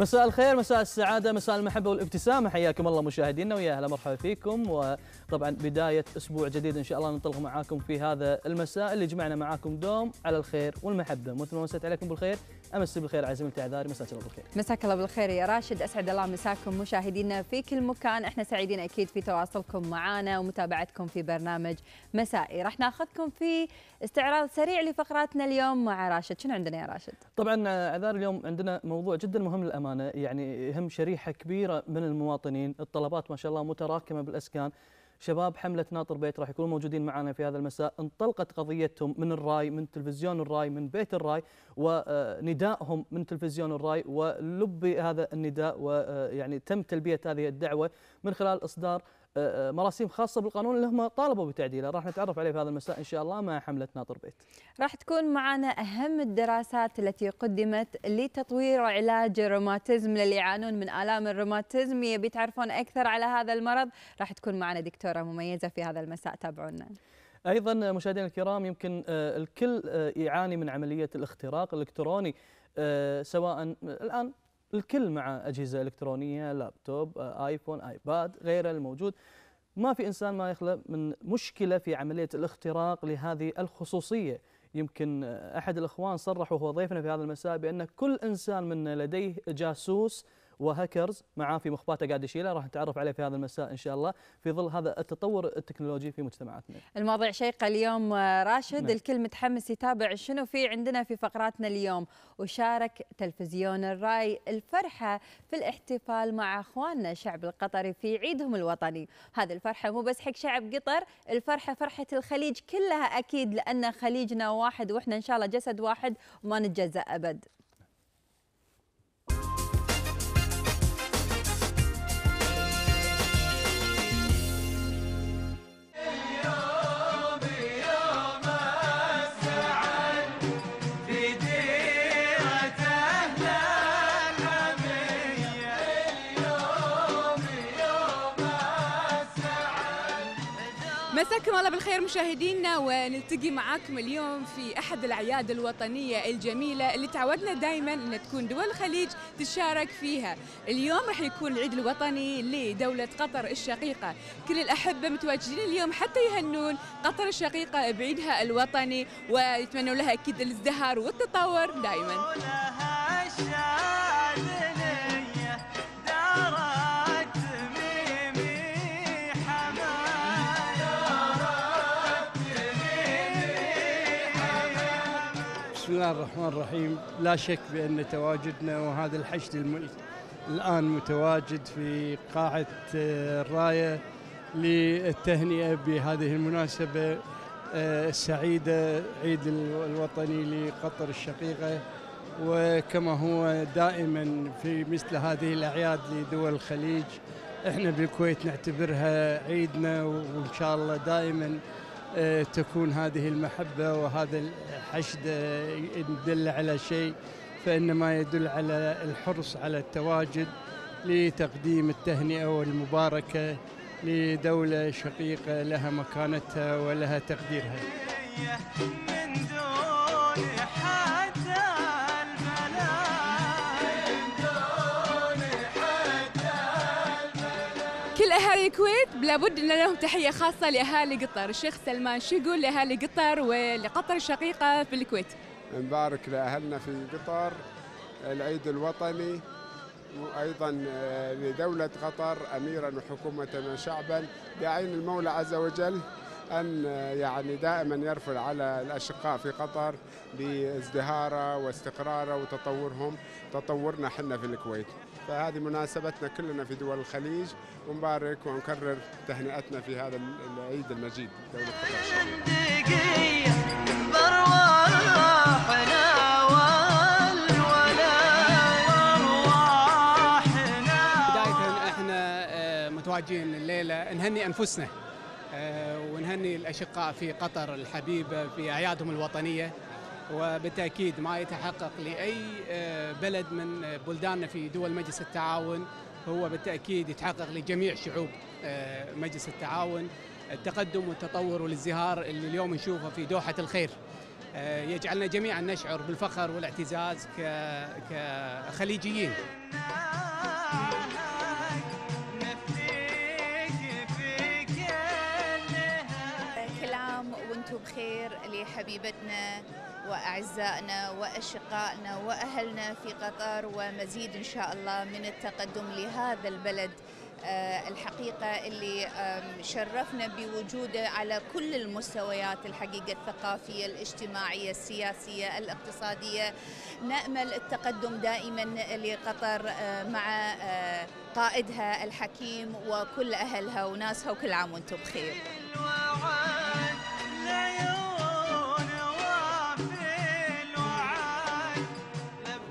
مساء الخير مساء السعادة مساء المحبة والابتسامة حياكم الله مشاهدينا ويا أهلا مرحبا فيكم وطبعا بداية أسبوع جديد إن شاء الله ننطلق معاكم في هذا المساء اللي جمعنا معاكم دوم على الخير والمحبة مثل ما مسيت عليكم بالخير امسي بالخير على زميلتي عذاري مساك الله بالخير مساك الله بالخير يا راشد اسعد الله مساكم مشاهدينا في كل مكان احنا سعيدين اكيد في تواصلكم معنا ومتابعتكم في برنامج مسائي راح ناخذكم في استعراض سريع لفقراتنا اليوم مع راشد شنو عندنا يا راشد طبعا عذاري اليوم عندنا موضوع جدا مهم للامانه يعني يهم شريحه كبيره من المواطنين الطلبات ما شاء الله متراكمه بالاسكان شباب حمله ناطر بيت راح يكونوا موجودين معنا في هذا المساء انطلقت قضيتهم من الراي من تلفزيون الراي من بيت الراي وندائهم من تلفزيون الراي ولبي هذا النداء ويعني تم تلبيه هذه الدعوه من خلال اصدار أه، أه، مراسيم خاصه بالقانون اللي هم طالبوا بتعديله راح نتعرف عليه في هذا المساء ان شاء الله مع حمله ناطر بيت راح تكون معنا اهم الدراسات التي قدمت لتطوير علاج الروماتيزم للي يعانون من الام الروماتيزم يبي تعرفون اكثر على هذا المرض راح تكون معنا دكتوره مميزه في هذا المساء تابعونا ايضا مشاهدينا الكرام يمكن أه، الكل يعاني من عمليه الاختراق الالكتروني سواء الان الكل مع اجهزه الكترونيه لابتوب آه، ايفون ايباد غيره الموجود ما في انسان ما يخلى من مشكله في عمليه الاختراق لهذه الخصوصيه يمكن آه، احد الاخوان صرح وهو ضيفنا في هذا المساء بان كل انسان منا لديه جاسوس وهاكرز معاه في مخباته قاعد يشيله راح نتعرف عليه في هذا المساء ان شاء الله في ظل هذا التطور التكنولوجي في مجتمعاتنا. المواضيع شيقه اليوم آه، راشد، نعم. الكل متحمس يتابع شنو في عندنا في فقراتنا اليوم، وشارك تلفزيون الراي الفرحه في الاحتفال مع اخواننا الشعب القطري في عيدهم الوطني، هذه الفرحه مو بس حق شعب قطر، الفرحه فرحه الخليج كلها اكيد لان خليجنا واحد واحنا ان شاء الله جسد واحد وما نتجزأ ابد. مساكم الله بالخير مشاهدينا ونلتقي معاكم اليوم في احد الاعياد الوطنيه الجميله اللي تعودنا دائما ان تكون دول الخليج تشارك فيها. اليوم راح يكون العيد الوطني لدوله قطر الشقيقه، كل الاحبه متواجدين اليوم حتى يهنون قطر الشقيقه بعيدها الوطني ويتمنوا لها اكيد الازدهار والتطور دائما. الله الرحمن الرحيم لا شك بأن تواجدنا وهذا الحشد الم... الآن متواجد في قاعة آه، الراية للتهنئة بهذه المناسبة آه، السعيدة عيد الوطني لقطر الشقيقة وكما هو دائما في مثل هذه الأعياد لدول الخليج احنا بالكويت نعتبرها عيدنا وإن شاء الله دائما آه، تكون هذه المحبة وهذا الحشد آه، يدل على شيء فإنما يدل على الحرص على التواجد لتقديم التهنئة والمباركة لدولة شقيقة لها مكانتها ولها تقديرها من دون حتى الكويت لابد أن لهم تحية خاصة لأهالي قطر الشيخ سلمان شو يقول لأهالي قطر ولقطر الشقيقة في الكويت نبارك لأهلنا في قطر العيد الوطني وايضا آه، لدوله قطر اميرا وحكومه وشعبا داعين المولى عز وجل ان آه، يعني دائما يرفل على الاشقاء في قطر بازدهاره واستقراره وتطورهم تطورنا احنا في الكويت فهذه مناسبتنا كلنا في دول الخليج ونبارك ونكرر تهنئتنا في هذا العيد المجيد دولة قطر آه، متواجدين الليله نهني انفسنا آه، ونهني الاشقاء في قطر الحبيبه في اعيادهم الوطنيه وبالتاكيد ما يتحقق لاي آه، بلد من آه، بلداننا في دول مجلس التعاون هو بالتاكيد يتحقق لجميع شعوب آه، مجلس التعاون التقدم والتطور والازدهار اللي اليوم نشوفه في دوحه الخير يجعلنا جميعا نشعر بالفخر والاعتزاز كخليجيين كلام وانتم بخير لحبيبتنا وأعزائنا وأشقائنا وأهلنا في قطر ومزيد إن شاء الله من التقدم لهذا البلد آه، الحقيقة اللي شرفنا بوجوده على كل المستويات الحقيقة الثقافية الاجتماعية السياسية الاقتصادية نأمل التقدم دائما لقطر آه، مع آه، قائدها الحكيم وكل أهلها وناسها وكل عام وانتم بخير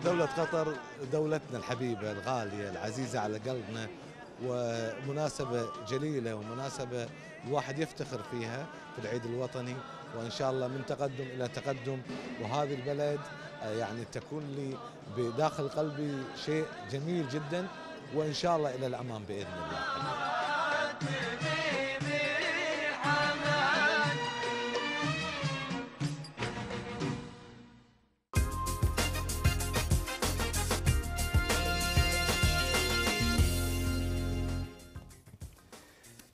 دولة قطر دولتنا الحبيبة الغالية العزيزة على قلبنا ومناسبة جليلة ومناسبة الواحد يفتخر فيها في العيد الوطني وإن شاء الله من تقدم إلى تقدم وهذه البلد آه، يعني تكون لي بداخل قلبي شيء جميل جدا وإن شاء الله إلى الأمام بإذن الله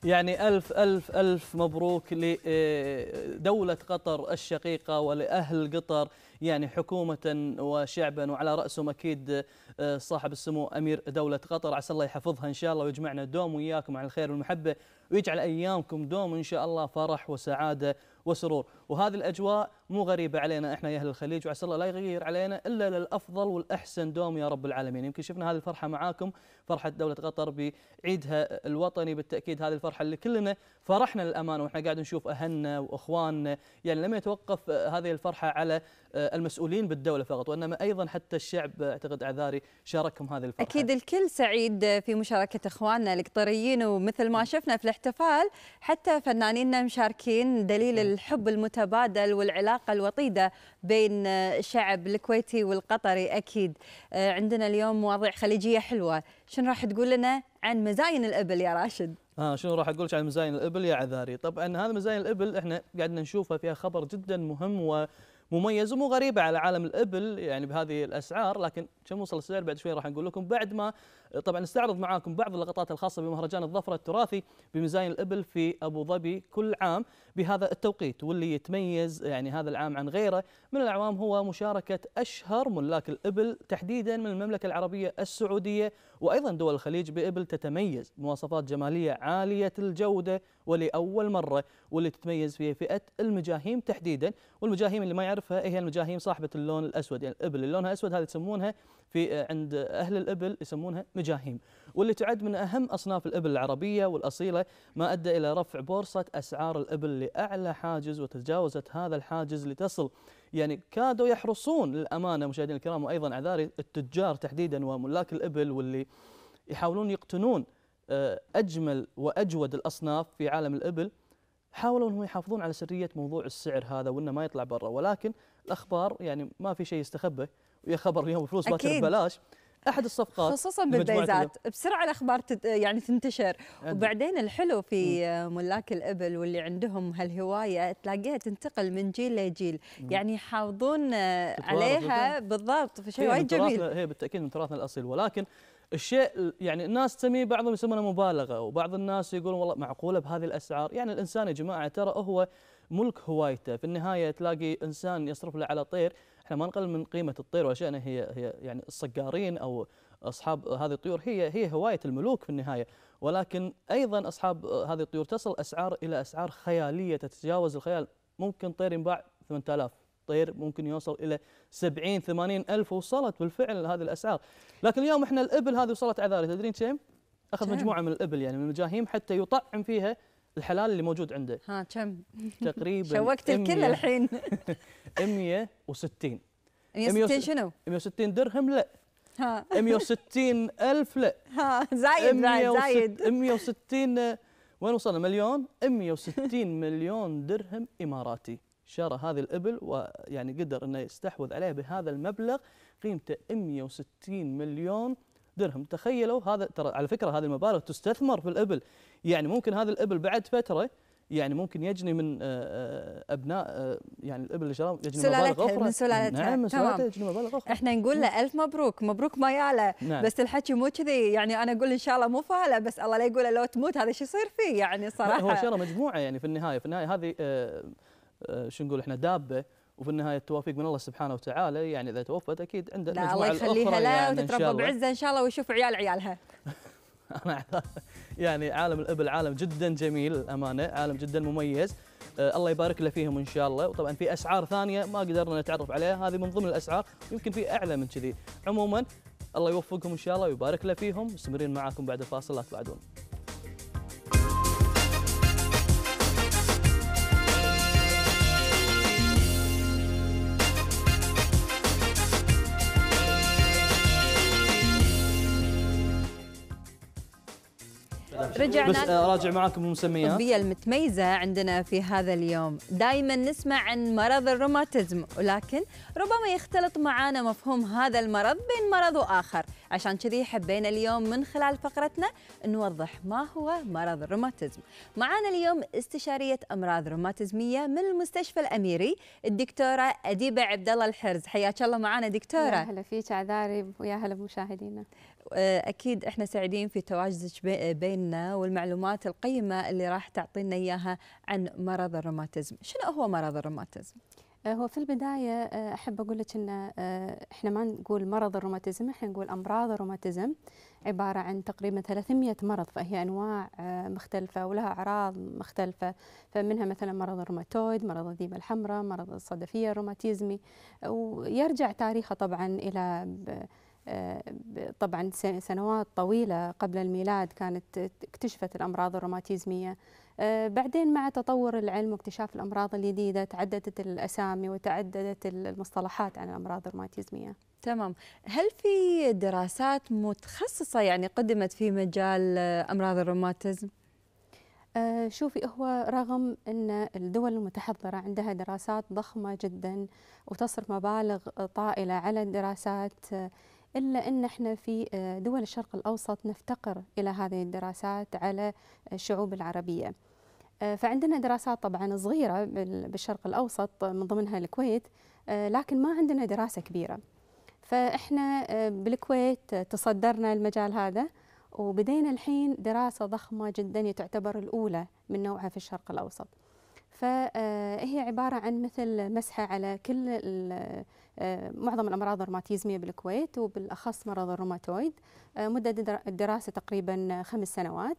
يعني ألف ألف ألف مبروك لدولة آه، قطر الشقيقة ولأهل قطر يعني حكومة وشعبا وعلى رأسهم أكيد آه، صاحب السمو أمير دولة قطر عسى الله يحفظها إن شاء الله ويجمعنا دوم وياكم على الخير والمحبة ويجعل أيامكم دوم إن شاء الله فرح وسعادة وسرور وهذه الأجواء مو غريبة علينا إحنا يا أهل الخليج وعسى الله لا يغير علينا إلا للأفضل والأحسن دوم يا رب العالمين يمكن شفنا هذه الفرحة معاكم فرحة دولة قطر بعيدها الوطني بالتأكيد هذه الفرحة اللي كلنا فرحنا للأمانة وإحنا قاعد نشوف أهلنا وإخواننا يعني لم يتوقف هذه الفرحة على آه، المسؤولين بالدولة فقط وإنما أيضا حتى الشعب أعتقد عذاري شاركهم هذه الفرحة أكيد الكل سعيد في مشاركة إخواننا القطريين ومثل ما نعم. شفنا في الاحتفال حتى فنانيننا مشاركين دليل نعم. الحب المتبادل والعلاقة الوطيدة بين الشعب الكويتي والقطري أكيد آه، عندنا اليوم مواضيع خليجية حلوة شنو راح تقول لنا عن مزاين الإبل يا راشد؟ ها آه، شنو راح اقول لك عن مزاين الابل يا عذاري طبعا هذا مزاين الابل احنا قاعدين نشوفها فيها خبر جدا مهم و مميزه ومو غريبه على عالم الابل يعني بهذه الاسعار لكن كم وصل السعر بعد شوي راح نقول لكم بعد ما طبعا نستعرض معاكم بعض اللقطات الخاصه بمهرجان الظفره التراثي بميزان الابل في ابو ظبي كل عام بهذا التوقيت واللي يتميز يعني هذا العام عن غيره من الاعوام هو مشاركه اشهر ملاك الابل تحديدا من المملكه العربيه السعوديه وايضا دول الخليج بابل تتميز مواصفات جماليه عاليه الجوده ولاول مره واللي تتميز في فئه المجاهيم تحديدا والمجاهيم اللي ما يعرفها هي المجاهيم صاحبه اللون الاسود يعني الابل اللي لونها اسود هذه يسمونها في آه، عند أهل الإبل يسمونها مجاهيم واللي تعد من أهم أصناف الإبل العربية والأصيلة ما أدى إلى رفع بورصة أسعار الإبل لأعلى حاجز وتجاوزت هذا الحاجز لتصل يعني كادوا يحرصون للأمانة مشاهدينا الكرام وأيضا عذاري التجار تحديدا وملاك الإبل واللي يحاولون يقتنون آه، أجمل وأجود الأصناف في عالم الإبل حاولوا انهم يحافظون على سريه موضوع السعر هذا وانه ما يطلع برا ولكن الاخبار يعني ما في شيء يستخبى ويا خبر اليوم فلوس باكر ببلاش احد الصفقات خصوصا بالبيزات بسرعه الاخبار تد... يعني تنتشر وبعدين الحلو في ملاك الابل واللي عندهم هالهوايه تلاقيها تنتقل من جيل لجيل يعني يحافظون عليها بالضبط, فشيء وايد جميل هي بالتاكيد من تراثنا الاصيل ولكن الشيء يعني الناس تمي بعضهم يسمونه مبالغه وبعض الناس يقولون والله معقوله بهذه الاسعار يعني الانسان يا جماعه ترى هو ملك هوايته في النهايه تلاقي انسان يصرف له على طير احنا ما نقلل من قيمه الطير ولا شيء يعني هي هي يعني الصقارين او اصحاب هذه الطيور هي هي هوايه الملوك في النهايه ولكن ايضا اصحاب هذه الطيور تصل اسعار الى اسعار خياليه تتجاوز الخيال ممكن طير ينباع 8000 طير ممكن يوصل الى 70 80 الف وصلت بالفعل هذه الاسعار لكن اليوم احنا الابل هذه وصلت عذاري تدرين كم؟ اخذ مجموعه من الابل يعني من المجاهيم حتى يطعم فيها الحلال اللي موجود عندك ها كم تقريبا شوكت الكل الحين 160 160 شنو 160 درهم لا ها 160 ألف لا ها زايد زايد 160 وين وصلنا مليون 160 مليون درهم إماراتي شرى هذه الإبل ويعني قدر أنه يستحوذ عليها بهذا المبلغ قيمته 160 مليون درهم تخيلوا هذا ترى على فكره هذه المبالغ تستثمر في الابل يعني ممكن هذا الابل بعد فتره يعني ممكن يجني من آه، آه، ابناء آه، يعني الابل اللي شراهم يجني مبالغ اخرى من سلالتها نعم من سلالتها يجني مبالغ اخرى احنا نقول له الف مبروك مبروك ما ياله نعم. بس الحكي مو كذي يعني انا اقول ان شاء الله مو فاله بس الله لا يقول لو تموت هذا شو يصير فيه يعني صراحه هو شراء مجموعه يعني في النهايه في النهايه هذه شو نقول احنا دابه وفي النهايه التوفيق من الله سبحانه وتعالى يعني اذا توفت اكيد عنده لا الله يخليها لا يعني وتتربى بعزه ان شاء الله ويشوف عيال عيالها انا يعني عالم الابل عالم جدا جميل الامانه عالم جدا مميز آه، الله يبارك له فيهم ان شاء الله وطبعا في اسعار ثانيه ما قدرنا نتعرف عليها هذه من ضمن الاسعار يمكن في اعلى من كذي عموما الله يوفقهم ان شاء الله ويبارك له فيهم مستمرين معاكم بعد الفاصل لا تبعدون رجعنا بس آه، راجع معاكم المسميات الطبية المتميزة عندنا في هذا اليوم دائما نسمع عن مرض الروماتيزم ولكن ربما يختلط معانا مفهوم هذا المرض بين مرض وآخر عشان كذي حبينا اليوم من خلال فقرتنا نوضح ما هو مرض الروماتيزم معانا اليوم استشارية أمراض روماتيزمية من المستشفى الأميري الدكتورة أديبة عبد الله الحرز حياك الله معانا دكتورة يا هلا فيك عذاري ويا هلا بمشاهدينا آه، اكيد احنا سعيدين في تواجدك بيننا والمعلومات القيمه اللي راح تعطينا اياها عن مرض الروماتيزم، شنو هو مرض الروماتيزم؟ آه، هو في البداية آه، أحب أقول لك أن إحنا ما نقول مرض الروماتيزم إحنا نقول أمراض الروماتيزم عبارة عن تقريبا 300 مرض فهي أنواع مختلفة ولها أعراض مختلفة فمنها مثلا مرض الروماتويد مرض الذيبة الحمراء مرض الصدفية الروماتيزمي ويرجع تاريخه طبعا إلى طبعا سنوات طويلة قبل الميلاد كانت اكتشفت الأمراض الروماتيزمية بعدين مع تطور العلم واكتشاف الأمراض الجديدة تعددت الأسامي وتعددت المصطلحات عن الأمراض الروماتيزمية تمام هل في دراسات متخصصة يعني قدمت في مجال أمراض الروماتيزم؟ أه، شوفي هو رغم ان الدول المتحضره عندها دراسات ضخمه جدا وتصرف مبالغ طائله على الدراسات إلا أن احنا في آه، دول الشرق الأوسط نفتقر إلى هذه الدراسات على آه، الشعوب العربية آه، فعندنا دراسات طبعا صغيرة بالشرق الأوسط من ضمنها الكويت لكن ما عندنا دراسة كبيرة فإحنا بالكويت تصدرنا المجال هذا وبدينا الحين دراسة ضخمة جدا تعتبر الأولى من نوعها في الشرق الأوسط فهي عبارة عن مثل مسحة على كل آه، معظم الامراض الروماتيزميه بالكويت وبالاخص مرض الروماتويد آه، مده الدراسه تقريبا خمس سنوات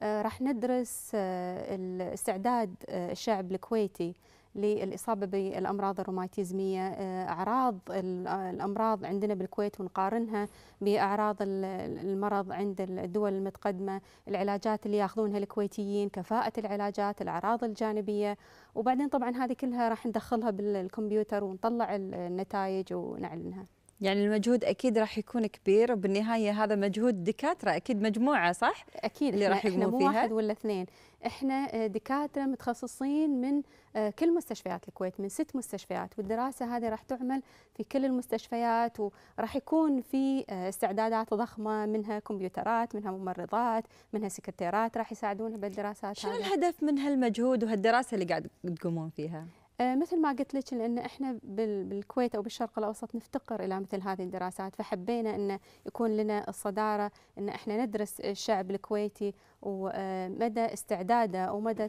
آه، راح ندرس استعداد الشعب الكويتي للاصابه بالامراض الروماتيزميه آه، اعراض الامراض عندنا بالكويت ونقارنها باعراض المرض عند الدول المتقدمه العلاجات اللي ياخذونها الكويتيين كفاءه العلاجات الاعراض الجانبيه وبعدين طبعا هذه كلها راح ندخلها بالكمبيوتر ونطلع النتائج ونعلنها يعني المجهود اكيد راح يكون كبير وبالنهايه هذا مجهود دكاتره اكيد مجموعه صح اكيد اللي راح يقومون فيها واحد ولا اثنين احنا آه، دكاتره متخصصين من آه، كل مستشفيات الكويت من ست مستشفيات والدراسه هذه راح تعمل في كل المستشفيات وراح يكون في آه، استعدادات ضخمه منها كمبيوترات منها ممرضات منها سكرتيرات راح يساعدونها بالدراسات شنو الهدف من هالمجهود وهالدراسه اللي قاعد تقومون فيها آه، مثل ما قلت لك لان احنا بالكويت او بالشرق الاوسط نفتقر الى مثل هذه الدراسات فحبينا ان يكون لنا الصداره ان احنا ندرس الشعب الكويتي ومدى آه، استعداده ومدى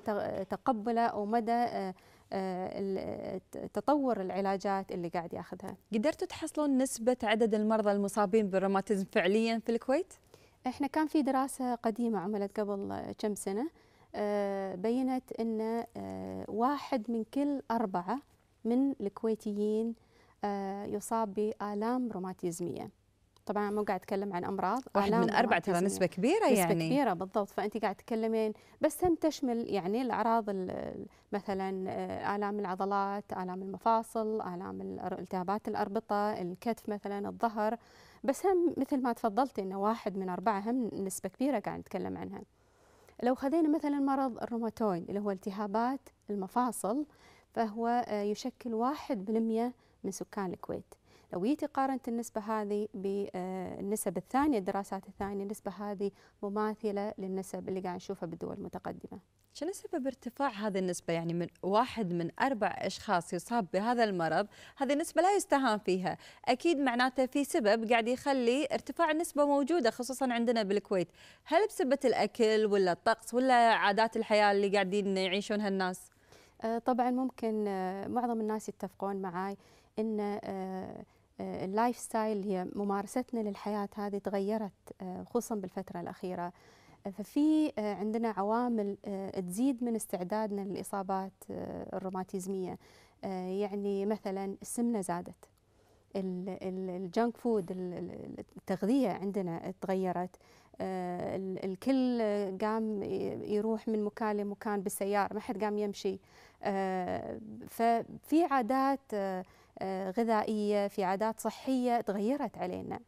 تقبله ومدى آه، تطور العلاجات اللي قاعد ياخذها. قدرتوا تحصلون نسبه عدد المرضى المصابين بالروماتيزم فعليا في الكويت؟ احنا كان في دراسه قديمه عملت قبل كم سنه آه، بينت أن آه، واحد من كل أربعة من الكويتيين آه، يصاب بآلام روماتيزمية طبعا مو قاعد اتكلم عن امراض واحد من اربعة ترى نسبه كبيره نسبة يعني نسبه كبيره بالضبط فانت قاعد تتكلمين بس هم تشمل يعني الاعراض مثلا الام العضلات الام المفاصل الام التهابات الاربطه الكتف مثلا الظهر بس هم مثل ما تفضلتي انه واحد من اربعه هم نسبه كبيره قاعد نتكلم عنها لو خذينا مثلا مرض الروماتويد اللي هو التهابات المفاصل فهو آه، يشكل واحد بالمية من سكان الكويت لو جيتي قارنت النسبة هذه بالنسب آه، الثانية الدراسات الثانية النسبة هذه مماثلة للنسب اللي قاعد نشوفها بالدول المتقدمة شنو سبب ارتفاع هذه النسبة يعني من واحد من أربع أشخاص يصاب بهذا المرض هذه النسبة لا يستهان فيها أكيد معناته في سبب قاعد يخلي ارتفاع النسبة موجودة خصوصا عندنا بالكويت هل بسبة الأكل ولا الطقس ولا عادات الحياة اللي قاعدين يعيشونها الناس آه، طبعا ممكن آه، معظم الناس يتفقون معي أن آه، اللايف ستايل هي ممارستنا للحياة هذه تغيرت خصوصا بالفترة الأخيرة ففي آه، عندنا عوامل آه، تزيد من استعدادنا للاصابات آه، الروماتيزميه يعني مثلا السمنه زادت الجنك فود التغذيه عندنا تغيرت الكل قام يروح من مكان لمكان بالسياره ما حد قام يمشي ففي عادات غذائيه في عادات صحيه تغيرت علينا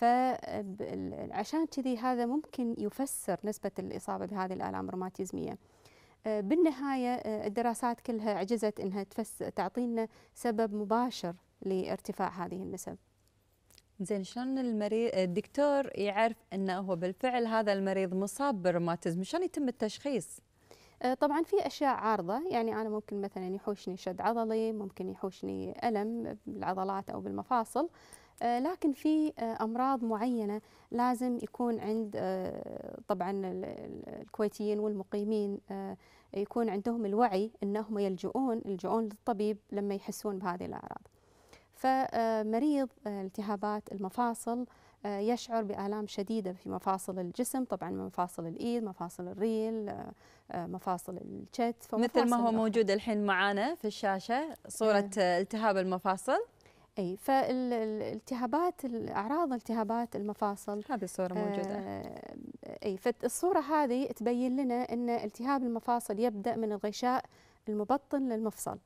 فعشان كذي هذا ممكن يفسر نسبة الإصابة بهذه الآلام الروماتيزمية آه، بالنهاية آه، الدراسات كلها عجزت أنها تفس تعطينا سبب مباشر لارتفاع هذه النسب زين شلون المريض الدكتور يعرف انه هو بالفعل هذا المريض مصاب بالروماتيزم شلون يتم التشخيص آه، طبعا في اشياء عارضه يعني انا ممكن مثلا يحوشني شد عضلي ممكن يحوشني الم بالعضلات او بالمفاصل آه، لكن في آه، امراض معينه لازم يكون عند آه، طبعا الكويتيين والمقيمين يكون عندهم الوعي انهم يلجؤون يلجؤون للطبيب لما يحسون بهذه الاعراض. فمريض التهابات المفاصل يشعر بآلام شديدة في مفاصل الجسم طبعا مفاصل الإيد مفاصل الريل مفاصل الكتف مثل ما هو موجود الحين معانا في الشاشة صورة إيه. التهاب المفاصل اي فالالتهابات الاعراض التهابات المفاصل هذه الصوره موجوده آه اي فالصوره هذه تبين لنا ان التهاب المفاصل يبدا من الغشاء المبطن للمفصل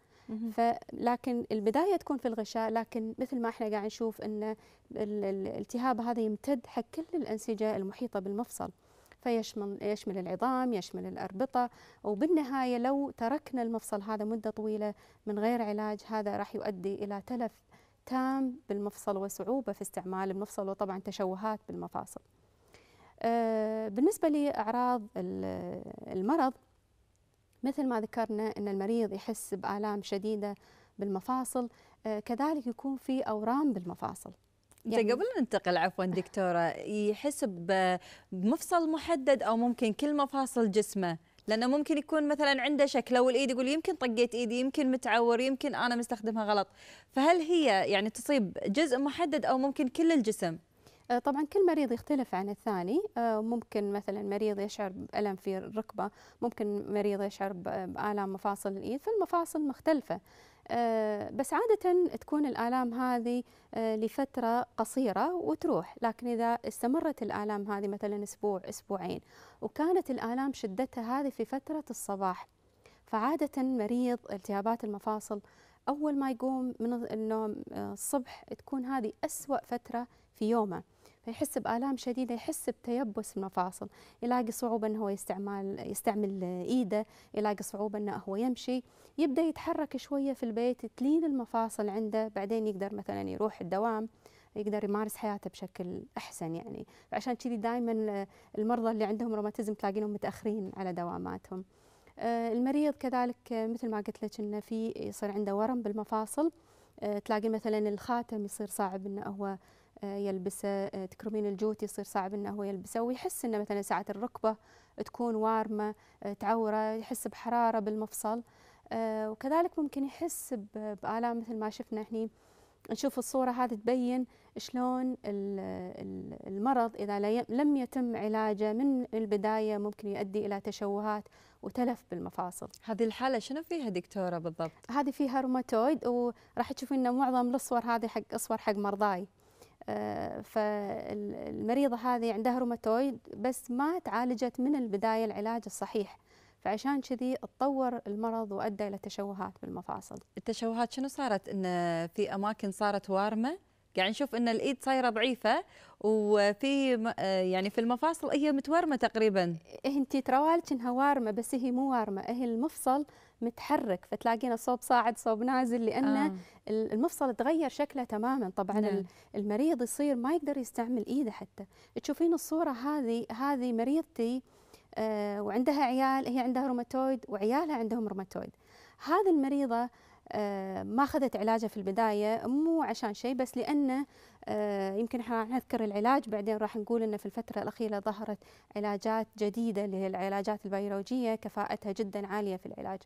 فلكن البدايه تكون في الغشاء لكن مثل ما احنا قاعد نشوف ان الالتهاب هذا يمتد حق كل الانسجه المحيطه بالمفصل فيشمل يشمل العظام يشمل الأربطة وبالنهاية لو تركنا المفصل هذا مدة طويلة من غير علاج هذا راح يؤدي إلى تلف تام بالمفصل وصعوبة في استعمال المفصل وطبعا تشوهات بالمفاصل آه، بالنسبة لأعراض المرض مثل ما ذكرنا أن المريض يحس بآلام شديدة بالمفاصل آه، كذلك يكون في أورام بالمفاصل يعني قبل ما ننتقل عفوا دكتوره يحس بمفصل محدد او ممكن كل مفاصل جسمه لانه ممكن يكون مثلا عنده شك لو الايد يقول يمكن طقيت ايدي يمكن متعور يمكن انا مستخدمها غلط فهل هي يعني تصيب جزء محدد او ممكن كل الجسم آه، طبعا كل مريض يختلف عن الثاني آه، ممكن مثلا مريض يشعر بألم في الركبة ممكن مريض يشعر بآلام مفاصل الإيد فالمفاصل مختلفة آه، بس عادة تكون الآلام هذه لفترة قصيرة وتروح لكن إذا استمرت الآلام هذه مثلا أسبوع أسبوعين وكانت الآلام شدتها هذه في فترة الصباح فعادة مريض التهابات المفاصل أول ما يقوم من النوم الصبح تكون هذه أسوأ فترة في يومه فيحس بآلام شديدة يحس بتيبس المفاصل يلاقي صعوبة أنه هو يستعمل يستعمل إيده يلاقي صعوبة أنه هو يمشي يبدأ يتحرك شوية في البيت تلين المفاصل عنده بعدين يقدر مثلا يروح الدوام يقدر يمارس حياته بشكل احسن يعني فعشان كذي دائما آه، المرضى اللي عندهم روماتيزم تلاقينهم متاخرين على دواماتهم آه، المريض كذلك آه، مثل ما قلت لك انه في يصير عنده ورم بالمفاصل تلاقي مثلا الخاتم يصير صعب انه هو آه، يلبسه آه، تكرمين الجوت يصير صعب انه هو يلبسه ويحس انه مثلا ساعه الركبه تكون وارمه آه، تعوره يحس بحراره بالمفصل وكذلك ممكن يحس بآلام مثل ما شفنا هني نشوف الصورة هذه تبين شلون المرض إذا لم يتم علاجه من البداية ممكن يؤدي إلى تشوهات وتلف بالمفاصل هذه الحالة شنو فيها دكتورة بالضبط؟ هذه فيها روماتويد وراح تشوفين أن معظم الصور هذه حق أصور حق مرضاي آه، فالمريضة هذه عندها روماتويد بس ما تعالجت من البداية العلاج الصحيح فعشان كذي تطور المرض وادى الى تشوهات بالمفاصل. التشوهات شنو صارت؟ ان في اماكن صارت وارمه، قاعد يعني نشوف ان الايد صايره ضعيفه وفي آه، يعني في المفاصل هي متورمه تقريبا. إيه، انت تروالك انها وارمه بس هي مو وارمه، هي إيه، المفصل متحرك فتلاقينا صوب صاعد صوب نازل لان آه. المفصل تغير شكله تماما طبعا نعم. المريض يصير ما يقدر يستعمل ايده حتى تشوفين الصوره هذه هذه مريضتي آه وعندها عيال هي عندها روماتويد وعيالها عندهم روماتويد هذه المريضه آه ما اخذت علاجها في البدايه مو عشان شيء بس لانه آه، يمكن احنا نذكر العلاج بعدين راح نقول انه في الفتره الاخيره ظهرت علاجات جديده اللي هي العلاجات البيولوجيه كفاءتها جدا عاليه في العلاج.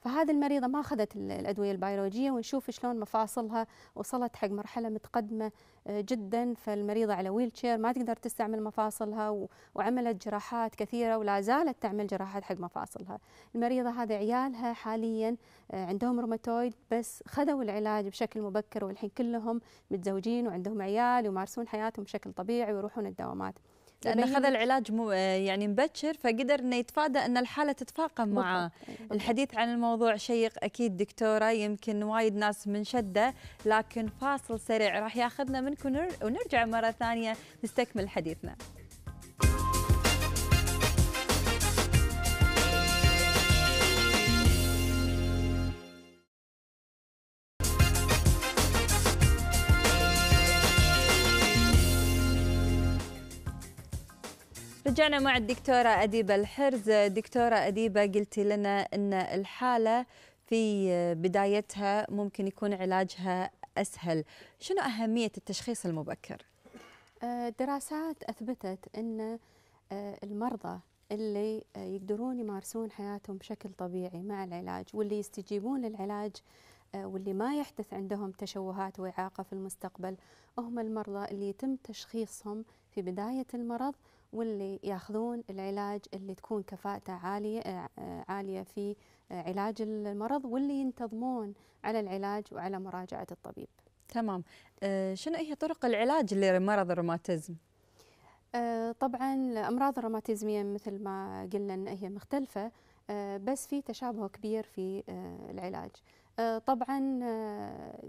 فهذه المريضه ما اخذت الادويه البيولوجيه ونشوف شلون مفاصلها وصلت حق مرحله متقدمه آه، جدا فالمريضه على ويل شير ما تقدر تستعمل مفاصلها وعملت جراحات كثيره ولا زالت تعمل جراحات حق مفاصلها المريضه هذه عيالها حاليا آه، عندهم روماتويد بس خذوا العلاج بشكل مبكر والحين كلهم متزوجين وعندهم عيال ويمارسون حياتهم بشكل طبيعي ويروحون الدوامات لانه أخذ العلاج مو آه، يعني مبكر فقدر انه يتفادى ان الحاله تتفاقم معه الحديث عن الموضوع شيق اكيد دكتوره يمكن وايد ناس منشده لكن فاصل سريع راح ياخذنا منكم ونرجع مره ثانيه نستكمل حديثنا رجعنا مع الدكتورة أديبة الحرز دكتورة أديبة قلتي لنا أن الحالة في بدايتها ممكن يكون علاجها أسهل شنو أهمية التشخيص المبكر؟ أه، دراسات أثبتت أن أه، المرضى اللي أه، يقدرون يمارسون حياتهم بشكل طبيعي مع العلاج واللي يستجيبون للعلاج واللي ما يحدث عندهم تشوهات وإعاقة في المستقبل هم المرضى اللي يتم تشخيصهم في بداية المرض واللي ياخذون العلاج اللي تكون كفاءته عاليه آه، عاليه في آه، علاج المرض واللي ينتظمون على العلاج وعلى مراجعه الطبيب. تمام. آه، شنو هي طرق العلاج لمرض الروماتيزم؟ طبعا الامراض الروماتيزميه مثل ما قلنا ان هي مختلفه بس في تشابه كبير في العلاج. طبعا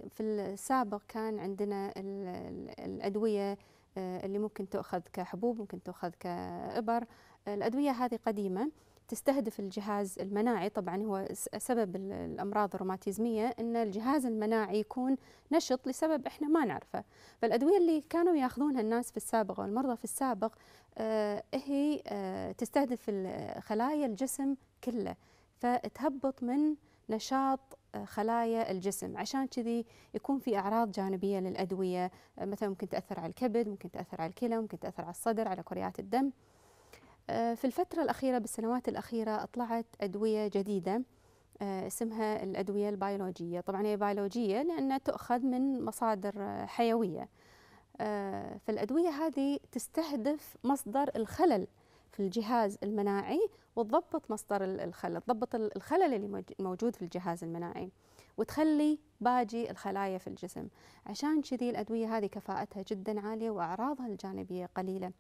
في السابق كان عندنا الادويه آه، اللي ممكن تؤخذ كحبوب ممكن تؤخذ كإبر آه، الأدوية هذه قديمة تستهدف الجهاز المناعي طبعا هو سبب الامراض الروماتيزميه ان الجهاز المناعي يكون نشط لسبب احنا ما نعرفه فالادويه اللي كانوا ياخذونها الناس في السابق والمرضى في السابق آه، هي تستهدف خلايا الجسم كله فتهبط من نشاط آه، خلايا الجسم عشان كذي يكون في أعراض جانبية للأدوية آه، مثلا ممكن تأثر على الكبد ممكن تأثر على الكلى ممكن تأثر على الصدر على كريات الدم آه، في الفترة الأخيرة بالسنوات الأخيرة أطلعت أدوية جديدة اسمها الأدوية البيولوجية طبعا هي بيولوجية لأنها تؤخذ من مصادر حيوية فالأدوية هذه تستهدف مصدر الخلل في الجهاز المناعي وتضبط مصدر الخلل تضبط الخلل اللي موجود في الجهاز المناعي وتخلي باقي الخلايا في الجسم عشان كذي الأدوية هذه كفاءتها جدا عالية وأعراضها الجانبية قليلة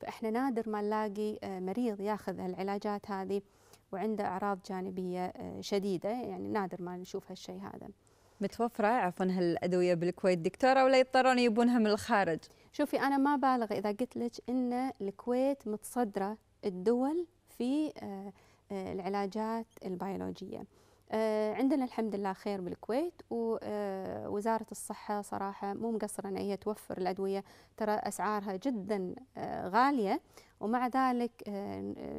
فإحنا نادر ما نلاقي آه، مريض ياخذ العلاجات هذه وعنده أعراض جانبية آه، شديدة يعني نادر ما نشوف هالشيء هذا متوفرة عفوا هالأدوية بالكويت دكتورة ولا يضطرون يبونها من الخارج شوفي أنا ما بالغ إذا قلت لك إن الكويت متصدرة الدول في آه، آه، العلاجات البيولوجية آه، عندنا الحمد لله خير بالكويت ووزارة الصحة صراحة مو مقصرة أن هي توفر الأدوية ترى أسعارها جدا غالية ومع ذلك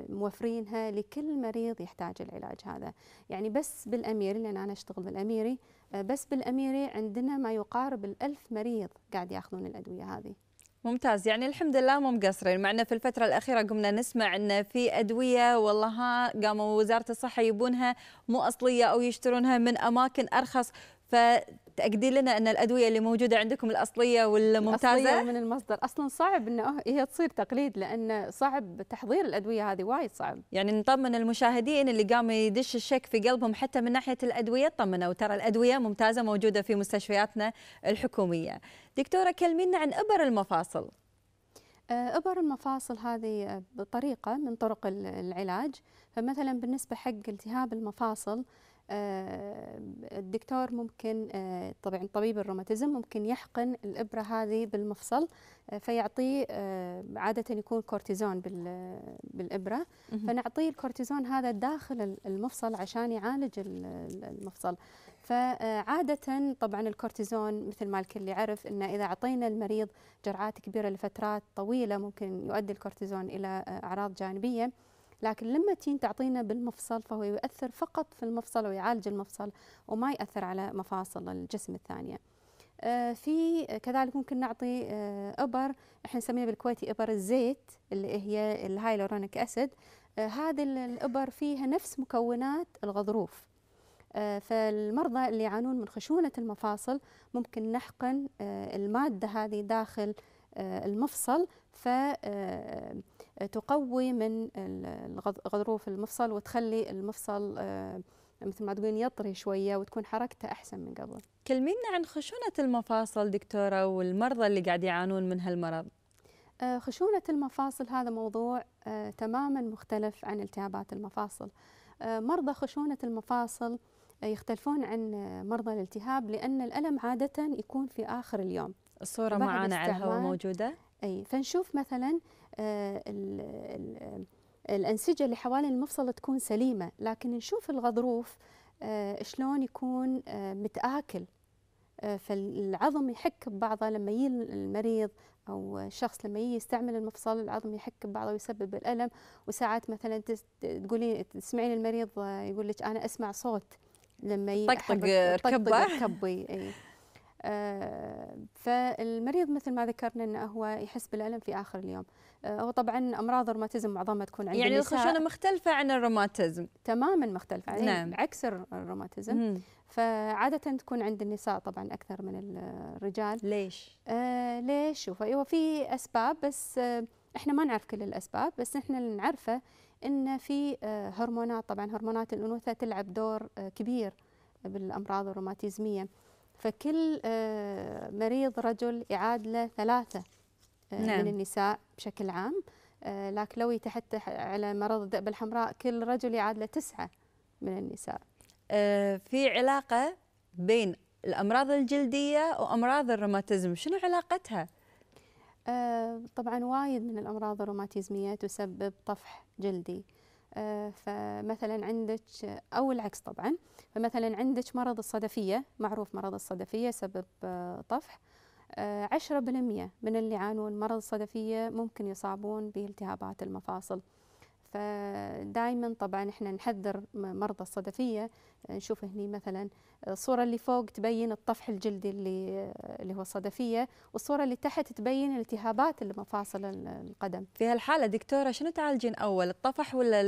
موفرينها لكل مريض يحتاج العلاج هذا يعني بس بالأميري لأن أنا أشتغل بالأميري بس بالأميري عندنا ما يقارب الألف مريض قاعد يأخذون الأدوية هذه ممتاز يعني الحمد لله مو مقصرين معنا في الفترة الأخيرة قمنا نسمع أن في أدوية والله قاموا وزارة الصحة يبونها مو أصلية أو يشترونها من أماكن أرخص فتاكدي لنا أن الأدوية اللي موجودة عندكم الأصلية والممتازة الأصلية من المصدر أصلا صعب أن هي تصير تقليد لأن صعب تحضير الأدوية هذه وايد صعب يعني نطمن المشاهدين اللي قام يدش الشك في قلبهم حتى من ناحية الأدوية طمنوا ترى الأدوية ممتازة موجودة في مستشفياتنا الحكومية دكتورة كلمينا عن إبر المفاصل آه، إبر المفاصل هذه طريقة من طرق العلاج فمثلا بالنسبة حق التهاب المفاصل آه، الدكتور ممكن آه، طبعا طبيب الروماتيزم ممكن يحقن الإبرة هذه بالمفصل آه، فيعطيه عادة يكون كورتيزون بالإبرة فنعطيه الكورتيزون هذا داخل المفصل عشان يعالج المفصل فعادة طبعا الكورتيزون مثل ما الكل يعرف أنه إذا أعطينا المريض جرعات كبيرة لفترات طويلة ممكن يؤدي الكورتيزون إلى أعراض جانبية لكن لما تين تعطينا بالمفصل فهو يؤثر فقط في المفصل ويعالج المفصل وما يأثر على مفاصل الجسم الثانية آه، في كذلك ممكن نعطي آه، ابر احنا نسميها بالكويتي ابر الزيت اللي هي الهايلورونيك اسيد آه، هذه الابر فيها نفس مكونات الغضروف فالمرضى اللي يعانون من خشونة المفاصل ممكن نحقن المادة هذه داخل المفصل فتقوي آه، من غضروف المفصل وتخلي المفصل آه، مثل ما تقولين يطري شويه وتكون حركته احسن من قبل. كلمينا عن خشونه المفاصل دكتوره والمرضى اللي قاعد يعانون من هالمرض. آه، خشونه المفاصل هذا موضوع تماما مختلف عن التهابات المفاصل. مرضى خشونه المفاصل يختلفون عن مرضى الالتهاب لان الالم عاده يكون في اخر اليوم. الصوره معانا على الهواء موجوده؟ اي فنشوف مثلا آه، الانسجه اللي حوالين المفصل تكون سليمه لكن نشوف الغضروف آه، شلون يكون آه، متاكل فالعظم يحك ببعضه لما يجي المريض او الشخص لما يجي يستعمل المفصل العظم يحك ببعضه ويسبب الالم وساعات مثلا تقولين تسمعين المريض يقول لك انا اسمع صوت لما يطقطق ركبه ركبي اي آه، فالمريض مثل ما ذكرنا انه هو يحس بالالم في اخر اليوم آه، هو طبعا امراض الروماتيزم معظمها تكون عند يعني الخشونه مختلفه عن الروماتيزم تماما مختلفه يعني نعم. عكس الروماتيزم فعاده تكون عند النساء طبعا اكثر من الرجال ليش آه ليش هو أيوة، في اسباب بس آه احنا ما نعرف كل الاسباب بس احنا اللي نعرفه ان في آه هرمونات طبعا هرمونات الانوثه تلعب دور آه كبير بالامراض الروماتيزميه فكل آه، مريض رجل يعاد له ثلاثة آه، نعم. من النساء بشكل عام آه، لكن لو تحت على مرض الذئبة الحمراء كل رجل يعاد له تسعة من النساء في علاقة بين الأمراض الجلدية وأمراض الروماتيزم شنو علاقتها؟ طبعا وايد من الأمراض الروماتيزمية تسبب طفح جلدي آه، فمثلا عندك او العكس طبعا فمثلا عندك مرض الصدفيه معروف مرض الصدفيه سبب آه، طفح 10% آه، من اللي يعانون مرض الصدفيه ممكن يصابون بالتهابات المفاصل فدائما طبعا احنا نحذر مرضى الصدفيه آه، نشوف هني مثلا آه، الصوره اللي فوق تبين الطفح الجلدي اللي آه، اللي هو الصدفيه والصوره اللي تحت تبين التهابات المفاصل القدم في هالحاله دكتوره شنو تعالجين اول الطفح ولا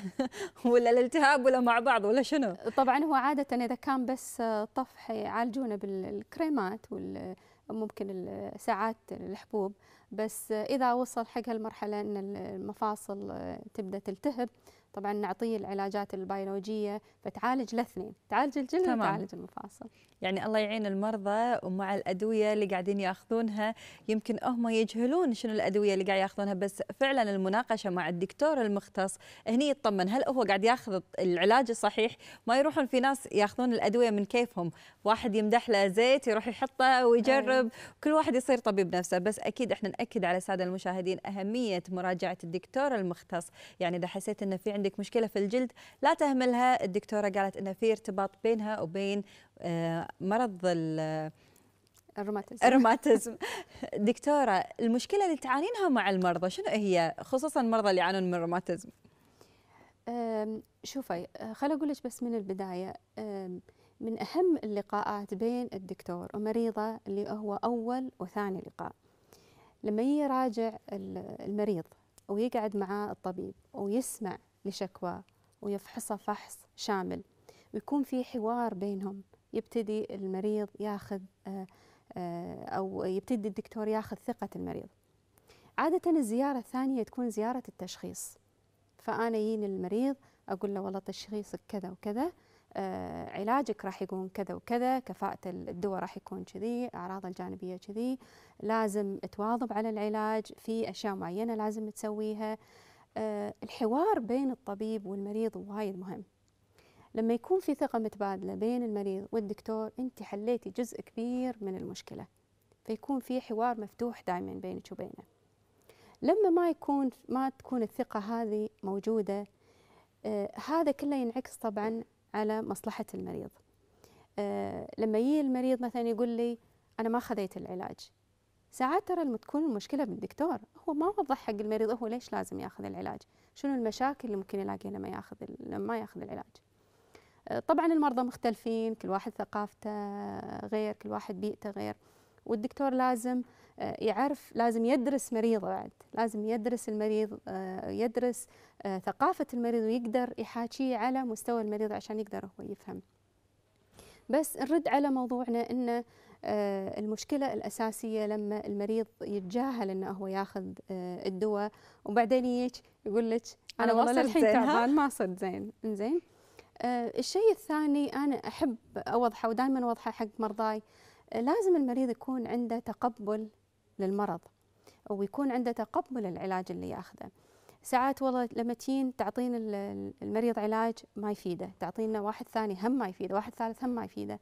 ولا الالتهاب ولا مع بعض ولا شنو طبعا هو عاده اذا كان بس طفح يعالجونه بالكريمات وال ممكن ساعات الحبوب بس إذا وصل حق هالمرحلة أن المفاصل تبدأ تلتهب طبعا نعطيه العلاجات البيولوجيه فتعالج الاثنين تعالج الجلد وتعالج المفاصل يعني الله يعين المرضى ومع الادويه اللي قاعدين ياخذونها يمكن هم يجهلون شنو الادويه اللي قاعد ياخذونها بس فعلا المناقشه مع الدكتور المختص هني يطمن هل هو قاعد ياخذ العلاج الصحيح ما يروحون في ناس ياخذون الادويه من كيفهم واحد يمدح له زيت يروح يحطه ويجرب أيه. كل واحد يصير طبيب نفسه بس اكيد احنا ناكد على الساده المشاهدين اهميه مراجعه الدكتور المختص يعني اذا حسيت انه في عندك مشكله في الجلد لا تهملها الدكتوره قالت انه في ارتباط بينها وبين آه، مرض الروماتيزم الروماتيزم دكتوره المشكله اللي تعانينها مع المرضى شنو هي خصوصا المرضى اللي يعانون من الروماتيزم شوفي آه، خليني اقول لك بس من البدايه من اهم اللقاءات بين الدكتور ومريضه اللي هو اول وثاني لقاء لما يراجع المريض ويقعد معاه الطبيب ويسمع لشكوى ويفحصها فحص شامل ويكون في حوار بينهم يبتدي المريض ياخذ آه، آه، أو يبتدي الدكتور ياخذ ثقة المريض عادة الزيارة الثانية تكون زيارة التشخيص فأنا يين المريض أقول له والله تشخيصك كذا وكذا آه علاجك راح يكون كذا وكذا كفاءة الدواء راح يكون كذي أعراض الجانبية كذي لازم تواظب على العلاج في أشياء معينة لازم تسويها آه، الحوار بين الطبيب والمريض وايد مهم لما يكون في ثقة متبادلة بين المريض والدكتور أنت حليتي جزء كبير من المشكلة فيكون في حوار مفتوح دائما بينك وبينه لما ما يكون ما تكون الثقة هذه موجودة آه هذا كله ينعكس طبعا على مصلحة المريض آه لما يجي المريض مثلا يقول لي أنا ما خذيت العلاج ساعات ترى لما تكون المشكلة بالدكتور هو ما وضح حق المريض هو ليش لازم ياخذ العلاج شنو المشاكل اللي ممكن يلاقيها لما ياخذ لما ياخذ العلاج آه، طبعا المرضى مختلفين كل واحد ثقافته غير كل واحد بيئته غير والدكتور لازم آه، يعرف لازم يدرس مريضه بعد لازم يدرس المريض آه، يدرس ثقافة المريض ويقدر يحاكيه على مستوى المريض عشان يقدر هو يفهم بس نرد على موضوعنا أنه آه، المشكلة الأساسية لما المريض يتجاهل أنه هو ياخذ آه، الدواء وبعدين يجي يقول لك أنا, والله الحين تعبان ما صرت زين زين آه، الشيء الثاني أنا أحب أوضحه ودائما أوضحه حق مرضاي لازم المريض يكون عنده تقبل للمرض ويكون عنده تقبل العلاج اللي ياخذه ساعات والله لما تين تعطين المريض علاج ما يفيده تعطينا واحد ثاني هم ما يفيده واحد ثالث هم ما يفيده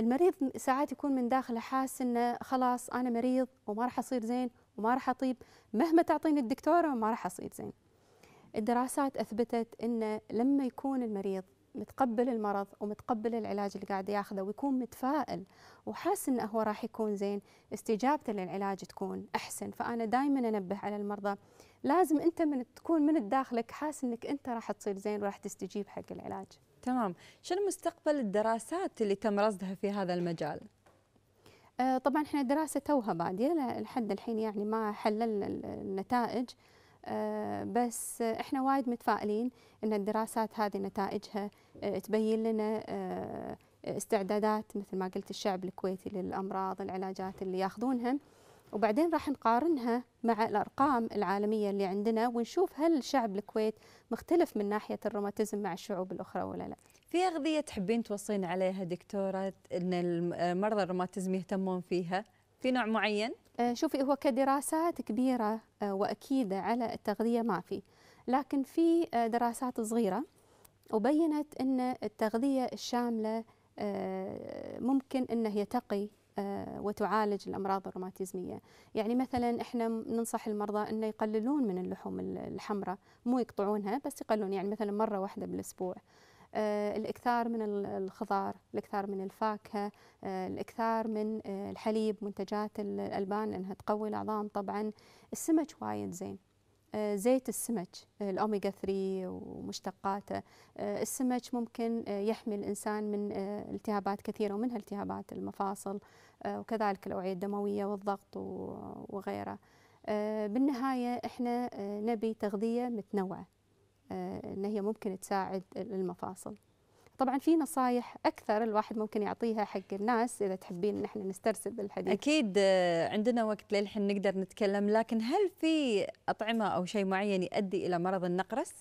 المريض ساعات يكون من داخله حاس انه خلاص انا مريض وما راح اصير زين وما راح اطيب مهما تعطيني الدكتوره ما راح اصير زين الدراسات اثبتت ان لما يكون المريض متقبل المرض ومتقبل العلاج اللي قاعد ياخذه ويكون متفائل وحاس انه هو راح يكون زين استجابته للعلاج تكون احسن فانا دائما انبه على المرضى لازم انت من تكون من داخلك حاس انك انت راح تصير زين وراح تستجيب حق العلاج تمام شنو مستقبل الدراسات اللي تم رصدها في هذا المجال؟ آه، طبعا احنا دراسه توها باديه لحد الحين يعني ما حللنا النتائج آه، بس احنا وايد متفائلين ان الدراسات هذه نتائجها آه، تبين لنا استعدادات مثل ما قلت الشعب الكويتي للامراض العلاجات اللي ياخذونها وبعدين راح نقارنها مع الأرقام العالمية اللي عندنا ونشوف هل شعب الكويت مختلف من ناحية الروماتيزم مع الشعوب الأخرى ولا لا في أغذية تحبين توصين عليها دكتورة أن المرضى الروماتيزم يهتمون فيها في نوع معين؟ آه، شوفي هو كدراسات كبيرة آه، وأكيدة على التغذية ما في لكن في آه، دراسات صغيرة وبينت أن التغذية الشاملة ممكن أنه يتقي آه، وتعالج الامراض الروماتيزميه يعني مثلا احنا ننصح المرضى انه يقللون من اللحوم الحمراء مو يقطعونها بس يقللون يعني مثلا مره واحده بالاسبوع آه، الاكثار من الخضار الاكثار من الفاكهه آه، الاكثار من الحليب منتجات الالبان لانها تقوي العظام طبعا السمك وايد زين آه، زيت السمك آه، الأوميغا 3 ومشتقاته آه، السمك ممكن يحمي الإنسان من التهابات كثيرة ومنها التهابات المفاصل وكذلك الأوعية الدموية والضغط وغيره بالنهاية إحنا نبي تغذية متنوعة إن هي ممكن تساعد المفاصل طبعا في نصايح اكثر الواحد ممكن يعطيها حق الناس اذا تحبين نحن نسترسل بالحديث اكيد آه، عندنا وقت للحين نقدر نتكلم لكن هل في اطعمه او شيء معين يؤدي الى مرض النقرس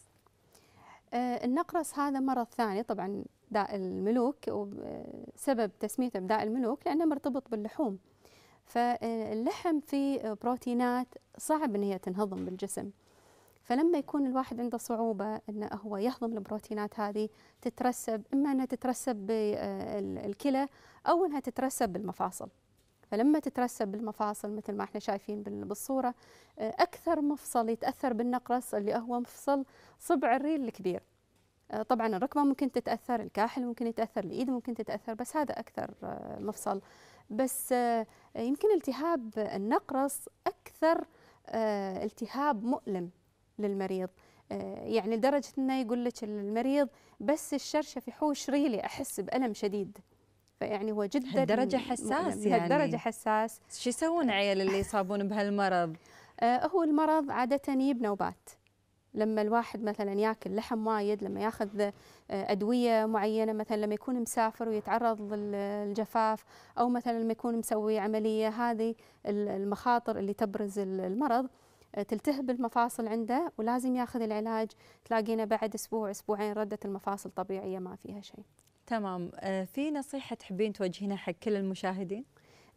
آه، النقرس هذا مرض ثاني طبعا داء الملوك وسبب تسميته بداء الملوك لانه مرتبط باللحوم فاللحم فيه بروتينات صعب ان هي تنهضم بالجسم فلما يكون الواحد عنده صعوبة أنه هو يهضم البروتينات هذه تترسب إما أنها تترسب بالكلى آه، أو أنها تترسب بالمفاصل فلما تترسب بالمفاصل مثل ما احنا شايفين بالصورة آه، أكثر مفصل يتأثر بالنقرس اللي هو مفصل صبع الريل الكبير آه، طبعا الركبة ممكن تتأثر الكاحل ممكن يتأثر الإيد ممكن تتأثر بس هذا أكثر مفصل بس يمكن التهاب النقرس أكثر التهاب مؤلم للمريض آه، يعني لدرجة أنه يقول لك المريض بس الشرشة في حوش ريلي أحس بألم شديد فيعني هو جدا هالدرجة حساس يعني هالدرجة حساس شو يسوون عيال اللي يصابون بهالمرض؟ آه هو المرض عادة يجي نوبات لما الواحد مثلا ياكل لحم وايد لما ياخذ آه، ادويه معينه مثلا لما يكون مسافر ويتعرض للجفاف او مثلا لما يكون مسوي عمليه هذه المخاطر اللي تبرز المرض تلتهب المفاصل عنده ولازم ياخذ العلاج تلاقينا بعد اسبوع اسبوعين ردت المفاصل طبيعيه ما فيها شيء. تمام آه، في نصيحه تحبين توجهينها حق كل المشاهدين؟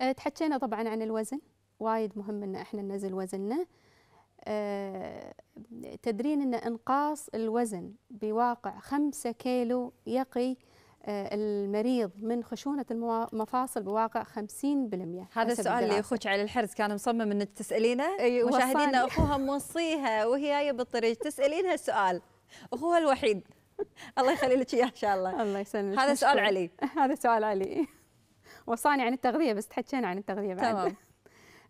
آه، تحكينا طبعا عن الوزن وايد مهم ان احنا ننزل وزننا. آه، تدرين ان انقاص الوزن بواقع خمسة كيلو يقي آه، المريض من خشونة المفاصل بواقع 50% هذا السؤال اللي أخوك على الحرز كان مصمم أنك تسألينه أيوة، مشاهدينا أخوها موصيها وهي بالطريق تسألينها السؤال أخوها الوحيد الله يخلي لك اياه ان شاء الله الله يسلمك هذا سؤال علي هذا سؤال علي وصاني عن التغذيه بس تحكينا عن التغذيه بعد تمام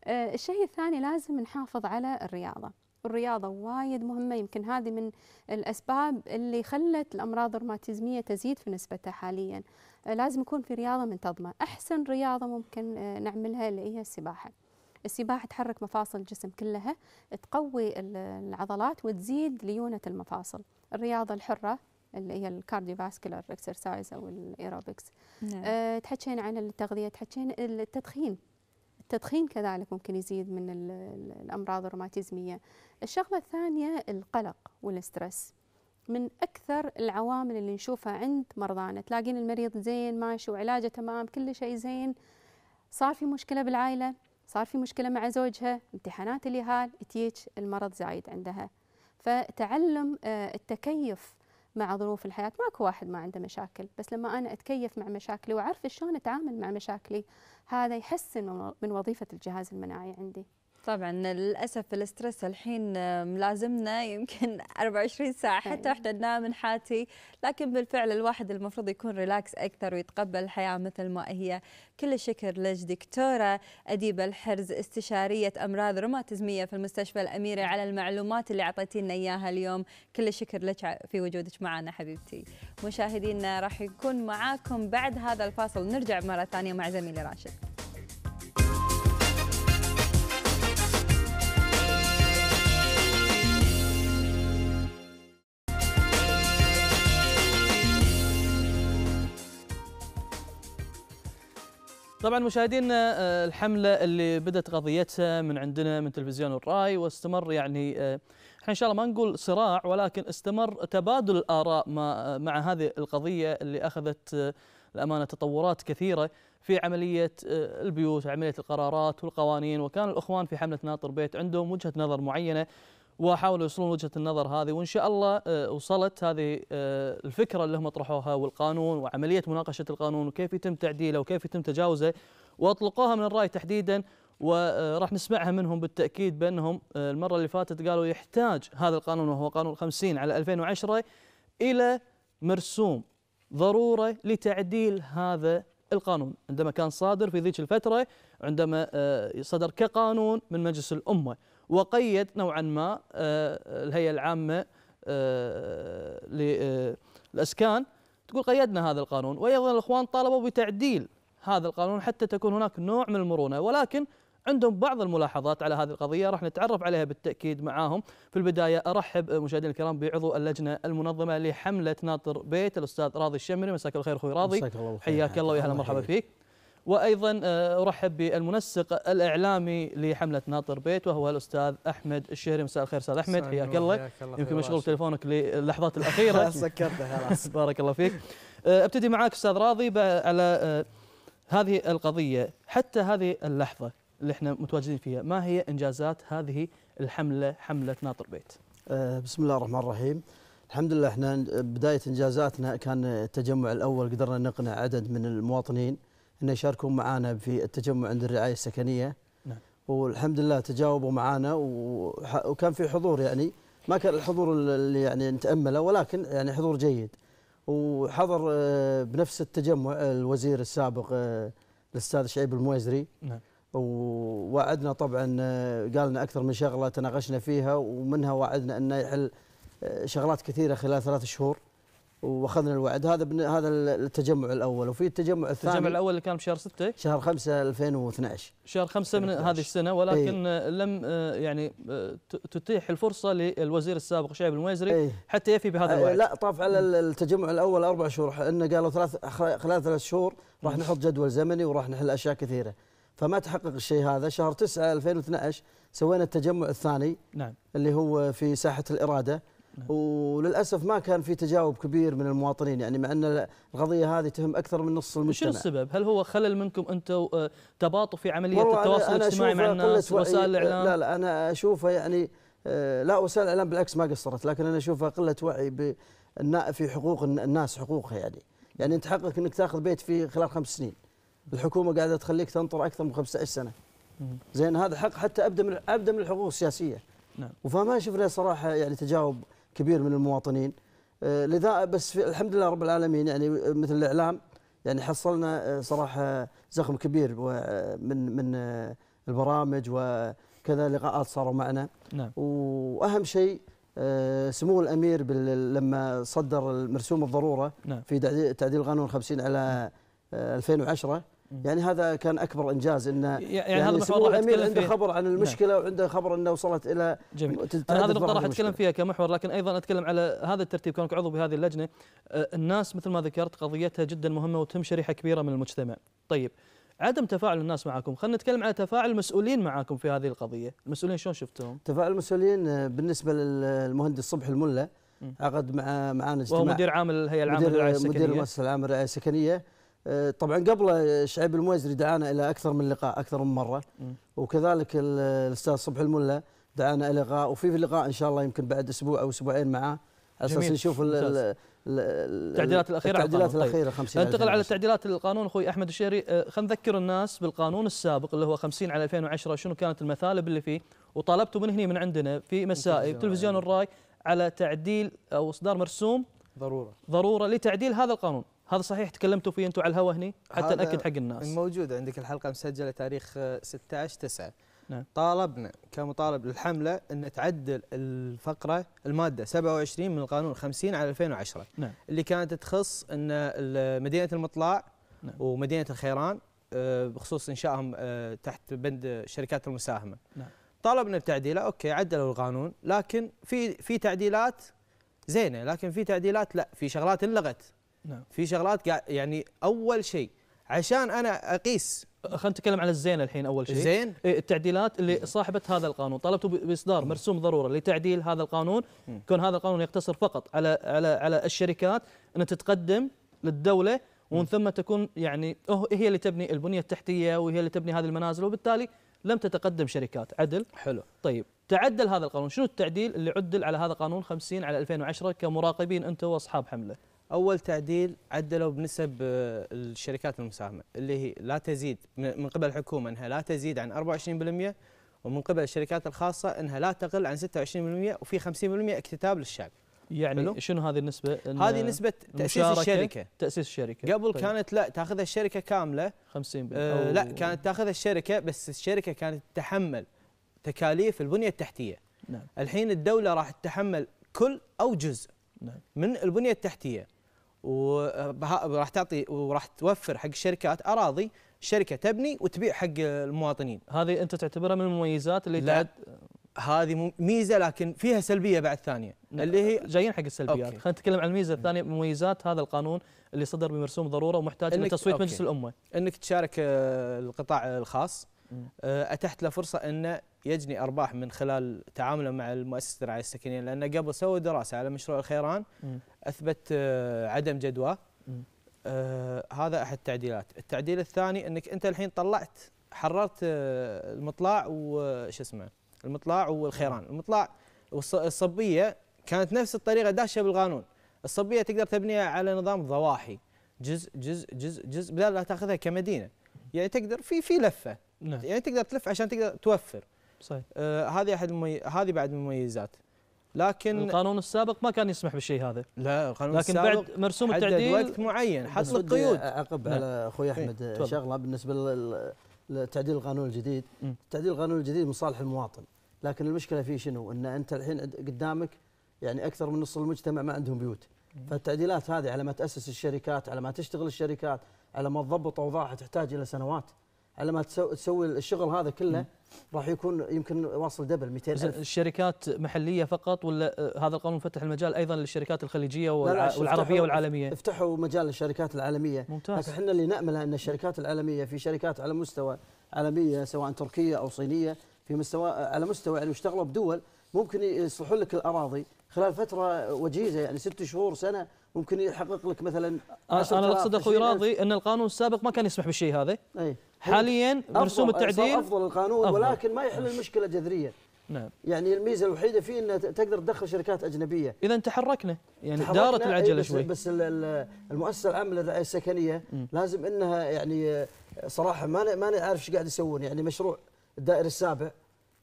آه، الشيء الثاني لازم نحافظ على الرياضه الرياضة وايد مهمه يمكن هذه من الاسباب اللي خلت الامراض الروماتيزميه تزيد في نسبتها حاليا لازم يكون في رياضه منتظمه احسن رياضه ممكن آه، نعملها اللي هي السباحه السباحه تحرك مفاصل الجسم كلها تقوي العضلات وتزيد ليونه المفاصل الرياضه الحره اللي هي الكارديوفاسكولار اكسرسايز او الايروبكس نعم. أه تحكينا عن التغذيه تحكينا التدخين التدخين كذلك ممكن يزيد من الامراض الروماتيزميه الشغله الثانيه القلق والاسترس من اكثر العوامل اللي نشوفها عند مرضانا تلاقين المريض زين ماشي وعلاجه تمام كل شيء زين صار في مشكله بالعائله صار في مشكله مع زوجها امتحانات اليهال تيج المرض زايد عندها فتعلم آه، التكيف مع ظروف الحياه ماكو واحد ما عنده مشاكل بس لما انا اتكيف مع مشاكلي واعرف شلون اتعامل مع مشاكلي هذا يحسن من وظيفه الجهاز المناعي عندي طبعا للاسف الاسترس الحين ملازمنا يمكن 24 ساعه طيب. حتى احنا ننام نحاتي لكن بالفعل الواحد المفروض يكون ريلاكس اكثر ويتقبل الحياه مثل ما هي كل الشكر لك دكتوره اديبه الحرز استشاريه امراض روماتيزميه في المستشفى الاميري على المعلومات اللي اعطيتينا اياها اليوم كل الشكر لك في وجودك معنا حبيبتي مشاهدينا راح يكون معاكم بعد هذا الفاصل نرجع مره ثانيه مع زميلي راشد طبعا مشاهدينا آه، الحمله اللي بدات قضيتها من عندنا من تلفزيون الراي واستمر يعني آه، احنا ان شاء الله ما نقول صراع ولكن استمر تبادل الاراء مع آه، هذه القضيه اللي اخذت الامانه تطورات كثيره في عمليه البيوت وعمليه القرارات والقوانين وكان الاخوان في حمله ناطر بيت عندهم وجهه نظر معينه وحاولوا يوصلون وجهه النظر هذه وان شاء الله آه، وصلت هذه آه، الفكره اللي هم طرحوها والقانون وعمليه مناقشه القانون وكيف يتم تعديله وكيف يتم تجاوزه واطلقوها من الراي تحديدا وراح آه، نسمعها منهم بالتاكيد بانهم المره اللي فاتت قالوا يحتاج هذا القانون وهو قانون 50 على 2010 الى مرسوم ضروره لتعديل هذا القانون عندما كان صادر في ذيك الفتره عندما صدر كقانون من مجلس الامه وقيد نوعا ما آه، الهيئه العامه آه، للاسكان آه، تقول قيدنا هذا القانون وايضا الاخوان طالبوا بتعديل هذا القانون حتى تكون هناك نوع من المرونه ولكن عندهم بعض الملاحظات على هذه القضية راح نتعرف عليها بالتأكيد معاهم في البداية أرحب مشاهدينا الكرام بعضو اللجنة المنظمة لحملة ناطر بيت الأستاذ راضي الشمري مساك الخير أخوي راضي حياك الله ويا مرحبا فيك وايضا آه، ارحب بالمنسق الاعلامي لحمله ناطر بيت وهو الاستاذ احمد الشهري مساء الخير استاذ احمد حياك الله يمكن مشغول تليفونك للحظات الاخيره سكرته خلاص بارك الله فيك آه، ابتدي معك استاذ راضي على آه، هذه القضيه حتى هذه اللحظه اللي احنا متواجدين فيها ما هي انجازات هذه الحمله حمله ناطر بيت بسم الله الرحمن الرحيم الحمد لله احنا بدايه انجازاتنا كان التجمع الاول قدرنا نقنع عدد من المواطنين أن يشاركون معنا في التجمع عند الرعاية السكنية نعم. والحمد لله تجاوبوا معنا وكان في حضور يعني ما كان الحضور اللي يعني نتأمله ولكن يعني حضور جيد وحضر آه، بنفس التجمع الوزير السابق آه، الأستاذ شعيب المويزري نعم. ووعدنا طبعا آه، قالنا أكثر من شغلة تناقشنا فيها ومنها وعدنا أنه يحل شغلات كثيرة خلال ثلاث شهور واخذنا الوعد هذا بن... هذا التجمع الاول وفي التجمع الثاني التجمع الاول اللي كان بشهر 6 شهر 5 2012 شهر 5 من هذه السنه ولكن ايه لم آه، يعني آه، تتيح الفرصه للوزير السابق شعيب المويزري ايه حتى يفي بهذا أيوة. الوعد لا طاف على التجمع الاول اربع شهور انه قالوا ثلاث خلال ثلاث شهور راح نحط جدول زمني وراح نحل اشياء كثيره فما تحقق الشيء هذا شهر 9 2012 سوينا التجمع الثاني نعم اللي هو في ساحه الاراده نعم. وللاسف ما كان في تجاوب كبير من المواطنين يعني مع ان القضيه هذه تهم اكثر من نص المجتمع. شو السبب؟ هل هو خلل منكم انتم آه، تباطؤ في عمليه التواصل أنا الاجتماعي مع الناس وسائل الاعلام؟ لا لا انا اشوفها يعني آه، لا وسائل الاعلام بالعكس ما قصرت لكن انا اشوفها قله وعي في حقوق الناس حقوقها يعني يعني انت حقك انك تاخذ بيت في خلال خمس سنين الحكومه قاعده تخليك تنطر اكثر من 15 سنه زين هذا حق حتى ابدا من ابدا من الحقوق السياسيه نعم وفما شفنا صراحه يعني تجاوب كبير من المواطنين آه، لذا بس الحمد لله رب العالمين يعني آه، مثل الاعلام يعني حصلنا آه، صراحه زخم كبير من من البرامج وكذا لقاءات صاروا معنا نعم. واهم شيء سمو الامير لما صدر المرسوم الضروره نعم. في تعديل قانون 50 على 2010 يعني هذا كان اكبر انجاز انه يعني, يعني هذا المحور راح الامير عنده خبر عن المشكله نعم. وعنده خبر انه وصلت الى جميل انا هذه النقطه راح اتكلم فيها كمحور لكن ايضا اتكلم على هذا الترتيب كونك عضو بهذه اللجنه أه، الناس مثل ما ذكرت قضيتها جدا مهمه وتهم شريحه كبيره من المجتمع طيب عدم تفاعل الناس معكم خلينا نتكلم على تفاعل المسؤولين معكم في هذه القضيه المسؤولين شلون شفتهم تفاعل المسؤولين أه، بالنسبه للمهندس صبح الملا عقد مع معانا اجتماع وهو مدير عام الهيئه العامه للرعايه السكنيه مدير المؤسسه العامه للرعايه السكنيه آه، طبعا قبل شعيب المويزري دعانا الى اكثر من لقاء اكثر من مره وكذلك الاستاذ صبح الملا دعانا الى لقاء وفي لقاء ان شاء الله يمكن بعد اسبوع او اسبوعين معاه على اساس نشوف التعديلات الاخيره التعديلات طيب. الاخيره 50 انتقل على تعديلات القانون اخوي احمد الشيري آه، خلينا نذكر الناس بالقانون السابق اللي هو 50 على 2010 شنو كانت المثالب اللي فيه وطالبته من هنا من عندنا في مسائي تلفزيون الراي على تعديل او اصدار مرسوم ضروره ضروره لتعديل هذا القانون هذا صحيح تكلمتوا فيه انتم على الهواء هني حتى ناكد حق الناس موجود عندك الحلقه مسجله تاريخ 16 9 نعم. طالبنا كمطالب للحمله ان تعدل الفقره الماده 27 من القانون 50 على 2010 نعم. اللي كانت تخص ان مدينه المطلع نعم. ومدينه الخيران آه، بخصوص انشائهم آه، تحت بند شركات المساهمه نعم. طالبنا بتعديله اوكي عدلوا القانون لكن في في تعديلات زينه لكن في تعديلات لا في شغلات انلغت نعم. في شغلات قاعد يعني اول شيء عشان انا اقيس خلينا نتكلم على الزين الحين اول شيء الزين إيه، التعديلات اللي صاحبه هذا القانون طلبته باصدار مرسوم ضروره لتعديل هذا القانون كون هذا القانون يقتصر فقط على على على الشركات ان تتقدم للدوله ومن ثم تكون يعني أه- هي اللي تبني البنيه التحتيه وهي اللي تبني هذه المنازل وبالتالي لم تتقدم شركات عدل حلو طيب تعدل هذا القانون شنو التعديل اللي عدل على هذا القانون 50 على 2010 كمراقبين انت واصحاب حمله اول تعديل عدلوا بنسب آه، الشركات المساهمه اللي هي لا تزيد من قبل الحكومه انها لا تزيد عن 24% ومن قبل الشركات الخاصه انها لا تقل عن 26% وفي 50% اكتتاب للشعب. يعني بلو؟ شنو هذه النسبه؟ هذه نسبه تاسيس الشركه تاسيس الشركه قبل طيب. كانت لا تاخذها الشركه كامله 50 آه لا كانت تاخذها الشركه بس الشركه كانت تتحمل تكاليف البنيه التحتيه. نعم. الحين الدوله راح تتحمل كل او جزء نعم. من البنيه التحتيه. وراح تعطي وراح توفر حق الشركات اراضي شركه تبني وتبيع حق المواطنين هذه انت تعتبرها من المميزات اللي لا هذه ميزه لكن فيها سلبيه بعد ثانيه نعم، اللي هي جايين حق السلبيات خلينا نتكلم عن الميزه الثانيه مميزات هذا القانون اللي صدر بمرسوم ضروره ومحتاج إنك لتصويت مجلس الامه انك تشارك القطاع الخاص اتحت له فرصه انه يجني ارباح من خلال تعامله مع المؤسسه الرعايه السكنيه لان قبل سووا دراسه على مشروع الخيران اثبت آه، عدم جدواه آه هذا احد التعديلات، التعديل الثاني انك انت الحين طلعت حررت آه، المطلع وش اسمه المطلع والخيران، المطلع والصبيه كانت نفس الطريقه داشه بالقانون، الصبيه تقدر تبنيها على نظام ضواحي جزء جزء جزء جزء بدل لا تاخذها كمدينه، يعني تقدر في في لفه نعم. يعني تقدر تلف عشان تقدر توفر صحيح آه هذه احد المي... هذه بعد المميزات لكن القانون السابق ما كان يسمح بالشيء هذا لا القانون لكن السابق بعد مرسوم التعديل وقت معين حط لك قيود اعقب نعم. على اخوي إيه، احمد ايه. شغله بالنسبه للتعديل القانون الجديد م. تعديل القانون الجديد من صالح المواطن لكن المشكله فيه شنو ان انت الحين قدامك يعني اكثر من نص المجتمع ما عندهم بيوت فالتعديلات هذه على ما تاسس الشركات على ما تشتغل الشركات على ما تضبط اوضاعها تحتاج الى سنوات على ما تسوي الشغل هذا كله راح يكون يمكن واصل دبل 200 ألف الشركات محليه فقط ولا آه، هذا القانون فتح المجال ايضا للشركات الخليجيه والعربيه والعالميه؟ افتحوا مجال للشركات العالميه ممتاز لكن احنا اللي نامله ان الشركات العالميه في شركات على مستوى عالميه سواء تركيه او صينيه في مستوى آه، على مستوى يعني يشتغلوا بدول ممكن يصلحون لك الاراضي خلال فتره وجيزه يعني ست شهور سنه ممكن يحقق لك مثلا آه، انا اقصد اخوي راضي ان القانون السابق ما كان يسمح بالشيء هذا اي حاليا مرسوم التعديل افضل القانون أفضل. ولكن ما يحل المشكله جذريا نعم يعني الميزه الوحيده فيه انها تقدر تدخل شركات اجنبيه اذا تحركنا يعني تحركنا دارت إيه، العجله شوي بس, المؤسسه العامه للرعايه السكنيه م. لازم انها يعني صراحه ما ما نعرف ايش قاعد يسوون يعني مشروع الدائري السابع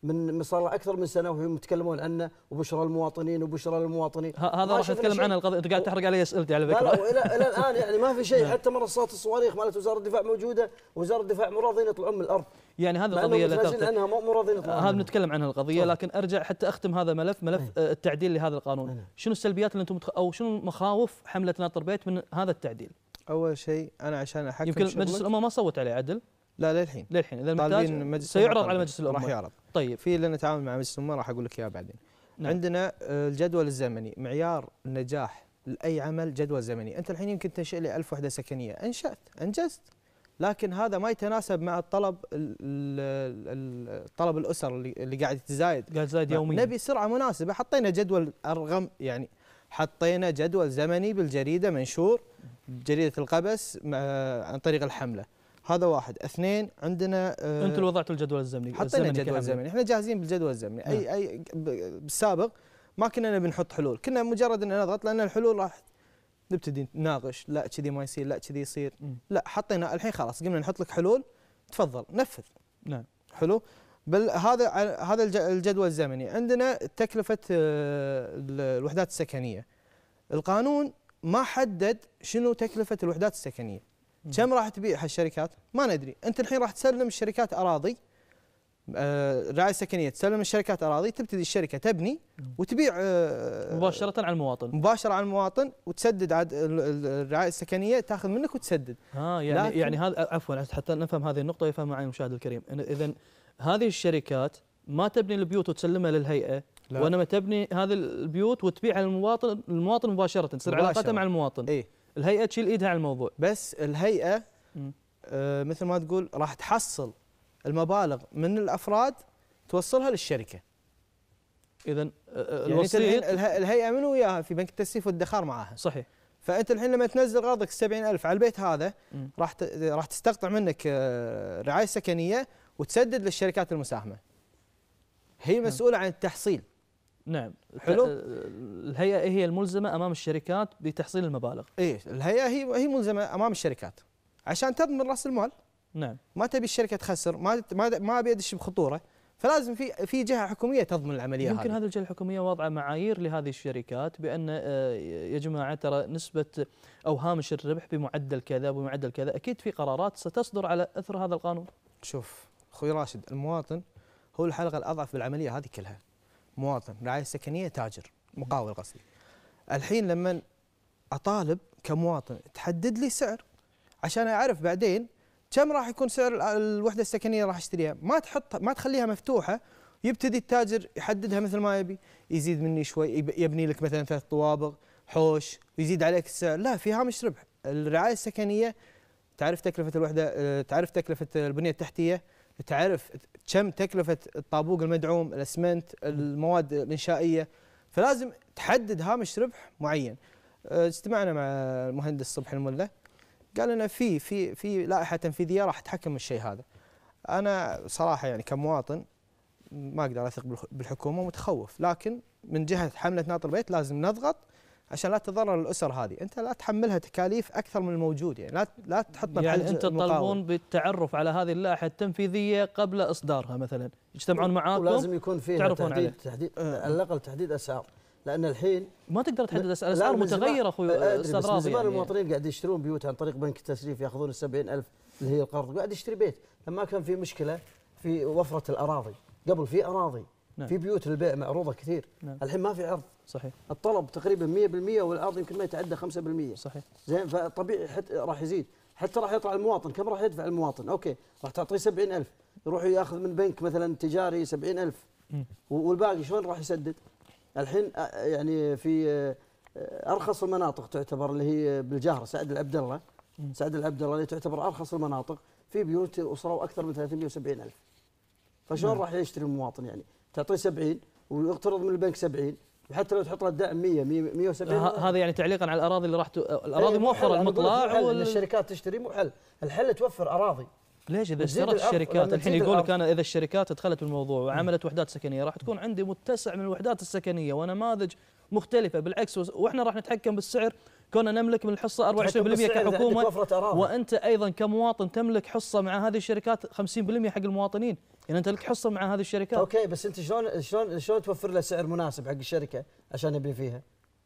من صار اكثر من سنه وهم يتكلمون عنه وبشرى المواطنين وبشرى المواطنين هذا راح نتكلم عنه القضيه انت قاعد تحرق علي اسئلتي على فكره لا, لا الى الان يعني ما في شيء نعم. حتى منصات الصواريخ مالت وزاره الدفاع موجوده وزاره الدفاع مو راضيين يطلعون من الارض يعني هذه القضيه اللي تغطي انها مو راضيين يطلعون آه، هذا بنتكلم عنها القضيه لكن ارجع حتى اختم هذا ملف ملف نعم. آه، التعديل لهذا القانون نعم. شنو السلبيات اللي انتم او شنو مخاوف حمله ناطر بيت من هذا التعديل اول شيء انا عشان احكم يمكن مجلس الامه ما صوت عليه عدل لا للحين للحين اذا سيعرض على مجلس الامه راح يعرض طيب في اللي نتعامل مع مجلس الامه راح اقول لك اياها بعدين نعم. عندنا آه، الجدول الزمني معيار نجاح لاي عمل جدول زمني انت الحين يمكن تنشئ لي ألف وحده سكنيه انشات انجزت لكن هذا ما يتناسب مع الطلب الطلب الاسر اللي قاعد يتزايد قاعد يتزايد يوميا نبي سرعه مناسبه حطينا جدول ارغم يعني حطينا جدول زمني بالجريده منشور جريده القبس عن طريق الحمله هذا واحد اثنين عندنا آه انتم اللي وضعتوا الجدول الزمني حطينا الجدول الزمني احنا جاهزين بالجدول الزمني اي نعم. اي بالسابق ما كنا نبي نحط حلول كنا مجرد ان نضغط لان الحلول راح نبتدي نناقش لا كذي ما يصير لا كذي يصير لا حطينا الحين خلاص قمنا نحط لك حلول تفضل نفذ نعم حلو بل هذا هذا الجدول الزمني عندنا تكلفه آه، الوحدات السكنيه القانون ما حدد شنو تكلفه الوحدات السكنيه كم راح تبيع هالشركات؟ ما ندري، انت الحين راح تسلم الشركات اراضي آه، السكنيه تسلم الشركات اراضي تبتدي الشركه تبني وتبيع آه، مباشره على المواطن مباشره على المواطن وتسدد عاد الرعايه السكنيه تاخذ منك وتسدد اه يعني يعني هذا عفوا حتى نفهم هذه النقطه يفهم معي المشاهد الكريم اذا هذه الشركات ما تبني البيوت وتسلمها للهيئه لا. وانما تبني هذه البيوت وتبيعها للمواطن المواطن مباشره تصير علاقتها مع المواطن اي الهيئه تشيل ايدها على الموضوع بس الهيئه آه مثل ما تقول راح تحصل المبالغ من الافراد توصلها للشركه اذا آه، آه، يعني الهيئه من وياها في بنك التسييف والادخار معاها صحيح فانت الحين لما تنزل قرضك 70000 على البيت هذا راح راح تستقطع منك آه، رعايه سكنيه وتسدد للشركات المساهمه هي نعم. مسؤوله عن التحصيل نعم حلو آه، الهيئه هي الملزمه امام الشركات بتحصيل المبالغ اي الهيئه هي هي ملزمه امام الشركات عشان تضمن راس المال نعم ما تبي الشركه تخسر ما ما ما ابي ادش بخطوره فلازم في في جهه حكوميه تضمن العمليه يمكن هذه الجهه الحكوميه واضعه معايير لهذه الشركات بان آه، يا جماعه ترى نسبه او هامش الربح بمعدل كذا بمعدل كذا اكيد في قرارات ستصدر على اثر هذا القانون شوف اخوي راشد المواطن هو الحلقه الاضعف بالعمليه هذه كلها مواطن رعايه سكنيه تاجر مقاول قصدي الحين لما اطالب كمواطن تحدد لي سعر عشان اعرف بعدين كم راح يكون سعر الوحده السكنيه راح اشتريها ما تحط ما تخليها مفتوحه يبتدي التاجر يحددها مثل ما يبي يزيد مني شوي يبني لك مثلا ثلاث طوابق حوش يزيد عليك السعر لا في هامش ربح الرعايه السكنيه تعرف تكلفه الوحده آه، تعرف تكلفه البنيه التحتيه تعرف كم تكلفه الطابوق المدعوم الاسمنت المواد الانشائيه فلازم تحدد هامش ربح معين اجتمعنا أه، مع المهندس صبح الملا قال لنا في في في لائحه تنفيذيه راح تحكم الشيء هذا انا صراحه يعني كمواطن ما اقدر اثق بالحكومه ومتخوف لكن من جهه حمله ناطر بيت لازم نضغط عشان لا تتضرر الاسر هذه انت لا تحملها تكاليف اكثر من الموجود يعني لا لا تحطنا يعني انت تطالبون بالتعرف على هذه اللائحه التنفيذيه قبل اصدارها مثلا يجتمعون معاكم ولازم يكون في تعرفون تحديد, تحديد آه. على الاقل تحديد اسعار لان الحين ما تقدر تحدد اسعار الاسعار متغيره اخوي استاذ راضي يعني المواطنين قاعد يشترون بيوت عن طريق بنك التسليف ياخذون ال ألف اللي هي القرض قاعد يشتري بيت لما كان في مشكله في وفره الاراضي قبل في اراضي نعم. في بيوت للبيع معروضه كثير نعم. الحين ما في عرض صحيح الطلب تقريبا 100% والعرض يمكن ما يتعدى 5% صحيح زين فطبيعي حتى راح يزيد حتى راح يطلع المواطن كم راح يدفع المواطن اوكي راح تعطيه 70000 يروح ياخذ من بنك مثلا تجاري 70000 والباقي شلون راح يسدد الحين يعني في ارخص المناطق تعتبر اللي هي بالجاهره سعد العبد الله سعد العبد الله اللي تعتبر ارخص المناطق في بيوت اسره اكثر من 370000 فشلون راح يشتري المواطن يعني تعطيه 70 ويقترض من البنك 70 حتى لو تحط له الدعم 100 170 هذا يعني تعليقا على الاراضي اللي راح ت... الاراضي إيه، موفره المطلع وال... الشركات تشتري مو حل الحل توفر اراضي ليش اذا اشترت الشركات الحين يقول لك انا اذا الشركات دخلت بالموضوع وعملت وحدات سكنيه راح تكون عندي متسع من الوحدات السكنيه ونماذج مختلفه بالعكس واحنا راح نتحكم بالسعر كنا نملك من الحصه 24% كحكومه وانت ايضا كمواطن تملك حصه مع هذه الشركات 50% حق المواطنين يعني انت لك حصه مع هذه الشركات اوكي بس انت شلون شلون شلون توفر له سعر مناسب حق الشركه عشان يبني فيها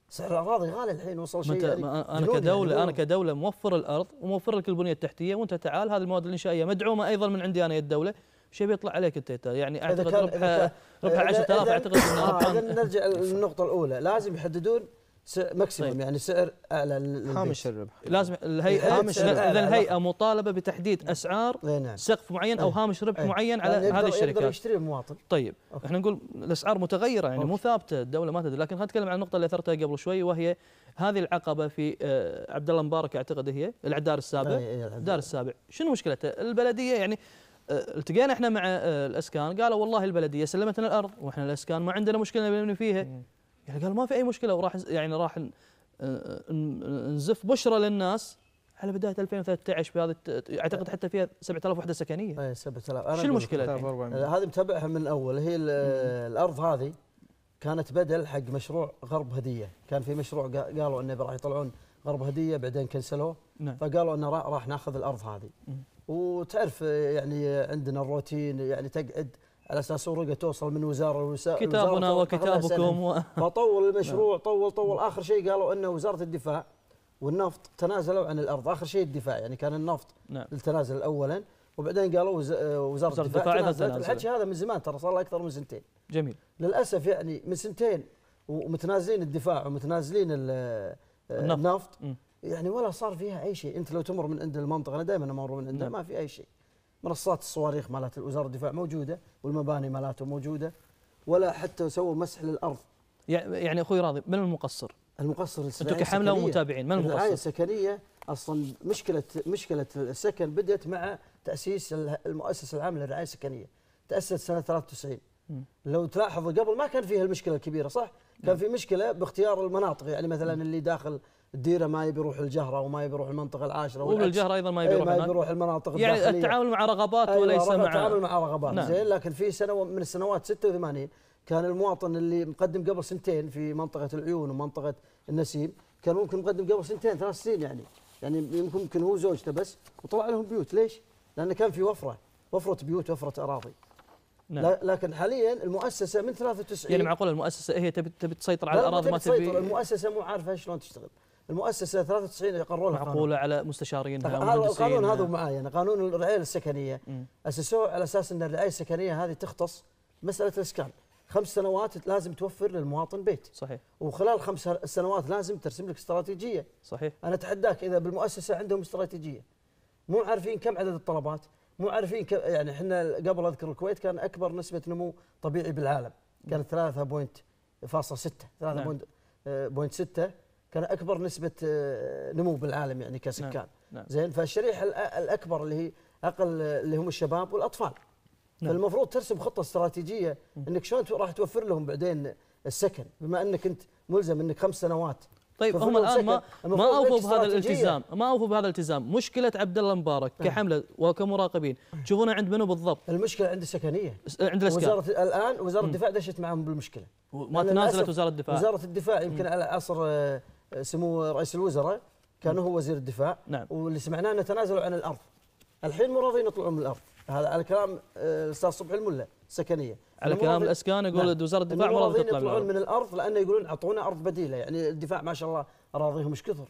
سعر الاراضي غالي الحين وصل شيء يعني انا يعني كدوله يعني انا كدوله موفر الارض وموفر لك البنيه التحتيه وانت تعال هذه المواد الانشائيه مدعومه ايضا من عندي انا يا الدوله شيء بيطلع عليك انت يعني اعتقد ربحها ربحها 10000 اعتقد انه آه، نرجع للنقطه الاولى لازم يحددون ماكسيموم طيب. يعني سعر اعلى هامش الربح إيه. لازم إيه. الهيئه هامش اذا الهيئه مطالبه بتحديد إيه. اسعار نعم. سقف معين او هامش ربح أي. معين على يعني هذه الشركات يقدر يشتري المواطن طيب أوكي. احنا نقول الاسعار متغيره يعني مو ثابته الدوله ما تدري لكن خلينا نتكلم عن النقطه اللي اثرتها قبل شوي وهي هذه العقبه في آه، عبد الله مبارك اعتقد هي العدار السابع العدار السابع شنو مشكلته البلديه يعني آه، التقينا احنا مع آه، الاسكان قالوا والله البلديه سلمت لنا الارض واحنا الاسكان ما عندنا مشكله نبني فيها يعني قال ما في اي مشكله وراح يعني راح آه، آه، آه، نزف بشرى للناس على بدايه 2013 هذه اعتقد حتى فيها 7000 وحده سكنيه اي 7000 شو المشكله هذه متابعها من الاول هي الارض هذه كانت بدل حق مشروع غرب هديه كان في مشروع قالوا انه راح يطلعون غرب هديه بعدين كنسلوه نعم. فقالوا انه راح ناخذ الارض هذه وتعرف يعني عندنا الروتين يعني تقعد على اساس ورقه توصل من وزاره الوسائل كتابنا وكتابكم و... فطول المشروع نعم. طول طول اخر شيء قالوا انه وزاره الدفاع والنفط تنازلوا عن الارض اخر شيء الدفاع يعني كان النفط نعم. التنازل اولا وبعدين قالوا آه، وزاره الدفاع الحكي هذا من زمان ترى صار له اكثر من سنتين جميل للاسف يعني من سنتين ومتنازلين الدفاع ومتنازلين آه، النفط, النفط. يعني ولا صار فيها اي شيء انت لو تمر من عند المنطقه انا دائما امر من عندها نعم. ما في اي شيء منصات الصواريخ مالت وزاره الدفاع موجوده والمباني مالته موجوده ولا حتى سووا مسح للارض يعني اخوي راضي من المقصر؟ المقصر انتم كحمله ومتابعين من المقصر؟ الرعايه السكنيه اصلا مشكله مشكله السكن بدات مع تاسيس المؤسسه العامه للرعايه السكنيه تاسست سنه 93 لو تلاحظوا قبل ما كان فيها المشكله الكبيره صح؟ كان نعم. في مشكله باختيار المناطق يعني مثلا اللي داخل الديره ما يبي يروح الجهره وما يبي يروح المنطقه العاشره الجهره ايضا ما يبي يروح ما يبي يروح المناطق يعني الداخلية. التعامل مع رغبات أيوة وليس مع التعامل مع رغبات نعم. زين لكن في سنه من السنوات 86 كان المواطن اللي مقدم قبل سنتين في منطقه العيون ومنطقه النسيم كان ممكن مقدم قبل سنتين ثلاث سنين يعني يعني يمكن يمكن هو زوجته بس وطلع لهم بيوت ليش؟ لانه كان في وفره وفره بيوت وفره اراضي نعم. لكن حاليا المؤسسه من 93 يعني معقوله المؤسسه هي تبي تبي تسيطر على الاراضي ما تبي المؤسسه مو عارفه شلون تشتغل المؤسسه 93 يقررون معقولة على مستشارين القانون هذا معي انا قانون الرعايه السكنيه اسسوه على اساس ان الرعايه السكنيه هذه تختص مساله الاسكان خمس سنوات لازم توفر للمواطن بيت صحيح وخلال خمس سنوات لازم ترسم لك استراتيجيه صحيح انا اتحداك اذا بالمؤسسه عندهم استراتيجيه مو عارفين كم عدد الطلبات مو عارفين كم يعني احنا قبل اذكر الكويت كان اكبر نسبه نمو طبيعي بالعالم كانت 3.6 3.6 نعم. كان اكبر نسبه آه، نمو بالعالم يعني كسكان نعم. نعم. زين فالشريحه الاكبر اللي هي اقل اللي هم الشباب والاطفال نعم. فالمفروض ترسم خطه استراتيجيه انك شلون راح توفر لهم بعدين السكن بما انك انت ملزم انك خمس سنوات طيب هم الان ما ما اوفوا بهذا الالتزام ما اوفوا بهذا الالتزام مشكله عبد الله مبارك نعم. كحمله وكمراقبين تشوفونها عند منو بالضبط المشكله عند السكنيه عند الاسكان وزاره الان وزاره الدفاع دشت معهم بالمشكله ما تنازلت وزاره الدفاع وزاره الدفاع يمكن على عصر آه، آه، سمو رئيس الوزراء كان نعم. هو وزير الدفاع نعم. واللي سمعناه انه تنازلوا عن الارض الحين مو راضيين يطلعون من الارض هذا على كلام آه، الاستاذ صبحي الملا سكنيه على كلام الاسكان يقول نعم. وزاره الدفاع مو راضيين يطلعون من الارض لانه يقولون اعطونا ارض بديله يعني الدفاع ما شاء الله اراضيهم ايش كثر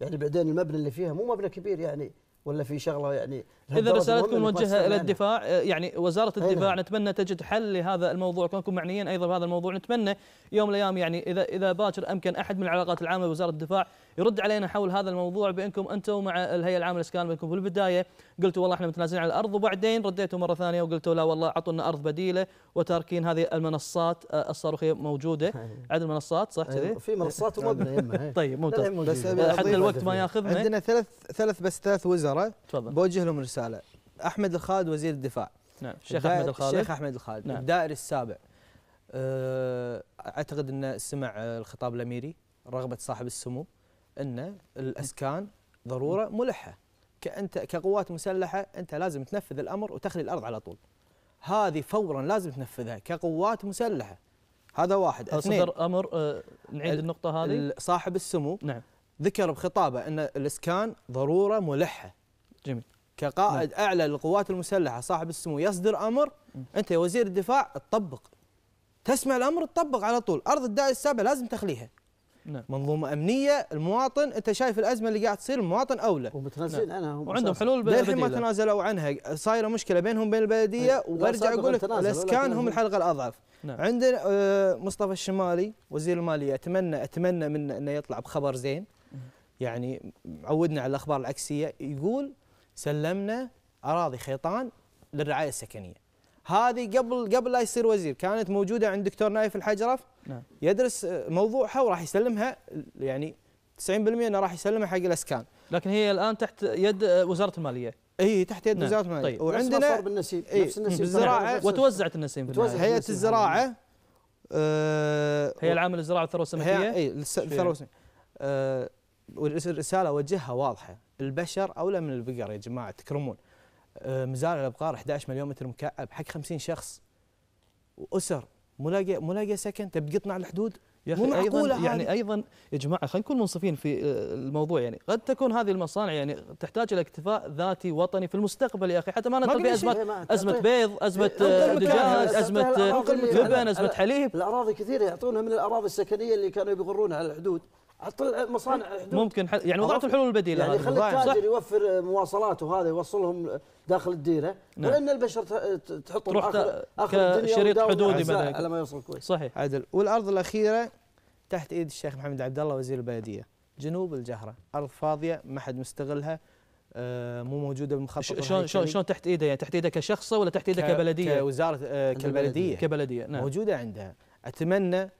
يعني بعدين المبنى اللي فيها مو مبنى كبير يعني ولا في شغله يعني اذا رسالتكم موجهه الى الدفاع آه، يعني وزاره الدفاع نتمنى تجد حل لهذا الموضوع كونكم معنيين ايضا بهذا الموضوع نتمنى يوم من الايام يعني اذا اذا باكر امكن احد من العلاقات العامه بوزاره الدفاع يرد علينا حول هذا الموضوع بانكم انتم مع الهيئه العامه للاسكان بانكم في البدايه قلتوا والله احنا متنازلين على الارض وبعدين رديتوا مره ثانيه وقلتوا لا والله اعطونا ارض بديله وتاركين هذه المنصات آه، الصاروخيه موجوده أيوه. عدد المنصات صح كذي؟ أيوه، في منصات إيه. طيب ممتاز حتى الوقت ما ياخذنا عندنا ثلاث ثلاث بس ثلاث وزراء بوجه لهم رساله رساله احمد الخالد وزير الدفاع نعم الشيخ احمد الخالد الشيخ احمد الخالد نعم. الدائري السابع أه، اعتقد انه سمع أه، الخطاب الاميري رغبه صاحب السمو ان الاسكان ضروره ملحه كانت كقوات مسلحه انت لازم تنفذ الامر وتخلي الارض على طول هذه فورا لازم تنفذها كقوات مسلحه هذا واحد اثنين صدر امر أه نعيد النقطه هذه صاحب السمو نعم ذكر بخطابه ان الاسكان ضروره ملحه جميل كقائد نعم. اعلى للقوات المسلحه صاحب السمو يصدر امر انت يا وزير الدفاع تطبق تسمع الامر تطبق على طول ارض الدائره السابعه لازم تخليها نعم. منظومه امنيه المواطن انت شايف الازمه اللي قاعد تصير المواطن اولى ومتنازلين نعم. عنها وعندهم حلول بديله ما تنازلوا عنها صايره مشكله بينهم وبين البلديه نعم. وارجع اقول لك الاسكان هم الحلقه الاضعف نعم. عندنا آه، مصطفى الشمالي وزير الماليه اتمنى اتمنى منه انه يطلع بخبر زين يعني عودنا على الاخبار العكسيه يقول سلمنا اراضي خيطان للرعايه السكنيه هذه قبل قبل لا يصير وزير كانت موجوده عند دكتور نايف الحجرف نعم. يدرس موضوعها وراح يسلمها يعني 90% انه راح يسلمها حق الاسكان لكن هي الان تحت يد وزاره الماليه اي تحت يد نعم. وزاره الماليه طيب. وعندنا صار بالنسيب إيه نفس النسيب بالزراعه وتوزعت النسيم في هيئه الزراعه نعم. آه، هي العامل الزراعه والثروه السمكيه اي الثروه السمكيه آه، والرساله اوجهها واضحه البشر اولى من البقر يا جماعه تكرمون آه، مزارع الابقار 11 مليون متر مكعب حق 50 شخص واسر مو لاقيه مو لاقيه سكن تبي تقطع على الحدود يا اخي ايضا يعني هذه. ايضا يا جماعه خلينا نكون منصفين في آه، الموضوع يعني قد تكون هذه المصانع يعني تحتاج الى اكتفاء ذاتي وطني في المستقبل يا اخي حتى ما ندخل في ازمه ازمه بيض ازمه آه، دجاج ازمه لبن ازمه حليب الاراضي كثيره يعطونها من الاراضي السكنيه اللي كانوا يبغرونها على الحدود مصانع ممكن حل... يعني وضعت الحلول البديله يعني خلي التاجر يوفر مواصلاته وهذا يوصلهم داخل الديره نعم. ولان البشر تحط تروح اخر, آخر شريط حدودي على ما يوصل الكويت صحيح عدل والارض الاخيره تحت ايد الشيخ محمد عبد الله وزير البلديه جنوب الجهره ارض فاضيه ما حد مستغلها آه، مو موجوده بالمخطط شلون شلون شلون تحت ايده يعني تحت ايده كشخص ولا تحت ايده كبلديه كوزاره آه كبلديه كبلديه نعم موجوده عندها اتمنى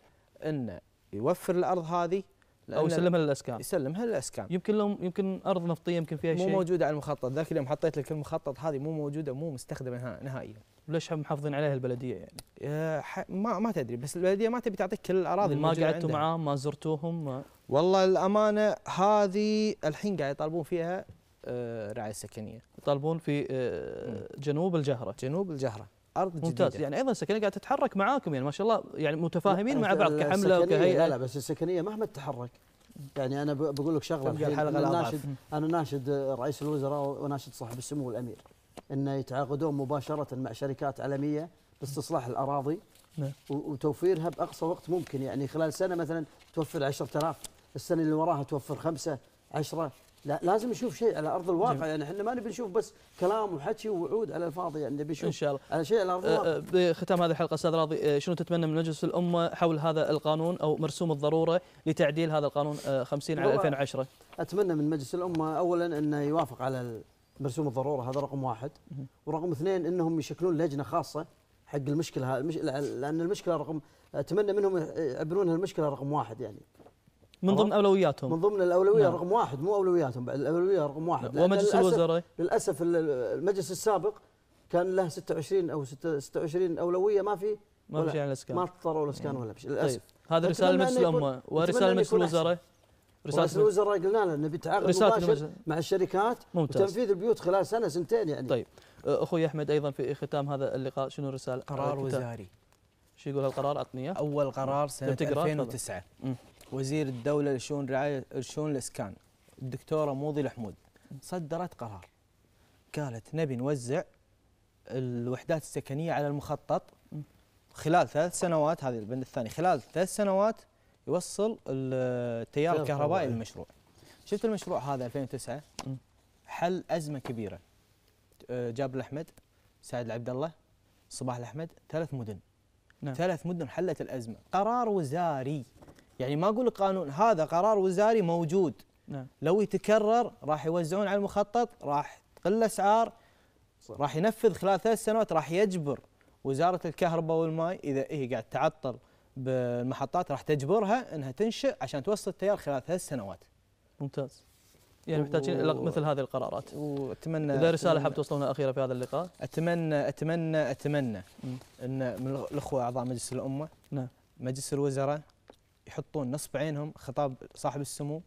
انه يوفر الارض هذه او يسلمها للاسكان يسلمها للاسكان يمكن لهم يمكن ارض نفطيه يمكن فيها شيء مو موجوده على المخطط ذاك اليوم حطيت لك المخطط هذه مو موجوده مو مستخدمه نهائيا ليش محافظين عليها البلديه يعني؟ أه ما ما تدري بس البلديه ما تبي تعطيك كل الاراضي ما قعدتوا معاهم ما زرتوهم ما والله الامانه هذه الحين قاعد يطالبون فيها آه، رعايه سكنيه يطالبون في آه، جنوب الجهره جنوب الجهره ارض ممتاز جديده ممتاز يعني ايضا السكنيه قاعده تتحرك معاكم يعني ما شاء الله يعني متفاهمين مع بعض كحمله وكهيئه لا لا بس السكنيه مهما تتحرك يعني انا بقول لك شغله طيب، الحلقه انا ناشد انا ناشد رئيس الوزراء وناشد صاحب السمو الامير انه يتعاقدون مباشره مع شركات عالميه باستصلاح الاراضي نعم. وتوفيرها باقصى وقت ممكن يعني خلال سنه مثلا توفر 10000 السنه اللي وراها توفر خمسه 10 لا لازم نشوف شيء على ارض الواقع جميل. يعني احنا ما نبي نشوف بس كلام وحكي ووعود على الفاضي يعني نبي نشوف ان شاء الله على شيء على ارض أه، الواقع أه، بختام هذه الحلقه استاذ راضي أه، شنو تتمنى من مجلس الامه حول هذا القانون او مرسوم الضروره لتعديل هذا القانون 50 على 2010 اتمنى من مجلس الامه اولا انه يوافق على مرسوم الضروره هذا رقم واحد ورقم اثنين انهم يشكلون لجنه خاصه حق المشكله لان المشكله رقم اتمنى منهم يعبرون المشكله رقم واحد يعني من ضمن اولوياتهم من ضمن الاولويه نعم. رقم واحد مو اولوياتهم بعد الاولويه رقم واحد نعم. ومجلس الوزراء للاسف المجلس السابق كان له 26 او 26 اولويه ما في ما في شيء عن الاسكان ما اضطروا الاسكان ولا نعم. شيء طيب. للاسف طيب. هذا رساله مجلس الامه ورساله مجلس الوزراء رسالة الوزراء قلنا له نبي تعاقد مباشر مع الشركات ممتاز. وتنفيذ البيوت خلال سنه سنتين يعني طيب اخوي احمد ايضا في ختام هذا اللقاء شنو الرساله؟ قرار وزاري شو يقول القرار اعطني اياه؟ اول قرار سنه 2009 وزير الدولة لشؤون رعاية شؤون الإسكان الدكتورة موضي الحمود صدرت قرار قالت نبي نوزع الوحدات السكنية على المخطط خلال ثلاث سنوات هذه البند الثاني خلال ثلاث سنوات يوصل التيار الكهربائي للمشروع شفت المشروع هذا 2009 حل أزمة كبيرة جابر الأحمد سعد العبد الله صباح الأحمد ثلاث مدن نعم. ثلاث مدن حلت الأزمة قرار وزاري يعني ما اقول قانون هذا قرار وزاري موجود نعم. لو يتكرر راح يوزعون على المخطط راح تقل الاسعار راح ينفذ خلال ثلاث سنوات راح يجبر وزاره الكهرباء والماء اذا هي قاعد تعطل بالمحطات راح تجبرها انها تنشئ عشان توصل التيار خلال ثلاث سنوات. ممتاز. يعني محتاجين الى و... مثل هذه القرارات. واتمنى اذا رساله حاب توصلونها اخيره في هذا اللقاء. اتمنى اتمنى اتمنى م. ان من الاخوه اعضاء مجلس الامه نعم مجلس الوزراء يحطون نصب عينهم خطاب صاحب السمو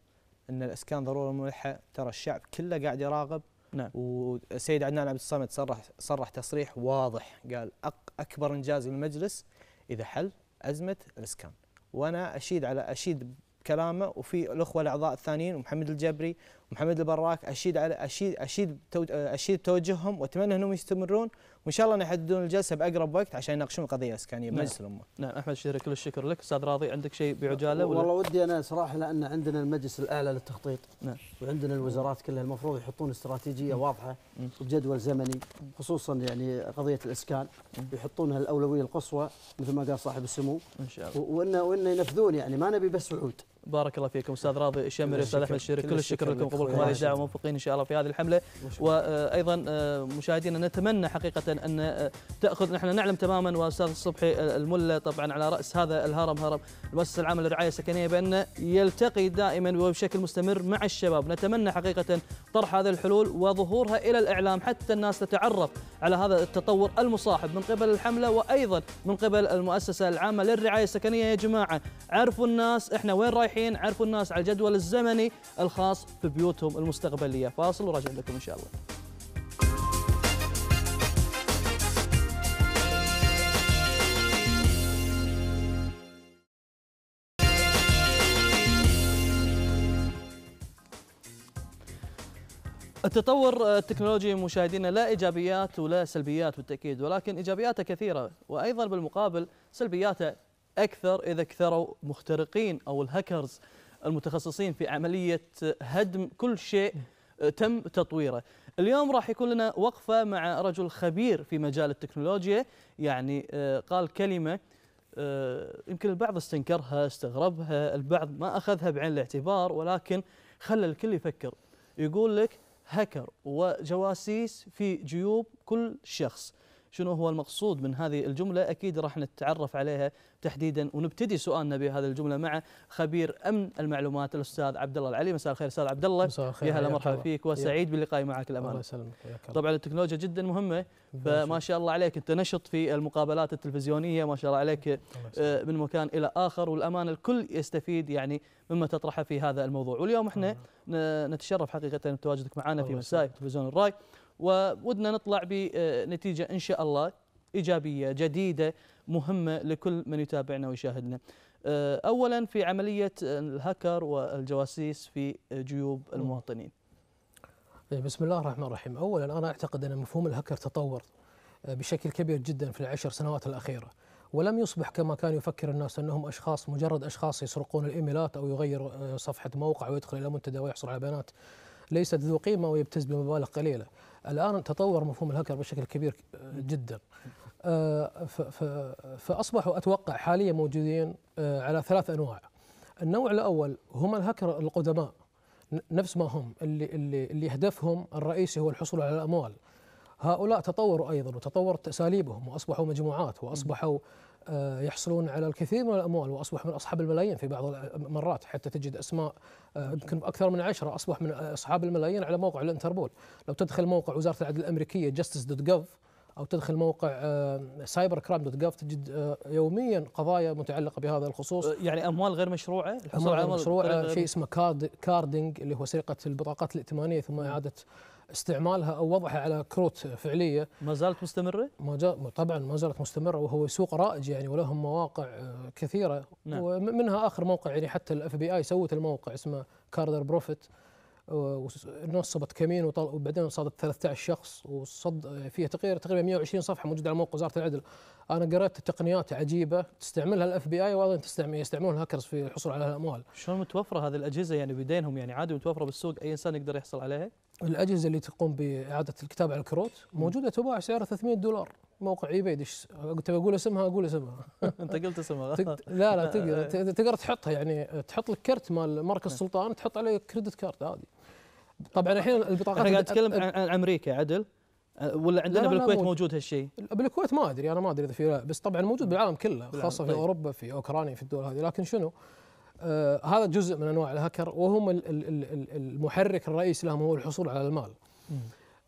ان الاسكان ضروره ملحه ترى الشعب كله قاعد يراقب نعم والسيد عدنان عبد الصمد صرح صرح تصريح واضح قال اكبر انجاز للمجلس اذا حل ازمه الاسكان وانا اشيد على اشيد بكلامه وفي الاخوه الاعضاء الثانيين ومحمد الجبري محمد البراك اشيد على اشيد اشيد اشيد توجههم واتمنى انهم يستمرون وان شاء الله يحددون الجلسه باقرب وقت عشان يناقشون القضيه الاسكانيه بمجلس نعم. الامه. نعم احمد الشهري كل الشكر لك، استاذ راضي عندك شيء بعجاله ولا؟ والله ودي انا صراحه لان عندنا المجلس الاعلى للتخطيط نعم وعندنا الوزارات كلها المفروض يحطون استراتيجيه واضحه وجدول زمني خصوصا يعني قضيه الاسكان يحطونها الاولويه القصوى مثل ما قال صاحب السمو ان شاء الله وانه وانه ينفذون يعني ما نبي بس وعود بارك الله فيكم استاذ راضي الشمري استاذ احمد الشيري كل, الشكر لكم قبولكم هذه الدعوه موفقين ان شاء الله في هذه الحمله وايضا آه، آه، مشاهدينا نتمنى حقيقه ان آه، تاخذ نحن نعلم تماما واستاذ الصبحي الملا طبعا على راس هذا الهرم هرم المؤسسه العامه للرعايه السكنيه بان يلتقي دائما وبشكل مستمر مع الشباب نتمنى حقيقه طرح هذه الحلول وظهورها الى الاعلام حتى الناس تتعرف على هذا التطور المصاحب من قبل الحمله وايضا من قبل المؤسسه العامه للرعايه السكنيه يا جماعه عرفوا الناس احنا وين رايحين الحين عرفوا الناس على الجدول الزمني الخاص في بيوتهم المستقبليه فاصل وراجع لكم ان شاء الله التطور التكنولوجي مشاهدينا لا ايجابيات ولا سلبيات بالتاكيد ولكن ايجابياته كثيره وايضا بالمقابل سلبياته أكثر إذا كثروا مخترقين أو الهاكرز المتخصصين في عملية هدم كل شيء آه، تم تطويره اليوم راح يكون لنا وقفة مع رجل خبير في مجال التكنولوجيا يعني آه، قال كلمة آه، يمكن البعض استنكرها استغربها البعض ما أخذها بعين الاعتبار ولكن خلى الكل يفكر يقول لك هكر وجواسيس في جيوب كل شخص شنو هو المقصود من هذه الجملة أكيد راح نتعرف عليها تحديدا ونبتدي سؤالنا بهذه الجملة مع خبير أمن المعلومات الأستاذ عبد الله العلي مساء الخير أستاذ عبد الله مساء الخير يا هلا مرحبا فيك وسعيد باللقاء معك الأمانة الله يسلمك طبعا التكنولوجيا جدا مهمة فما شاء الله عليك أنت نشط في المقابلات التلفزيونية ما شاء الله عليك آه، من مكان إلى آخر والأمانة الكل يستفيد يعني مما تطرحه في هذا الموضوع واليوم احنا نتشرف حقيقة بتواجدك معنا في مساء تلفزيون الراي وودنا نطلع بنتيجه ان شاء الله ايجابيه جديده مهمه لكل من يتابعنا ويشاهدنا. اولا في عمليه الهاكر والجواسيس في جيوب المواطنين. إيه، بسم الله الرحمن الرحيم، اولا انا اعتقد ان مفهوم الهاكر تطور آه، بشكل كبير جدا في العشر سنوات الاخيره. ولم يصبح كما كان يفكر الناس انهم اشخاص مجرد اشخاص يسرقون الايميلات او يغير آه، صفحه موقع ويدخل الى منتدى ويحصل على بيانات ليست ذو قيمه ويبتز بمبالغ قليله الان تطور مفهوم الهاكر بشكل كبير جدا آه، فاصبحوا اتوقع حاليا موجودين آه، على ثلاث انواع النوع الاول هم الهاكر القدماء نفس ما هم اللي اللي اللي هدفهم الرئيسي هو الحصول على الاموال هؤلاء تطوروا ايضا وتطورت اساليبهم واصبحوا مجموعات واصبحوا آه، يحصلون على الكثير من الاموال واصبح من اصحاب الملايين في بعض المرات حتى تجد اسماء آه، يمكن اكثر من عشره اصبح من اصحاب الملايين على موقع الانتربول، لو تدخل موقع وزاره العدل الامريكيه justice.gov دوت او تدخل موقع سايبر كرايم دوت جاف تجد آه، يوميا قضايا متعلقه بهذا الخصوص يعني اموال غير مشروعه اموال غير مشروعه شيء اسمه كارد كاردينج اللي هو سرقه البطاقات الائتمانيه ثم اعاده استعمالها او وضعها على كروت فعليه ما زالت مستمره؟ ما جا... طبعا ما زالت مستمره وهو سوق رائج يعني ولهم مواقع آه، كثيره نعم. ومنها اخر موقع يعني حتى الاف بي اي سوت الموقع اسمه كاردر بروفيت ونصبت كمين وبعدين صادت 13 شخص وصد فيها تقريبا تقريبا 120 صفحه موجوده على موقع وزاره العدل انا قرأت تقنيات عجيبه تستعملها الاف بي اي وايضا يستعملون الهاكرز في الحصول على الاموال. شلون متوفره هذه الاجهزه يعني بدينهم يعني عادي متوفره بالسوق اي انسان يقدر يحصل عليها؟ الاجهزه اللي تقوم باعاده الكتاب على الكروت موجوده تباع سعرها 300 دولار موقع اي دش تبي بقول اسمها اقول اسمها انت قلت اسمها لا لا تقدر إيه. تقدر تحطها يعني تحط لك كرت مال مركز السلطان إيه. تحط عليه كريدت كارد عادي طبعا الحين البطاقات انا قاعد اتكلم عن امريكا عدل ولا عندنا بالكويت موجود, هالشيء؟ بالكويت ما ادري انا ما ادري اذا في لا بس طبعا موجود نعم. بالعالم كله خاصه في طيب. اوروبا في اوكرانيا في الدول هذه لكن شنو؟ آه، هذا جزء من انواع الهكر وهم المحرك الرئيسي لهم هو الحصول على المال.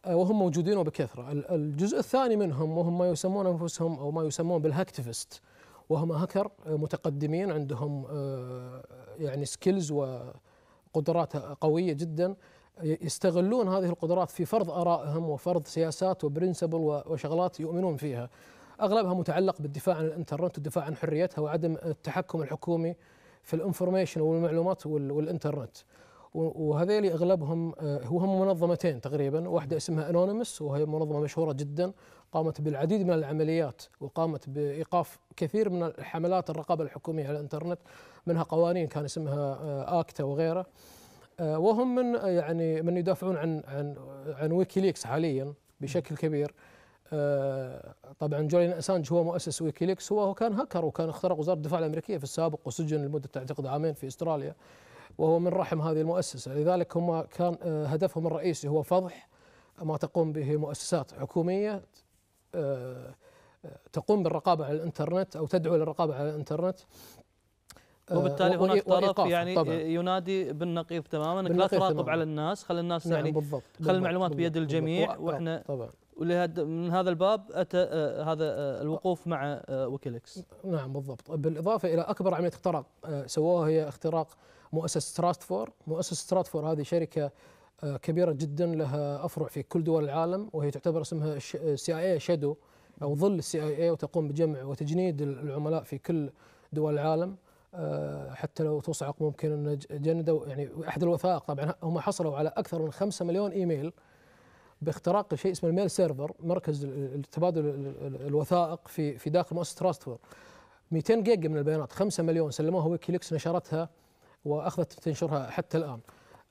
آه، وهم موجودين وبكثره، الجزء الثاني منهم وهم ما يسمون انفسهم او ما يسمون بالهكتفست وهم هكر آه، متقدمين عندهم يعني سكيلز وقدرات قويه جدا يستغلون هذه القدرات في فرض ارائهم وفرض سياسات وبرنسبل وشغلات يؤمنون فيها. اغلبها متعلق بالدفاع عن الانترنت والدفاع عن حريتها وعدم التحكم الحكومي في الانفورميشن والمعلومات والانترنت وهذيلي اغلبهم آه، وهم منظمتين تقريبا واحده اسمها انونيمس وهي منظمه مشهوره جدا قامت بالعديد من العمليات وقامت بايقاف كثير من حملات الرقابه الحكوميه على الانترنت منها قوانين كان اسمها آه، اكتا وغيره آه، وهم من يعني من يدافعون عن عن عن ويكيليكس حاليا بشكل كبير آه، طبعا جوليان اسانج هو مؤسس ويكيليكس هو كان هكر وكان اخترق وزاره الدفاع الامريكيه في السابق وسجن لمده تعتقد عامين في استراليا وهو من رحم هذه المؤسسه لذلك هم كان آه، هدفهم الرئيسي هو فضح ما تقوم به مؤسسات حكوميه آه، تقوم بالرقابه على الانترنت او تدعو للرقابه على الانترنت وبالتالي هناك طرف يعني طبعا. ينادي بالنقيض تماما انك لا تراقب على الناس خلي الناس نعم يعني بالضبط خلي المعلومات بيد الجميع واحنا طبعا من هذا الباب اتى آه، هذا آه، الوقوف مع آه، ويكيليكس نعم بالضبط بالاضافه الى اكبر عمليه اختراق سووها هي اختراق مؤسسه ستراتفور مؤسسه ستراتفور هذه شركه كبيره جدا لها افرع في كل دول العالم وهي تعتبر اسمها سي اي اي شادو او ظل السي اي اي وتقوم بجمع وتجنيد العملاء في كل دول العالم حتى لو تصعق ممكن ان جندوا يعني احد الوثائق طبعا هم حصلوا على اكثر من 5 مليون ايميل باختراق شيء اسمه الميل سيرفر مركز التبادل الوثائق في في داخل مؤسسه تراستور 200 جيجا من البيانات 5 مليون سلموها ويكيليكس نشرتها واخذت تنشرها حتى الان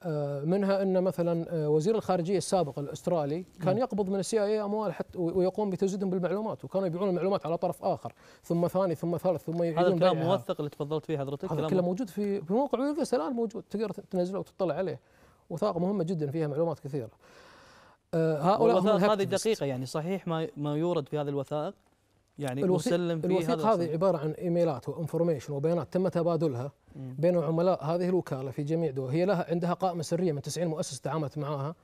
آه، منها ان مثلا آه، وزير الخارجيه السابق الاسترالي كان يقبض من السي اي اموال حتى ويقوم بتزويدهم بالمعلومات وكانوا يبيعون المعلومات على طرف اخر ثم ثاني ثم ثالث ثم يعيدون هذا الكلام موثق اللي تفضلت فيه حضرتك هذا كله موجود في في موقع ويكيليكس الان موجود تقدر تنزله وتطلع عليه وثائق مهمه جدا فيها معلومات كثيره هؤلاء هم هذه دقيقه يعني صحيح ما ما يورد في هذه الوثائق يعني الوثيق مسلم في الوثيق هذا هذه عباره عن ايميلات وانفورميشن وبيانات تم تبادلها بين عملاء هذه الوكاله في جميع دول هي لها عندها قائمه سريه من 90 مؤسسه تعاملت معها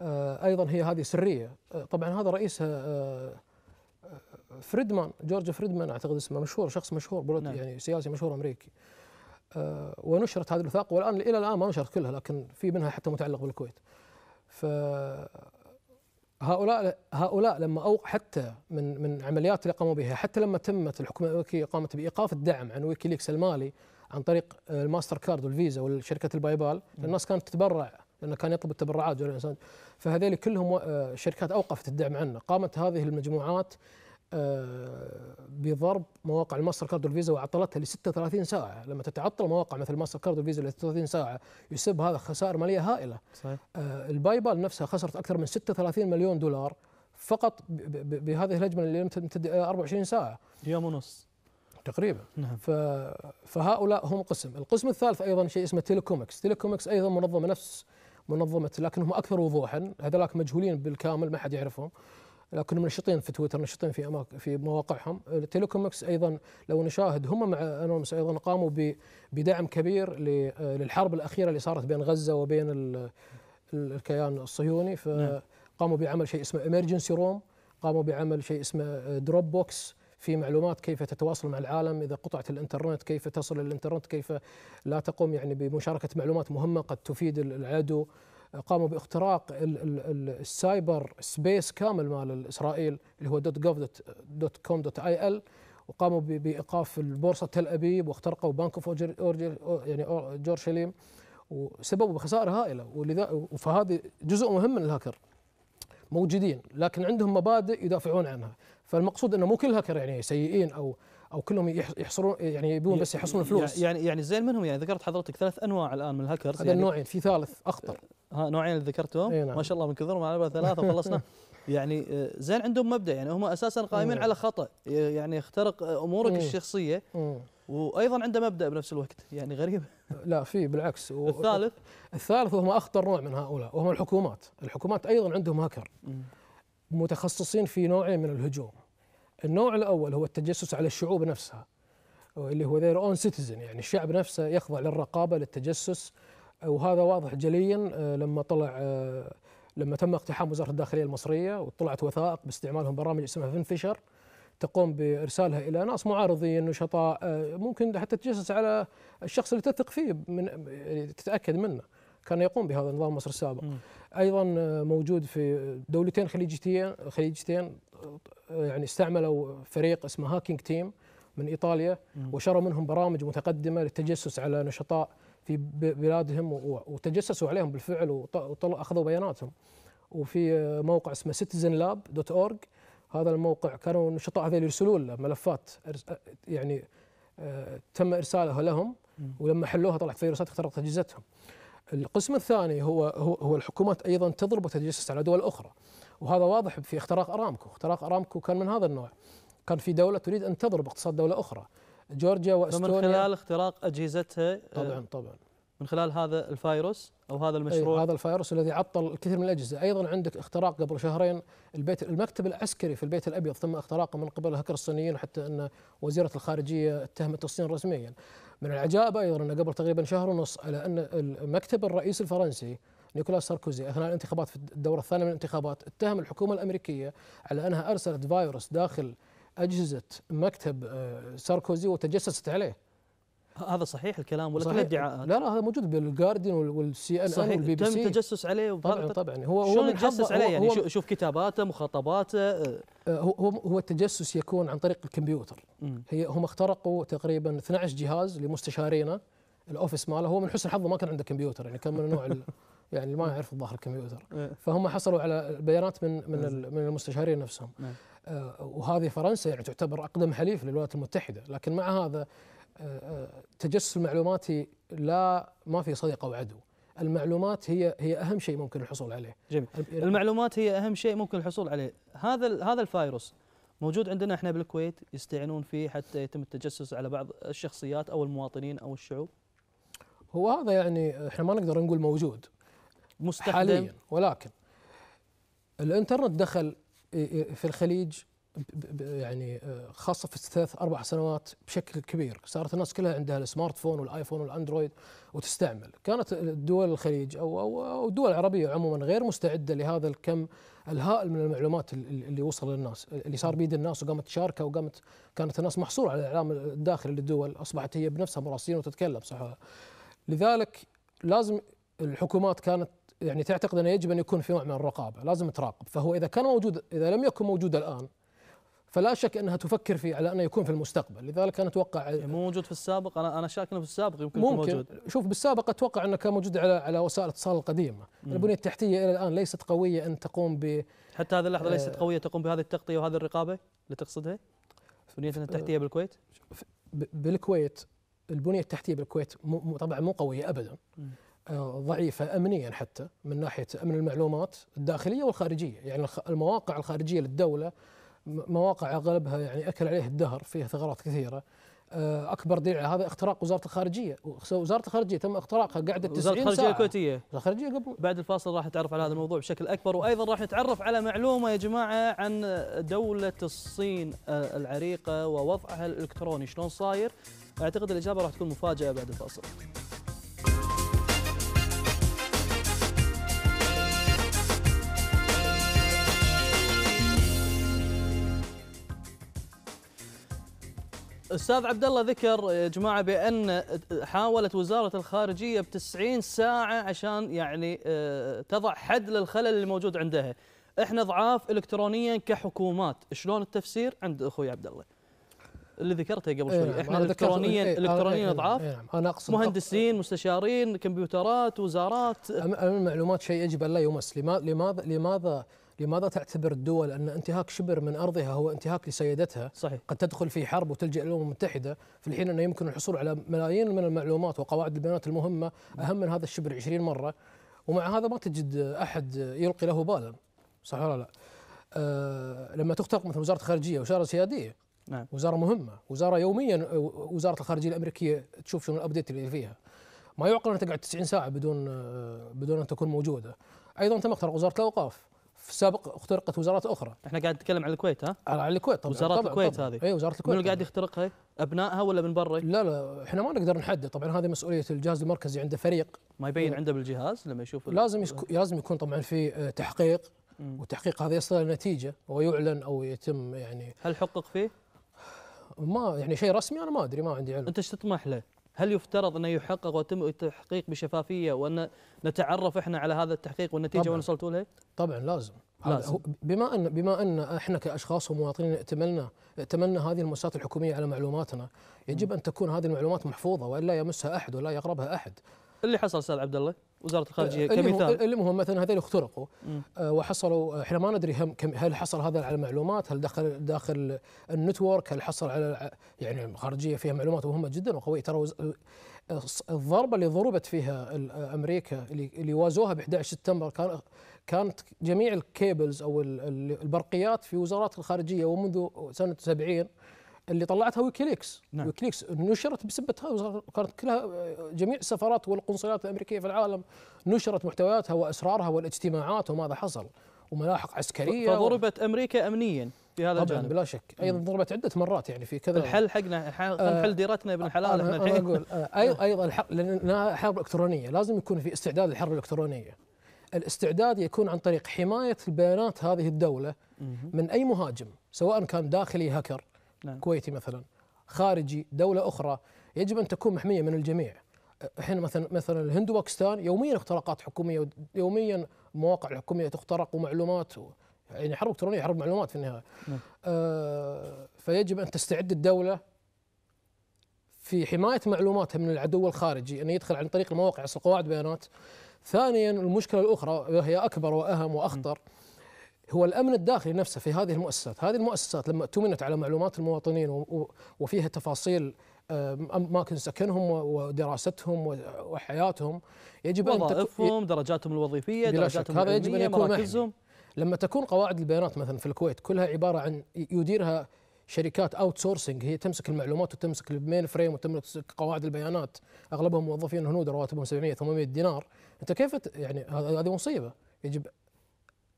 آه، ايضا هي هذه سريه آه، طبعا هذا رئيسها آه، فريدمان جورج فريدمان اعتقد اسمه مشهور شخص مشهور نعم. يعني سياسي مشهور امريكي ونشرت هذه الوثائق والان الى الان ما نشرت كلها لكن في منها حتى متعلق بالكويت ف هؤلاء هؤلاء لما او حتى من من عمليات اللي قاموا بها حتى لما تمت الحكومه الامريكيه قامت بايقاف الدعم عن ويكيليكس المالي عن طريق الماستر كارد والفيزا والشركه البايبال الناس كانت تتبرع لانه كان يطلب التبرعات فهذول كلهم آه، شركات اوقفت الدعم عنه قامت هذه المجموعات آه، بضرب مواقع الماستر كارد والفيزا وعطلتها ل 36 ساعه، لما تتعطل مواقع مثل الماستر كارد والفيزا ل 36 ساعه يسبب هذا خسائر ماليه هائله. صحيح. آه، الباي بال نفسها خسرت اكثر من 36 مليون دولار فقط بهذه الهجمه اللي لم تمتد 24 آه، ساعه. يوم ونص. تقريبا نعم. فهؤلاء هم قسم، القسم الثالث ايضا شيء اسمه تيليكومكس، تيليكومكس ايضا منظمه نفس منظمه لكنهم اكثر وضوحا، هذولاك مجهولين بالكامل ما حد يعرفهم. لكن منشطين في تويتر نشطين في اماكن في مواقعهم تيليكومكس ايضا لو نشاهد هم مع انونس ايضا قاموا بدعم كبير للحرب الاخيره اللي صارت بين غزه وبين الكيان الصهيوني فقاموا بعمل شيء اسمه امرجنسي روم قاموا بعمل شيء اسمه دروب بوكس في معلومات كيف تتواصل مع العالم اذا قطعت الانترنت كيف تصل الانترنت كيف لا تقوم يعني بمشاركه معلومات مهمه قد تفيد العدو قاموا باختراق السايبر سبيس كامل مال اسرائيل اللي هو دوت جوف دوت كوم دوت اي ال وقاموا بايقاف البورصه تل ابيب واخترقوا بنك اوف يعني جورشليم وسببوا بخسائر هائله ولذا فهذه جزء مهم من الهاكر موجودين لكن عندهم مبادئ يدافعون عنها فالمقصود انه مو كل هاكر يعني سيئين او او كلهم يحصرون يعني يبون بس يحصلون فلوس يعني يعني زين منهم يعني ذكرت حضرتك ثلاث انواع الان من الهاكرز هذا يعني النوعين في ثالث اخطر ها نوعين اللي ذكرتهم ايه نعم. ما شاء الله من كثرهم على ثلاثه وخلصنا يعني آه، زين عندهم مبدا يعني هم اساسا قائمين نعم. على خطا يعني يخترق آه، امورك مم. الشخصيه مم. وايضا عنده مبدا بنفس الوقت يعني غريب لا في بالعكس و... الثالث الثالث وهم اخطر نوع من هؤلاء وهم الحكومات الحكومات ايضا عندهم هاكر متخصصين في نوعين من الهجوم النوع الأول هو التجسس على الشعوب نفسها اللي هو their own citizen يعني الشعب نفسه يخضع للرقابة للتجسس وهذا واضح جليا آه، لما طلع آه، لما تم اقتحام وزارة الداخلية المصرية وطلعت وثائق باستعمالهم برامج اسمها فنفشر تقوم بارسالها الى ناس معارضين نشطاء آه، ممكن حتى تجسس على الشخص اللي تثق فيه من يعني تتاكد منه كان يقوم بهذا النظام مصر السابق ايضا موجود في دولتين خليجيتين خليجيتين يعني استعملوا فريق اسمه هاكينج تيم من ايطاليا وشروا منهم برامج متقدمه للتجسس على نشطاء في بلادهم وتجسسوا عليهم بالفعل وطلعوا اخذوا بياناتهم وفي موقع اسمه سيتيزن لاب دوت اورج هذا الموقع كانوا النشطاء هذول يرسلوا له ملفات يعني آه، تم ارسالها لهم ولما حلوها طلعت فيروسات اخترقت اجهزتهم. القسم الثاني هو هو الحكومات ايضا تضرب وتتجسس على دول اخرى. وهذا واضح في اختراق ارامكو، اختراق ارامكو كان من هذا النوع. كان في دوله تريد ان تضرب اقتصاد دوله اخرى. جورجيا واستونيا من خلال اختراق اجهزتها آه، طبعا طبعا من خلال هذا الفيروس او هذا المشروع هذا الفيروس الذي عطل الكثير من الاجهزه، ايضا عندك اختراق قبل شهرين البيت المكتب العسكري في البيت الابيض تم اختراقه من قبل الهكر الصينيين حتى ان وزيره الخارجيه اتهمت الصين رسميا. من العجائب ايضا ان قبل تقريبا شهر ونص على ان المكتب الرئيس الفرنسي نيكولاس ساركوزي اثناء الانتخابات في الدوره الثانيه من الانتخابات اتهم الحكومه الامريكيه على انها ارسلت فيروس داخل اجهزه مكتب آه، ساركوزي وتجسست عليه هذا صحيح الكلام ولا صحيح. ادعاءات؟ لا لا هذا موجود بالجارديان والسي ان ان والبي بي سي تم تجسس عليه طبعا طبعا هو هو تجسس عليه يعني هو شوف كتاباته مخاطباته آه. آه، هو هو التجسس يكون عن طريق الكمبيوتر هي هم اخترقوا تقريبا 12 جهاز لمستشارينا الاوفيس ماله هو من حسن حظه ما كان عنده كمبيوتر يعني كان من النوع يعني ما يعرف الظاهر الكمبيوتر إيه. فهم حصلوا على البيانات من من من المستشارين نفسهم نعم. آه، وهذه فرنسا يعني تعتبر اقدم حليف للولايات المتحده لكن مع هذا آه، آه، تجسس المعلوماتي لا ما في صديق او عدو المعلومات هي هي اهم شيء ممكن الحصول عليه جميل يعني المعلومات هي اهم شيء ممكن الحصول عليه هذا هذا الفايروس موجود عندنا احنا بالكويت يستعينون فيه حتى يتم التجسس على بعض الشخصيات او المواطنين او الشعوب هو هذا يعني احنا ما نقدر نقول موجود مستخدم حاليا ولكن الانترنت دخل في الخليج يعني آه، خاصه في الثلاث اربع سنوات بشكل كبير صارت الناس كلها عندها السمارت فون والايفون والاندرويد وتستعمل كانت دول الخليج او او, الدول العربيه عموما غير مستعده لهذا الكم الهائل من المعلومات اللي وصل للناس اللي صار بيد الناس وقامت تشاركه وقامت كانت الناس محصوره على الاعلام الداخلي للدول اصبحت هي بنفسها مراسلين وتتكلم صح لذلك لازم الحكومات كانت يعني تعتقد انه يجب ان يكون في نوع من الرقابه، لازم تراقب، فهو اذا كان موجود اذا لم يكن موجود الان فلا شك انها تفكر فيه على انه يكون في المستقبل، لذلك انا اتوقع يعني مو موجود في السابق انا انا شاك انه في السابق يمكن ممكن موجود شوف بالسابق اتوقع انه كان موجود على على وسائل الاتصال القديمه، البنيه التحتيه الى الان ليست قويه ان تقوم ب حتى هذه اللحظه آه ليست قويه تقوم بهذه التغطيه وهذه الرقابه اللي تقصدها؟ البنيه التحتيه بالكويت؟ بالكويت البنيه التحتيه بالكويت مو طبعا مو قويه ابدا. مم. ضعيفة أمنيا حتى من ناحية أمن المعلومات الداخلية والخارجية يعني المواقع الخارجية للدولة مواقع أغلبها يعني أكل عليه الدهر فيها ثغرات كثيرة آه، أكبر دليل على هذا اختراق وزارة الخارجية وزارة الخارجية تم اختراقها قعدت 90 وزارة الخارجية الكويتية الخارجية قبل بعد الفاصل راح نتعرف على هذا الموضوع بشكل أكبر وأيضا راح نتعرف على معلومة يا جماعة عن دولة الصين آه، العريقة ووضعها الإلكتروني شلون صاير أعتقد الإجابة راح تكون مفاجأة بعد الفاصل استاذ عبد الله ذكر يا جماعه بان حاولت وزاره الخارجيه ب 90 ساعه عشان يعني آه، تضع حد للخلل الموجود عندها. احنا ضعاف الكترونيا كحكومات، شلون التفسير عند اخوي عبد الله؟ اللي ذكرته قبل شوي إيه، احنا الكترونيا إيه، الكترونيا إيه ضعاف إيه انا اقصد مهندسين مستشارين كمبيوترات وزارات المعلومات شيء يجب ان لا يمس لماذا لماذا لماذا تعتبر الدول أن انتهاك شبر من أرضها هو انتهاك لسيدتها صحيح. قد تدخل في حرب وتلجأ الأمم المتحدة في الحين أنه يمكن الحصول على ملايين من المعلومات وقواعد البيانات المهمة أهم من هذا الشبر 20 مرة ومع هذا ما تجد أحد يلقي له بالا صح ولا لا أه لما تخترق مثل وزارة خارجية وزارة سيادية نعم. وزارة مهمة وزارة يوميا وزارة الخارجية الأمريكية تشوف شنو الأبديت اللي فيها ما يعقل أن تقعد 90 ساعة بدون آه، بدون أن تكون موجودة أيضا تم اختراق وزارة الأوقاف في السابق اخترقت وزارات اخرى احنا قاعد نتكلم عن الكويت ها على الكويت طبعا وزارات طبعًا الكويت طبعًا هذه اي وزاره الكويت من اللي قاعد يخترقها ابنائها ولا من برا لا لا احنا ما نقدر نحدد طبعا هذه مسؤوليه الجهاز المركزي عنده فريق ما يبين عنده بالجهاز لما يشوف لازم لازم يكون طبعا في آه، تحقيق والتحقيق هذا يصل الى نتيجه ويعلن او يتم يعني هل حقق فيه؟ ما يعني شيء رسمي انا ما ادري ما عندي علم انت ايش تطمح له؟ هل يفترض انه يحقق ويتم التحقيق بشفافيه وان نتعرف احنا على هذا التحقيق والنتيجه وين وصلتوا لها؟ طبعا لازم لازم بما ان بما ان احنا كاشخاص ومواطنين ائتمنا ائتمنا هذه المؤسسات الحكوميه على معلوماتنا، يجب ان تكون هذه المعلومات محفوظه والا يمسها احد ولا يقربها احد. اللي حصل استاذ عبد الله؟ وزاره الخارجيه آه، كمثال اللي هم مثلا هذول اخترقوا آه، وحصلوا احنا ما ندري هم هل حصل هذا على معلومات هل دخل داخل النتورك هل حصل على يعني خارجيه فيها معلومات مهمه جدا وقويه ترى آه، الضربه اللي ضربت فيها امريكا اللي اللي وازوها ب 11 سبتمبر كان كانت جميع الكيبلز او البرقيات في وزارات الخارجيه ومنذ سنه 70 اللي طلعتها ويكيليكس نعم. ويكيليكس نشرت بسبتها كانت كلها آه، جميع السفارات والقنصليات الامريكيه في العالم نشرت محتوياتها واسرارها والاجتماعات وماذا حصل وملاحق عسكريه فضربت و... امريكا امنيا في هذا الجانب بلا شك ايضا ضربت عده مرات يعني في كذا الحل حقنا حل نحل آه، ديرتنا ابن الحلال احنا الحين اقول آه، ايضا نعم. ايضا لانها حرب الكترونيه لازم يكون في استعداد للحرب الالكترونيه الاستعداد يكون عن طريق حمايه البيانات هذه الدوله من اي مهاجم سواء كان داخلي هكر نعم. كويتي مثلا خارجي دولة أخرى يجب أن تكون محمية من الجميع احنا مثلا مثلا الهند وباكستان يوميا اختراقات حكوميه يوميا مواقع الحكوميه تخترق ومعلومات يعني حرب الكترونيه حرب معلومات في النهايه. نعم. آه فيجب ان تستعد الدوله في حمايه معلوماتها من العدو الخارجي انه يدخل عن طريق المواقع قواعد بيانات. ثانيا المشكله الاخرى وهي اكبر واهم واخطر نعم. هو الامن الداخلي نفسه في هذه المؤسسات، هذه المؤسسات لما اؤتمنت على معلومات المواطنين وفيها تفاصيل آه، اماكن سكنهم ودراستهم وحياتهم يجب ان وظائفهم، درجاتهم الوظيفيه، درجاتهم هذا يجب ان يكون مراكزهم لما تكون قواعد البيانات مثلا في الكويت كلها عباره عن يديرها شركات اوت سورسنج هي تمسك المعلومات وتمسك المين فريم وتمسك قواعد البيانات اغلبهم موظفين هنود رواتبهم 700 800 دينار انت كيف يعني هذه مصيبه يجب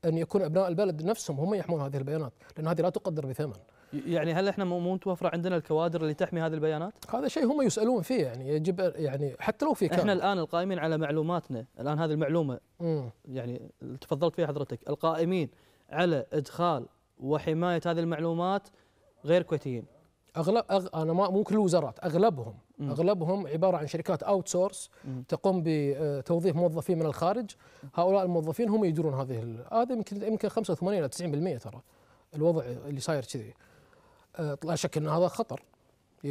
ان يكون ابناء البلد نفسهم هم يحمون هذه البيانات لان هذه لا تقدر بثمن يعني هل احنا مو متوفره عندنا الكوادر اللي تحمي هذه البيانات؟ هذا شيء هم يسالون فيه يعني يجب يعني حتى لو في احنا الان القائمين على معلوماتنا، الان هذه المعلومه مم. يعني تفضلت فيها حضرتك، القائمين على ادخال وحمايه هذه المعلومات غير كويتيين. اغلب أغ... انا ما مو كل الوزارات اغلبهم مم. اغلبهم عباره عن شركات اوت سورس تقوم بتوظيف آه، موظفين من الخارج هؤلاء الموظفين هم يديرون هذه ال... هذا يمكن يمكن 85 الى 90% ترى الوضع اللي صاير كذي آه، لا شك ان هذا خطر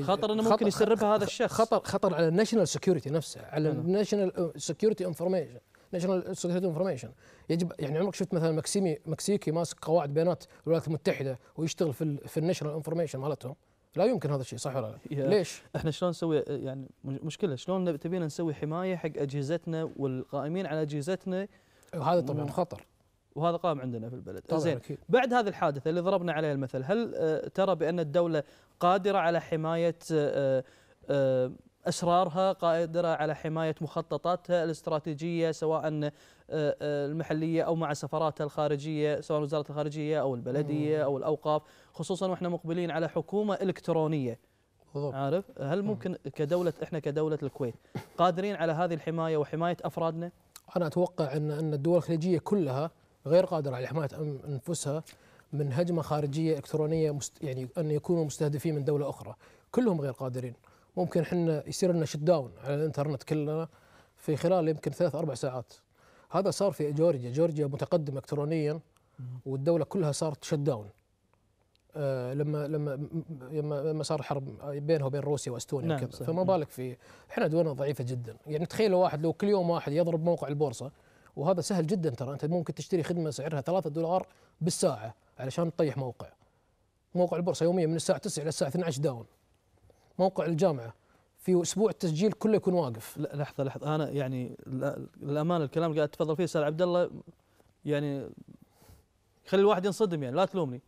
خطر انه ممكن يسربها هذا الشخص خطر خطر على الناشونال سكيورتي نفسه على الناشونال سكيورتي انفورميشن ناشونال سكيورتي انفورميشن يجب يعني عمرك شفت مثلا مكسيمي مكسيكي ماسك قواعد بيانات الولايات المتحده ويشتغل في في الناشونال انفورميشن مالتهم لا يمكن هذا الشيء صح ولا لا؟ ليش؟ احنا شلون نسوي يعني مشكله شلون تبينا نسوي حمايه حق اجهزتنا والقائمين على اجهزتنا وهذا طبعا نعم. خطر وهذا قام عندنا في البلد طبعا زين أكيد. بعد هذه الحادثه اللي ضربنا عليها المثل هل آه، ترى بان الدوله قادره على حمايه آه، آه، أسرارها قادرة على حماية مخططاتها الاستراتيجية سواء آه، آه، المحلية أو مع سفراتها الخارجية سواء وزارة الخارجية أو البلدية أو الأوقاف خصوصا وإحنا مقبلين على حكومة إلكترونية بالضبط. عارف هل ممكن كدولة إحنا كدولة الكويت قادرين على هذه الحماية وحماية أفرادنا؟ أنا أتوقع أن أن الدول الخليجية كلها غير قادرة على حماية أنفسها من هجمة خارجية إلكترونية يعني أن يكونوا مستهدفين من دولة أخرى كلهم غير قادرين ممكن احنا يصير لنا شت داون على الانترنت كلنا في خلال يمكن ثلاث اربع ساعات هذا صار في جورجيا جورجيا متقدمه الكترونيا والدوله كلها صارت شت داون آه لما لما لما صار حرب بينها وبين روسيا واستونيا نعم وكذا فما بالك في احنا دولنا ضعيفه جدا يعني تخيل واحد لو كل يوم واحد يضرب موقع البورصه وهذا سهل جدا ترى انت ممكن تشتري خدمه سعرها 3 دولار بالساعه علشان تطيح موقع موقع البورصه يوميا من الساعه 9 الى الساعه 12 داون موقع الجامعه في اسبوع التسجيل كله يكون واقف لحظه لحظه انا يعني للامانه الكلام اللي قاعد تفضل فيه استاذ عبد الله يعني يخلي الواحد ينصدم يعني لا تلومني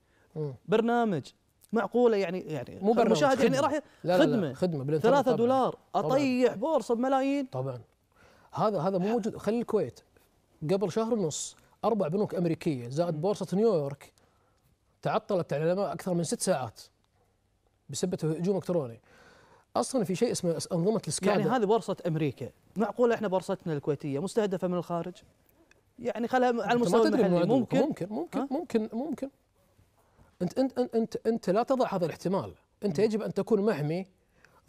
برنامج معقوله يعني يعني مو برنامج يعني خدمة. يعني راح لا خدمه لا لا خدمه ثلاثة دولار اطيح طبعًا بورصه بملايين طبعا هذا هذا مو موجود خلي الكويت قبل شهر ونص اربع بنوك امريكيه زائد بورصه نيويورك تعطلت على اكثر من ست ساعات بسبب هجوم الكتروني اصلا في شيء اسمه انظمه السكادا يعني هذه بورصه امريكا معقوله احنا بورصتنا الكويتيه مستهدفه من الخارج يعني خلها على المستوى المحلي ممكن ممكن ممكن ممكن ممكن انت انت انت انت لا تضع هذا الاحتمال انت يجب ان تكون محمي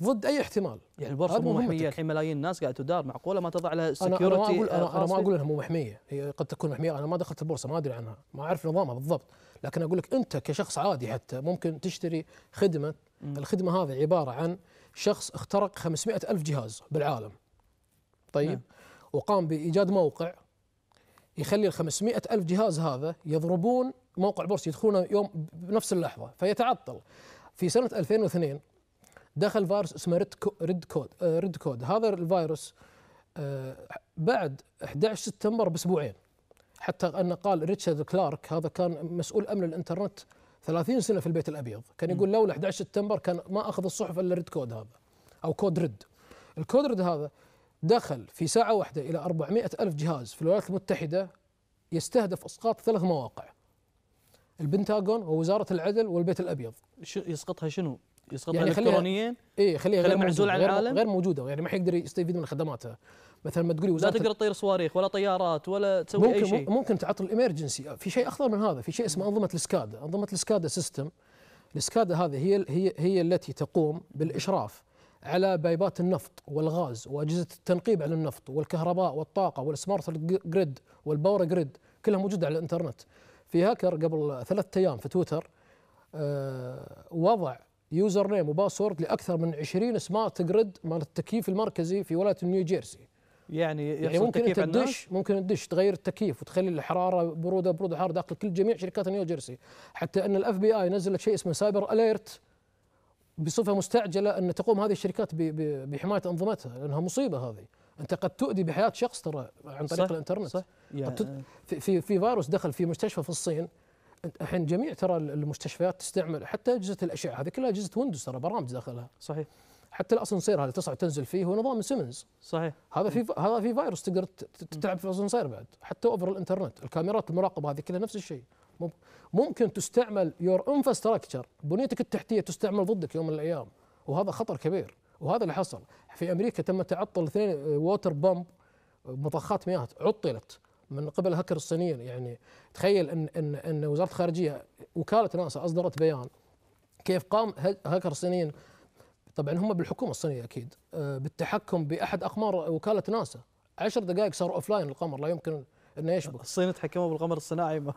ضد اي احتمال يعني البورصه مو محميه الحين يعني ملايين الناس قاعده تدار معقوله ما تضع لها سكيورتي انا ما اقول انا, أنا ما اقول انها مو محميه هي قد تكون محميه انا ما دخلت البورصه ما ادري عنها ما اعرف نظامها بالضبط لكن اقول لك انت كشخص عادي حتى ممكن تشتري خدمه الخدمه هذه عباره عن شخص اخترق 500 ألف جهاز بالعالم طيب نعم. وقام بإيجاد موقع يخلي ال 500 ألف جهاز هذا يضربون موقع بورصة يدخلونه يوم بنفس اللحظة فيتعطل في سنة 2002 دخل فيروس اسمه ريد ريد كود آه، ريد كود هذا الفيروس آه، بعد 11 سبتمبر باسبوعين حتى ان قال ريتشارد كلارك هذا كان مسؤول امن الانترنت 30 سنه في البيت الابيض كان يقول لولا 11 سبتمبر كان ما اخذ الصحف الا الريد كود هذا او كود ريد الكود ريد هذا دخل في ساعه واحده الى 400 الف جهاز في الولايات المتحده يستهدف اسقاط ثلاث مواقع البنتاغون ووزاره العدل والبيت الابيض يسقطها شنو يسقطها يعني الكترونيا اي خليها, خليها غير معزول عن العالم غير موجوده يعني ما حيقدر يستفيد من خدماتها مثلا ما تقولي وزاره لا تقدر تطير صواريخ ولا طيارات ولا تسوي ممكن اي شيء ممكن تعطل الامرجنسي في شيء اخطر من هذا في شيء اسمه انظمه السكادا انظمه السكادا سيستم السكادا هذه هي هي هي التي تقوم بالاشراف على بايبات النفط والغاز واجهزه التنقيب على النفط والكهرباء والطاقه والسمارت جريد والباور جريد كلها موجوده على الانترنت في هاكر قبل ثلاثة ايام في تويتر آه، وضع يوزر نيم وباسورد لاكثر من 20 سمارت جريد مال التكييف المركزي في ولايه نيو جيرسي يعني يعني ممكن انت تدش ممكن تدش تغير التكييف وتخلي الحراره بروده بروده حاره داخل كل جميع شركات نيو جيرسي حتى ان الاف بي اي نزلت شيء اسمه سايبر اليرت بصفه مستعجله ان تقوم هذه الشركات بحمايه انظمتها لانها مصيبه هذه انت قد تؤذي بحياه شخص ترى عن طريق صح الانترنت صح يعني في في فيروس دخل في مستشفى في الصين الحين جميع ترى المستشفيات تستعمل حتى اجهزه الاشعه هذه كلها اجهزه ويندوز ترى برامج داخلها صحيح حتى الاسانسير هذا تصعد تنزل فيه هو نظام سيمنز صحيح هذا في هذا في فيروس تقدر تلعب في الاسانسير بعد حتى اوفر الانترنت الكاميرات المراقبه هذه كلها نفس الشيء ممكن تستعمل يور انفراستراكشر بنيتك التحتيه تستعمل ضدك يوم من الايام وهذا خطر كبير وهذا اللي حصل في امريكا تم تعطل اثنين ووتر آه، بامب آه، مضخات مياه عطلت من قبل هكر الصينيين يعني تخيل ان ان ان وزاره الخارجيه وكاله ناسا اصدرت بيان كيف قام هكر الصينيين طبعا هم بالحكومه الصينيه اكيد آه، بالتحكم باحد اقمار وكاله ناسا عشر دقائق صار اوف لاين القمر لا يمكن انه يشبك الصين تحكموا بالقمر الصناعي ما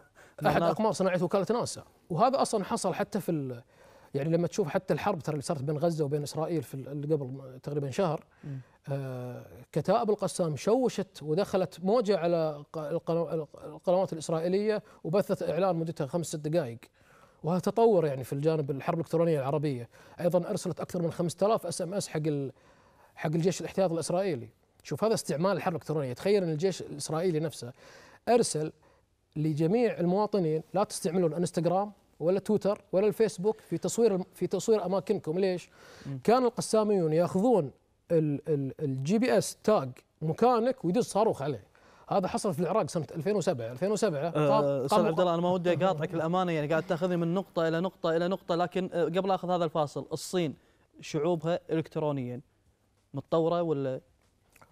احد اقمار صناعيه وكاله ناسا وهذا اصلا حصل حتى في يعني لما تشوف حتى الحرب ترى اللي صارت بين غزه وبين اسرائيل في اللي قبل تقريبا شهر آه كتائب القسام شوشت ودخلت موجه على القنوات الاسرائيليه وبثت اعلان مدته خمس ست دقائق وهذا تطور يعني في الجانب الحرب الالكترونيه العربيه ايضا ارسلت اكثر من 5000 اس ام اس حق حق الجيش الاحتياطي الاسرائيلي شوف هذا استعمال الحرب الالكترونيه تخيل ان الجيش الاسرائيلي نفسه ارسل لجميع المواطنين لا تستعملون انستغرام ولا تويتر ولا الفيسبوك في تصوير في تصوير اماكنكم ليش؟ كان القساميون ياخذون الجي بي اس تاج مكانك ويدز صاروخ عليه هذا حصل في العراق سنه 2007 2007 أه استاذ عبد الله انا ما ودي اقاطعك الامانه يعني قاعد تاخذني من نقطه الى نقطه الى نقطه لكن آه، قبل اخذ هذا الفاصل الصين شعوبها الكترونيا متطوره ولا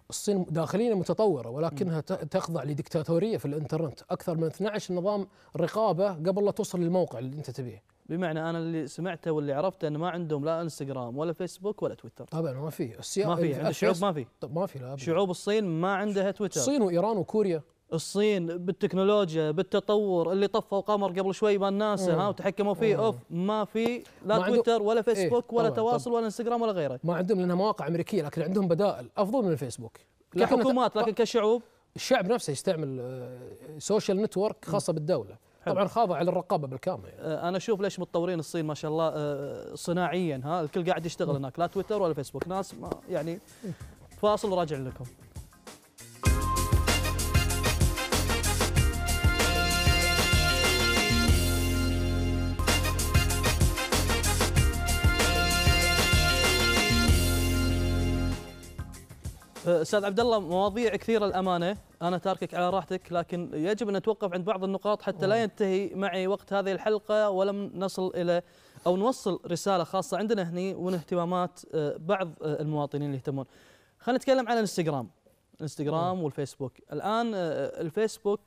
الصين داخليا متطوره ولكنها تخضع لدكتاتوريه في الانترنت اكثر من 12 نظام رقابه قبل لا توصل للموقع اللي انت تبيه بمعنى انا اللي سمعته واللي عرفته انه ما عندهم لا انستغرام ولا فيسبوك ولا تويتر طبعا ما في ما في عند الشعوب ما في طب ما في لا أبدا. شعوب الصين ما عندها تويتر الصين وايران وكوريا الصين بالتكنولوجيا بالتطور اللي طفوا قمر قبل شوي مال ناسا ها وتحكموا فيه اوف ما في لا ما تويتر ولا إيه، فيسبوك ايه ولا تواصل ولا انستغرام ولا غيره ما عندهم لانها مواقع امريكيه لكن عندهم بدائل افضل من الفيسبوك كحكومات لكن كشعوب الشعب نفسه يستعمل سوشيال آه، نتورك خاصه بالدوله طبعا خاضع للرقابه بالكامل يعني. آه، انا اشوف ليش متطورين الصين ما شاء الله آه، آه، صناعيا ها الكل قاعد يشتغل هناك لا تويتر ولا فيسبوك ناس ما يعني فاصل راجع لكم استاذ عبد الله مواضيع كثيره الامانه انا تاركك على راحتك لكن يجب ان نتوقف عند بعض النقاط حتى لا آه. ينتهي معي وقت هذه الحلقه ولم نصل الى او نوصل رساله خاصه عندنا هني واهتمامات آه، بعض آه، المواطنين اللي يهتمون. خلينا نتكلم عن الانستغرام. الانستغرام والفيسبوك، الان الفيسبوك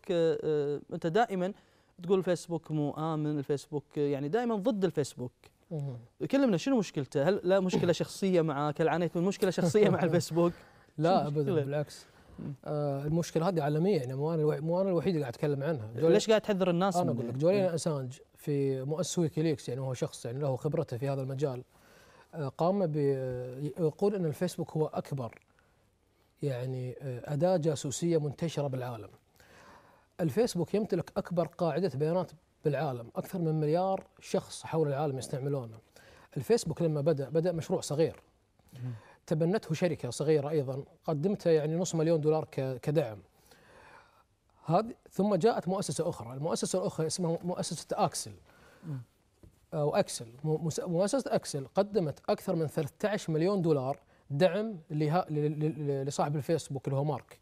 انت دائما تقول الفيسبوك مو امن، الفيسبوك يعني دائما ضد الفيسبوك. كلمنا شنو مشكلته؟ هل لا مشكله شخصيه معك؟ هل عانيت من مشكله شخصيه مع الفيسبوك؟ لا ابدا بالعكس آه المشكله هذه عالميه يعني مو انا مو انا الوحيد اللي قاعد اتكلم عنها ليش قاعد تحذر الناس انا اقول لك جوليان إيه. اسانج في مؤسس ويكيليكس يعني هو شخص يعني له خبرته في هذا المجال آه قام يقول ان الفيسبوك هو اكبر يعني آه اداه جاسوسيه منتشره بالعالم الفيسبوك يمتلك اكبر قاعده بيانات بالعالم اكثر من مليار شخص حول العالم يستعملونه الفيسبوك لما بدا بدا مشروع صغير تبنته شركه صغيره ايضا قدمت يعني نص مليون دولار كدعم هذه ثم جاءت مؤسسه اخرى المؤسسه الاخرى اسمها مؤسسه اكسل او اكسل مؤسسه اكسل قدمت اكثر من 13 مليون دولار دعم لصاحب الفيسبوك اللي هو مارك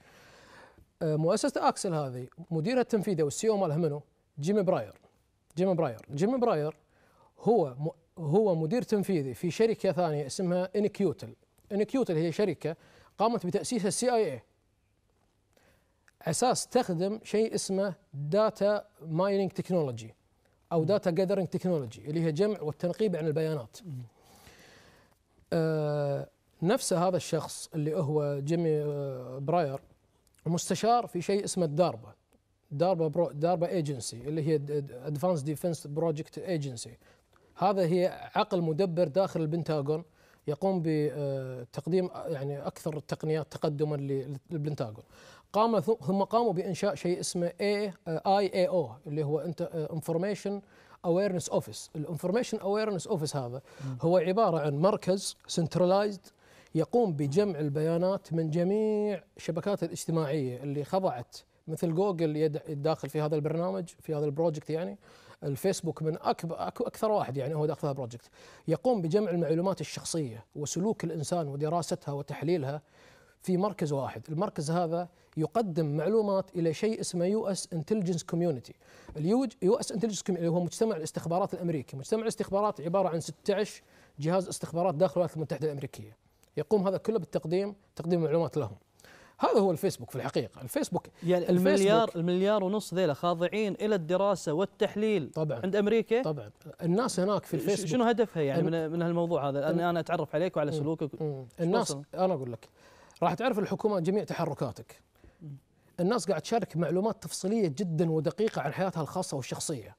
مؤسسه اكسل هذه مديرها التنفيذي والسي او مالها منو؟ جيمي براير جيمي براير جيمي براير هو هو مدير تنفيذي في شركه ثانيه اسمها انكيوتل انكيوت اللي هي شركه قامت بتاسيس السي اي اي اساس تخدم شيء اسمه داتا مايننج تكنولوجي او داتا جاذرنج تكنولوجي اللي هي جمع والتنقيب عن البيانات. آه نفس هذا الشخص اللي هو جيمي آه، براير مستشار في شيء اسمه الداربا داربا برو داربا ايجنسي اللي هي ادفانس ديفنس بروجكت ايجنسي هذا هي عقل مدبر داخل البنتاغون يقوم بتقديم يعني اكثر التقنيات تقدما للبنتاغون قام ثم قاموا بانشاء شيء اسمه اي اي او اللي هو انت انفورميشن اويرنس اوفيس الانفورميشن اويرنس اوفيس هذا هو عباره عن مركز سنترلايزد يقوم بجمع البيانات من جميع الشبكات الاجتماعيه اللي خضعت مثل جوجل داخل في هذا البرنامج في هذا البروجكت يعني الفيسبوك من أكبر أكثر واحد يعني هو داخل بروجكت يقوم بجمع المعلومات الشخصية وسلوك الإنسان ودراستها وتحليلها في مركز واحد المركز هذا يقدم معلومات الى شيء اسمه يو اس انتليجنس كوميونتي اليو اس انتليجنس كوميونتي هو مجتمع الاستخبارات الامريكي مجتمع الاستخبارات عباره عن 16 جهاز استخبارات داخل الولايات المتحده الامريكيه يقوم هذا كله بالتقديم تقديم معلومات لهم هذا هو الفيسبوك في الحقيقه الفيسبوك يعني الفيسبوك المليار المليار ونص ذيلا خاضعين الى الدراسه والتحليل طبعا عند امريكا طبعا الناس هناك في الفيسبوك شنو هدفها يعني من من هالموضوع هذا انا انا اتعرف عليك وعلى سلوكك الناس انا اقول لك راح تعرف الحكومه جميع تحركاتك الناس قاعد تشارك معلومات تفصيليه جدا ودقيقه عن حياتها الخاصه والشخصيه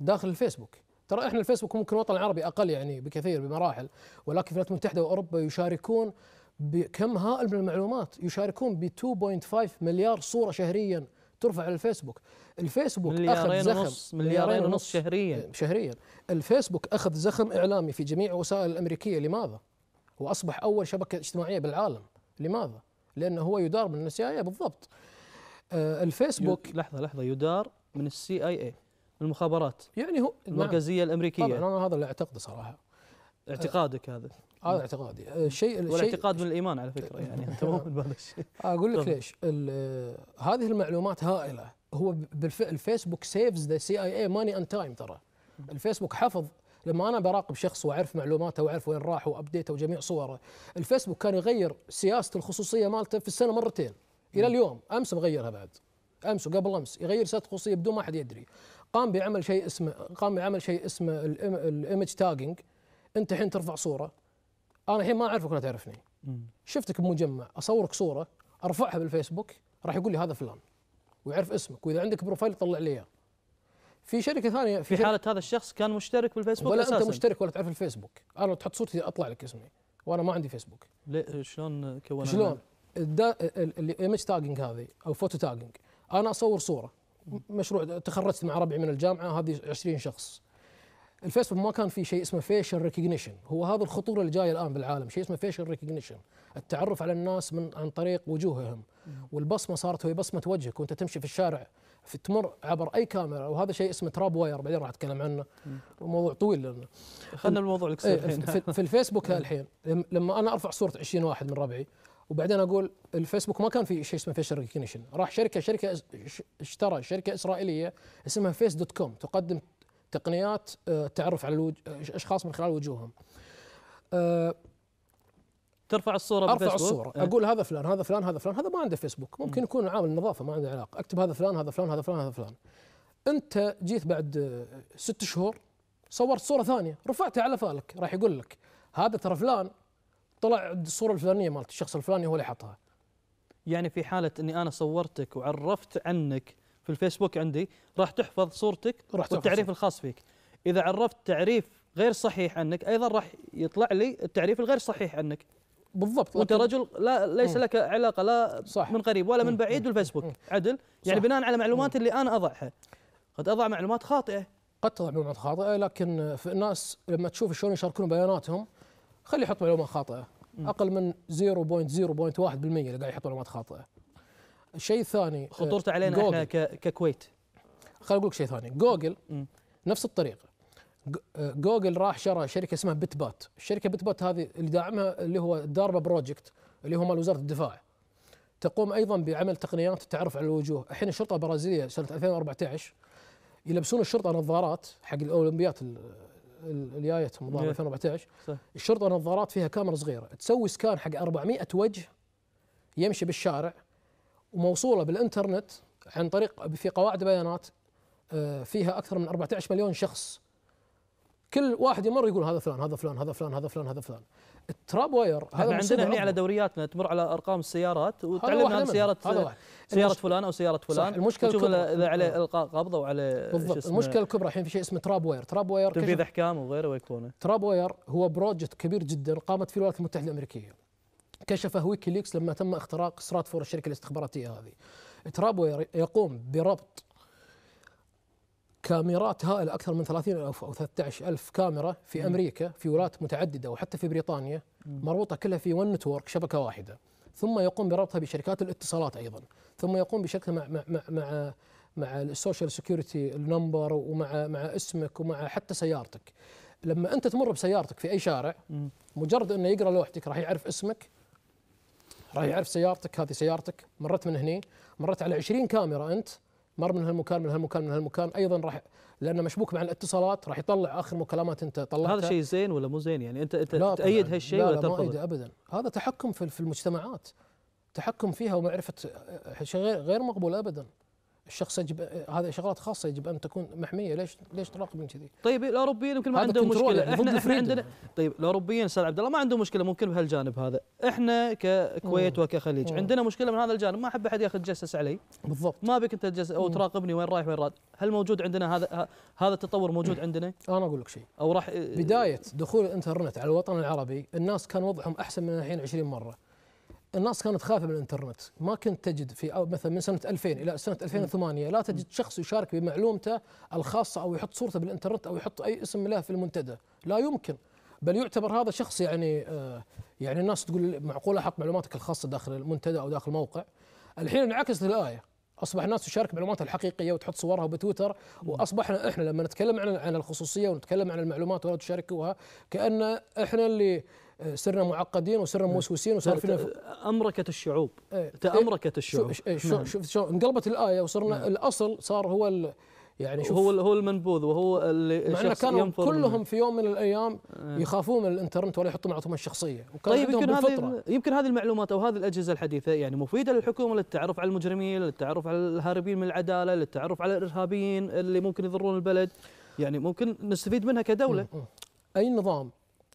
داخل الفيسبوك ترى احنا الفيسبوك ممكن الوطن العربي اقل يعني بكثير بمراحل ولكن في الولايات المتحده واوروبا يشاركون بكم هائل من المعلومات يشاركون ب 2.5 مليار صوره شهريا ترفع على الفيسبوك الفيسبوك مليارين اخذ زخم ونص مليارين ونص شهريا إيه، شهريا الفيسبوك اخذ زخم اعلامي في جميع الوسائل الامريكيه لماذا واصبح اول شبكه اجتماعيه بالعالم لماذا لانه هو يدار من السي اي إيه بالضبط آه الفيسبوك لحظه لحظه يدار من السي اي اي المخابرات يعني هو نعم. المركزيه نعم الامريكيه طبعا انا هذا اللي اعتقده صراحه اعتقادك هذا هذا اعتقادي الشيء أه، والاعتقاد من الايمان على فكره يعني انت مو بهذا الشيء اقول لك ليش هذه المعلومات هائله هو بالفعل فيسبوك سيفز ذا سي اي اي ماني ان تايم ترى الفيسبوك حفظ لما انا براقب شخص واعرف معلوماته واعرف وين راح وابديته وجميع صوره الفيسبوك كان يغير سياسه الخصوصيه مالته في السنه مرتين الى اليوم امس مغيرها بعد امس وقبل امس يغير سياسه الخصوصيه بدون ما حد يدري قام بعمل شيء اسمه قام بعمل شيء اسمه الايمج تاجنج انت الحين ترفع صوره انا الحين ما اعرفك ولا تعرفني شفتك بمجمع اصورك صوره ارفعها بالفيسبوك راح يقول لي هذا فلان ويعرف اسمك واذا عندك بروفايل طلع لي اياه في شركه ثانيه في, في حاله هذا الشخص كان مشترك بالفيسبوك ولا أساساً. انت مشترك ولا تعرف الفيسبوك انا لو تحط صورتي اطلع لك اسمي وانا ما عندي فيسبوك ليه شلون كونها شلون الايمج تاجنج هذه او فوتو تاجنج انا اصور صوره مشروع تخرجت مع ربعي من الجامعه هذه 20 شخص الفيسبوك ما كان في شيء اسمه فيشل ريكوجنيشن هو هذا الخطوره اللي جايه الان بالعالم شيء اسمه فيشل ريكوجنيشن التعرف على الناس من عن طريق وجوههم والبصمه صارت هي بصمه وجهك وانت تمشي في الشارع في تمر عبر اي كاميرا وهذا شيء اسمه تراب واير بعدين راح اتكلم عنه موضوع طويل لنا خلينا الموضوع لك إيه، الحين في الفيسبوك الحين لما انا ارفع صوره 20 واحد من ربعي وبعدين اقول الفيسبوك ما كان في شيء اسمه فيشل ريكوجنيشن راح شركه شركه اشترى شركه اسرائيليه اسمها فيس دوت كوم تقدم تقنيات آه، تعرف على الاشخاص آه، من خلال وجوههم آه، ترفع الصوره ارفع بالفيسبوك. الصوره أه. اقول هذا فلان هذا فلان هذا فلان هذا ما عنده فيسبوك ممكن يكون عامل نظافه ما عنده علاقه اكتب هذا فلان هذا فلان هذا فلان هذا فلان انت جيت بعد ست شهور صورت صوره ثانيه رفعتها على فالك راح يقول لك هذا ترى فلان طلع الصوره الفلانيه مالت الشخص الفلاني هو اللي حطها يعني في حاله اني انا صورتك وعرفت عنك في الفيسبوك عندي راح تحفظ صورتك راح والتعريف الخاص فيك اذا عرفت تعريف غير صحيح عنك ايضا راح يطلع لي التعريف الغير صحيح عنك بالضبط وانت رجل لا ليس لك علاقه لا صح من قريب ولا من بعيد بالفيسبوك عدل يعني بناء على معلومات اللي انا اضعها قد اضع معلومات خاطئه قد تضع معلومات خاطئه لكن في الناس لما تشوف شلون يشاركون بياناتهم خلي يحط معلومات خاطئه اقل من 0.0.1% اللي قاعد يحط معلومات خاطئه شيء ثاني آه، خطورته علينا جوجل. احنا ككويت خليني اقول لك شيء ثاني جوجل م. نفس الطريقه آه، جوجل راح شرى شركه اسمها بات الشركه بات هذه اللي داعمها اللي هو داربا بروجكت اللي هو مال وزاره الدفاع تقوم ايضا بعمل تقنيات التعرف على الوجوه الحين الشرطه البرازيليه سنه 2014 يلبسون الشرطه نظارات حق الاولمبيات اللي جايه 2014 صح. الشرطه نظارات فيها كاميرا صغيره تسوي سكان حق 400 وجه يمشي بالشارع وموصوله بالانترنت عن طريق في قواعد بيانات آه، فيها اكثر من 14 مليون شخص كل واحد يمر يقول هذا فلان هذا فلان هذا فلان هذا فلان هذا فلان التراب واير هذا عندنا هنا على دورياتنا تمر على ارقام السيارات وتعلمنا عن سياره سياره المشكلة. فلان او سياره فلان صح المشكله الكبرى اذا عليه آه. القاء قبض او عليه بالضبط المشكله الكبرى الحين في شيء اسمه تراب واير تراب واير تنفيذ احكام وغيره ويكونه تراب واير هو بروجكت كبير جدا قامت فيه الولايات المتحده الامريكيه كشفه ويكيليكس لما تم اختراق ستراتفور الشركه الاستخباراتيه هذه ترابو يقوم بربط كاميرات هائلة أكثر من 30 ألف أو 13 ألف كاميرا في أمريكا في ولايات متعددة وحتى في بريطانيا مربوطة كلها في ون نتورك شبكة واحدة ثم يقوم بربطها بشركات الاتصالات أيضا ثم يقوم بشركة مع مع مع, مع مع السوشيال سكيورتي النمبر ومع مع اسمك ومع حتى سيارتك لما انت تمر بسيارتك في اي شارع مجرد انه يقرا لوحتك راح يعرف اسمك راح يعرف سيارتك هذه سيارتك مرت من هني مرت على 20 كاميرا انت مر من هالمكان من هالمكان من هالمكان ايضا راح لانه مشبوك مع الاتصالات راح يطلع اخر مكالمات انت طلعتها هذا شيء زين ولا مو زين يعني انت انت تأيد هالشيء ولا ترفضه؟ لا ما أيده ابدا هذا تحكم في المجتمعات تحكم فيها ومعرفه آه، شيء غير مقبول ابدا الشخص يجب هذه شغلات خاصه يجب ان تكون محميه ليش ليش تراقب كذي؟ طيب الاوروبيين يمكن ما عندهم مشكله يعني، احنا احنا عندنا طيب الاوروبيين استاذ عبد الله ما عندهم مشكله ممكن بهالجانب هذا احنا ككويت وكخليج مم. عندنا مشكله من هذا الجانب ما احب احد ياخذ جسس علي بالضبط ما بك انت تجسس او تراقبني وين رايح وين راد هل موجود عندنا هذا هذا التطور موجود عندنا؟ انا اقول لك شيء او راح بدايه دخول الانترنت على الوطن العربي الناس كان وضعهم احسن من الحين 20 مره الناس كانت خايفه من الانترنت ما كنت تجد في أو مثلا من سنه 2000 الى سنه 2008 لا تجد شخص يشارك بمعلومته الخاصه او يحط صورته بالانترنت او يحط اي اسم له في المنتدى لا يمكن بل يعتبر هذا شخص يعني آه، يعني الناس تقول معقوله احط معلوماتك الخاصه داخل المنتدى او داخل الموقع؟ الحين انعكست الايه اصبح الناس تشارك معلوماتها الحقيقيه وتحط صورها بتويتر واصبحنا احنا لما نتكلم عن عن الخصوصيه ونتكلم عن المعلومات ولا تشاركوها كان احنا اللي صرنا آه، معقدين وصرنا إيه. موسوسين وصار فينا امركت الشعوب إيه. تامركت إيه. الشعوب شوف نعم. شوف شو انقلبت الايه وصرنا نعم. الاصل صار هو يعني شوف هو هو المنبوذ وهو اللي مع كانوا كلهم في يوم من الايام يخافون من الانترنت ولا يحطون معلوماتهم الشخصيه وكان طيب يمكن هذه يمكن هذه المعلومات او هذه الاجهزه الحديثه يعني مفيده للحكومه للتعرف على المجرمين للتعرف على الهاربين من العداله للتعرف على الارهابيين اللي ممكن يضرون البلد يعني ممكن نستفيد منها كدوله اي نظام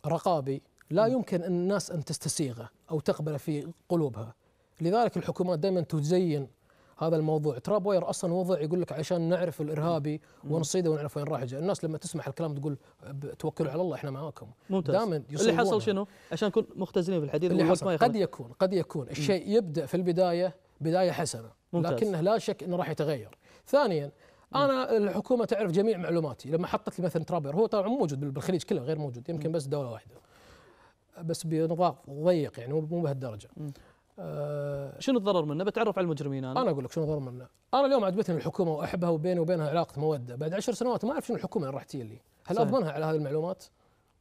رقابي لا يمكن أن الناس أن تستسيغه أو تقبله في قلوبها لذلك الحكومات دائما تزين هذا الموضوع تراب واير اصلا وضع يقول لك عشان نعرف الارهابي ونصيده ونعرف وين راح الناس لما تسمع الكلام تقول توكلوا على الله احنا معاكم ممتاز دائما اللي حصل شنو عشان نكون مختزلين في الحديث اللي حصل قد يكون قد يكون الشيء يبدا في البدايه بدايه حسنه ممتاز. لكنه لا شك انه راح يتغير ثانيا انا الحكومه تعرف جميع معلوماتي لما حطت لي مثلا ترابير هو طبعا موجود بالخليج كله غير موجود يمكن بس دوله واحده بس بنطاق ضيق يعني مو بهالدرجه آه شنو الضرر منه؟ بتعرف على المجرمين انا انا اقول لك شنو الضرر منه؟ انا اليوم عجبتني الحكومه واحبها وبيني وبينها علاقه موده، بعد عشر سنوات ما اعرف شنو الحكومه اللي راح تجي لي، هل صحيح. اضمنها على هذه المعلومات؟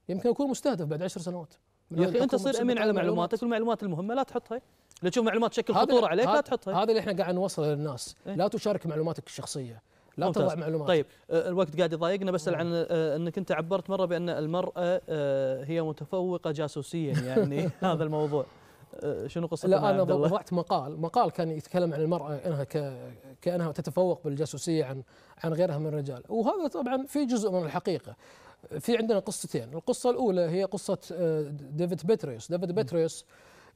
يمكن اكون مستهدف بعد عشر سنوات يا اخي انت تصير امين على معلوماتك والمعلومات المهمه لا تحطها اللي تشوف معلومات تشكل خطوره عليك لا تحطها هذا اللي احنا قاعد نوصله للناس إيه؟ لا تشارك معلوماتك الشخصيه لا تضع معلومات طيب آه، الوقت قاعد يضايقنا بس عن نعم. آه، انك انت عبرت مره بان المراه آه، هي متفوقه جاسوسيا يعني هذا الموضوع شنو قصة لا انا وضعت مقال مقال كان يتكلم عن المراه انها ك... كانها تتفوق بالجاسوسيه عن عن غيرها من الرجال وهذا طبعا في جزء من الحقيقه في عندنا قصتين القصه الاولى هي قصه ديفيد بيتريوس ديفيد بيتريوس م.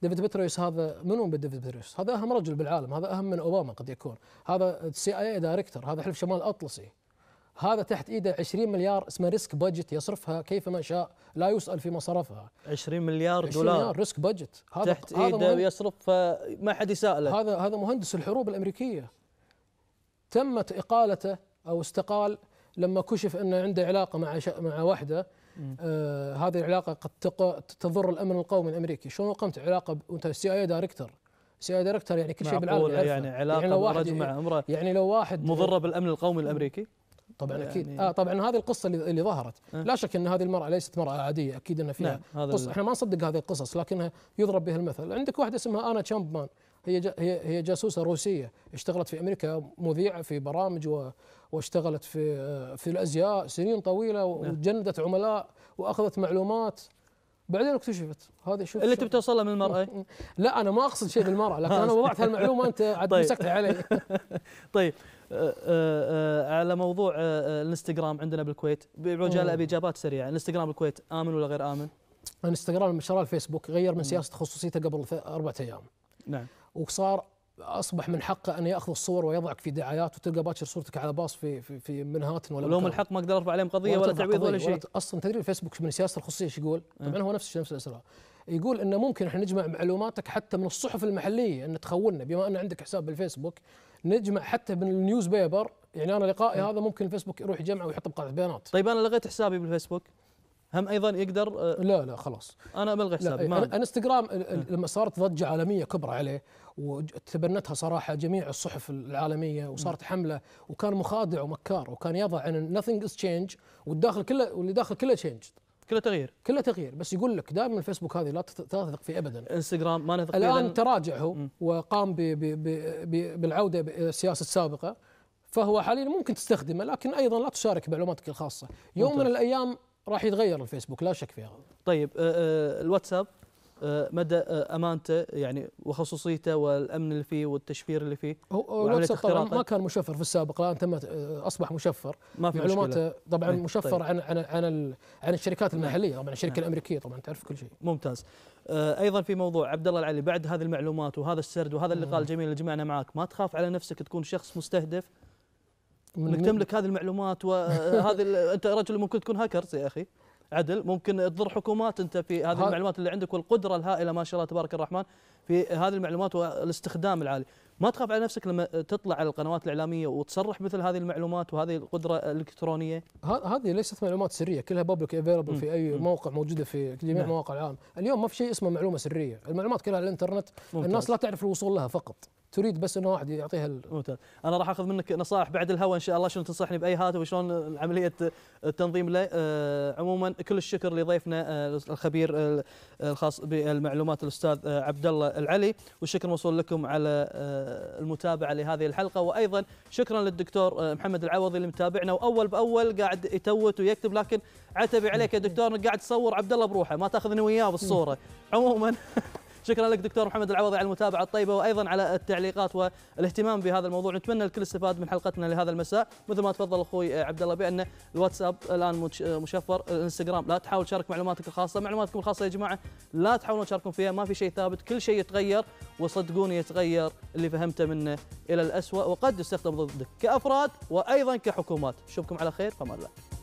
ديفيد بتريوس هذا منو ديفيد بتريوس؟ هذا اهم رجل بالعالم، هذا اهم من اوباما قد يكون، هذا السي اي دايركتور، هذا حلف شمال الاطلسي. هذا تحت ايده 20 مليار اسمه ريسك بادجت يصرفها كيفما شاء لا يسال فيما صرفها 20 مليار دولار 20 مليار ريسك بادجت هذا تحت ايده يصرفها آه، ما حد يساله هذا هذا مهندس الحروب الامريكيه تمت اقالته او استقال لما كشف انه عنده علاقه مع مع واحده آه هذه العلاقه قد تق... تضر الامن القومي الامريكي شلون قمت علاقه وانت سي اي دايركتور سي اي دايركتور يعني كل شيء بالعالم يعني علاقه يعني لو واحد مع امراه يعني لو واحد مضره بالامن القومي الامريكي طبعا يعني اكيد آه طبعا هذه القصه اللي, اللي ظهرت أه؟ لا شك ان هذه المراه ليست مراه عاديه اكيد ان فيها نعم قصه احنا ما نصدق هذه القصص لكنها يضرب بها المثل عندك واحده اسمها انا تشامبمان هي هي هي جاسوسه روسيه اشتغلت في امريكا مذيعه في برامج واشتغلت في في الازياء سنين طويله نعم. وجندت عملاء واخذت معلومات بعدين اكتشفت هذه شوف اللي تبي توصلها من المراه لا انا ما اقصد شيء بالمراه لكن انا وضعت هالمعلومه انت عاد طيب. مسكتها علي طيب على موضوع الانستغرام عندنا بالكويت بعجاله ابي اجابات سريعه الانستغرام بالكويت امن ولا غير امن؟ انستغرام شرى الفيسبوك غير من سياسه خصوصيته قبل اربعة ايام نعم وصار اصبح من حقه ان ياخذ الصور ويضعك في دعايات وتلقى باكر صورتك على باص في في, في منهاتن ولا ولو من الحق ما اقدر ارفع عليهم قضيه ولا, ولا تعويض ولا شيء اصلا تدري الفيسبوك من سياسه الخصوصيه ايش يقول؟ طبعا هو نفس الشيء نفس الاسرار يقول انه ممكن احنا نجمع معلوماتك حتى من الصحف المحليه ان تخوننا بما ان عندك حساب بالفيسبوك نجمع حتى من النيوز بيبر يعني انا لقائي هذا ممكن الفيسبوك يروح يجمع ويحط بقاعده بيانات طيب انا لغيت حسابي بالفيسبوك هم ايضا يقدر آه، لا لا خلاص انا بلغي حسابي ما انستغرام لما صارت ضجه عالميه كبرى عليه وتبنتها صراحه جميع الصحف العالميه وصارت حمله وكان مخادع ومكار وكان يضع ان nothing از تشينج والداخل كله واللي داخل كله تشينج كله تغيير كله تغيير بس يقول لك دائما الفيسبوك هذه لا تثق فيه ابدا انستغرام ما نثق الان تراجع هو وقام بي بي بي بالعوده بالسياسه السابقه فهو حاليا ممكن تستخدمه لكن ايضا لا تشارك معلوماتك الخاصه يوم ممتاز. من الايام راح يتغير الفيسبوك لا شك في هذا طيب آه، آه، الواتساب آه، مدى آه، امانته يعني وخصوصيته والامن اللي فيه والتشفير اللي فيه هو طبعا ما كان مشفر في السابق الان تم آه، اصبح مشفر ما في معلوماته طبعا إيه، طيب. مشفر عن عن عن عن الشركات نعم. المحليه طبعا نعم. الشركه نعم. الامريكيه طبعا تعرف كل شيء ممتاز ايضا في موضوع عبد الله العلي بعد هذه المعلومات وهذا السرد وهذا نعم. اللقاء الجميل اللي جمعنا معك ما تخاف على نفسك تكون شخص مستهدف انك تملك هذه المعلومات وهذه انت رجل ممكن تكون هاكرز يا اخي عدل ممكن تضر حكومات انت في هذه المعلومات اللي عندك والقدره الهائله ما شاء الله تبارك الرحمن في هذه المعلومات والاستخدام العالي ما تخاف على نفسك لما تطلع على القنوات الإعلامية وتصرح مثل هذه المعلومات وهذه القدرة الإلكترونية؟ هذه ليست معلومات سرية كلها بابليك افيلبل في أي موقع موجودة في جميع نعم. مواقع العالم، اليوم ما في شيء اسمه معلومة سرية، المعلومات كلها على الإنترنت ممتاز. الناس لا تعرف الوصول لها فقط. تريد بس انه واحد يعطيها ممتاز انا راح اخذ منك نصائح بعد الهواء ان شاء الله شلون تنصحني باي هاتف وشلون عمليه آه، التنظيم له آه، عموما كل الشكر لضيفنا آه، الخبير الخاص بالمعلومات الاستاذ عبد الله العلي والشكر موصول لكم على المتابعه لهذه الحلقه وايضا شكرا للدكتور محمد العوضي اللي متابعنا واول باول قاعد يتوت ويكتب لكن عتبي عليك يا دكتور قاعد تصور عبد الله بروحه ما تاخذني وياه بالصوره عموما شكرا لك دكتور محمد العوضي على المتابعه الطيبه وايضا على التعليقات والاهتمام بهذا الموضوع نتمنى الكل استفاد من حلقتنا لهذا المساء مثل ما تفضل اخوي عبد الله بان الواتساب الان مشفر الانستغرام لا تحاول تشارك معلوماتك الخاصه معلوماتكم الخاصه يا جماعه لا تحاولون تشاركون فيها ما في شيء ثابت كل شيء يتغير وصدقوني يتغير اللي فهمته منه الى الاسوء وقد يستخدم ضدك كافراد وايضا كحكومات اشوفكم على خير فما الله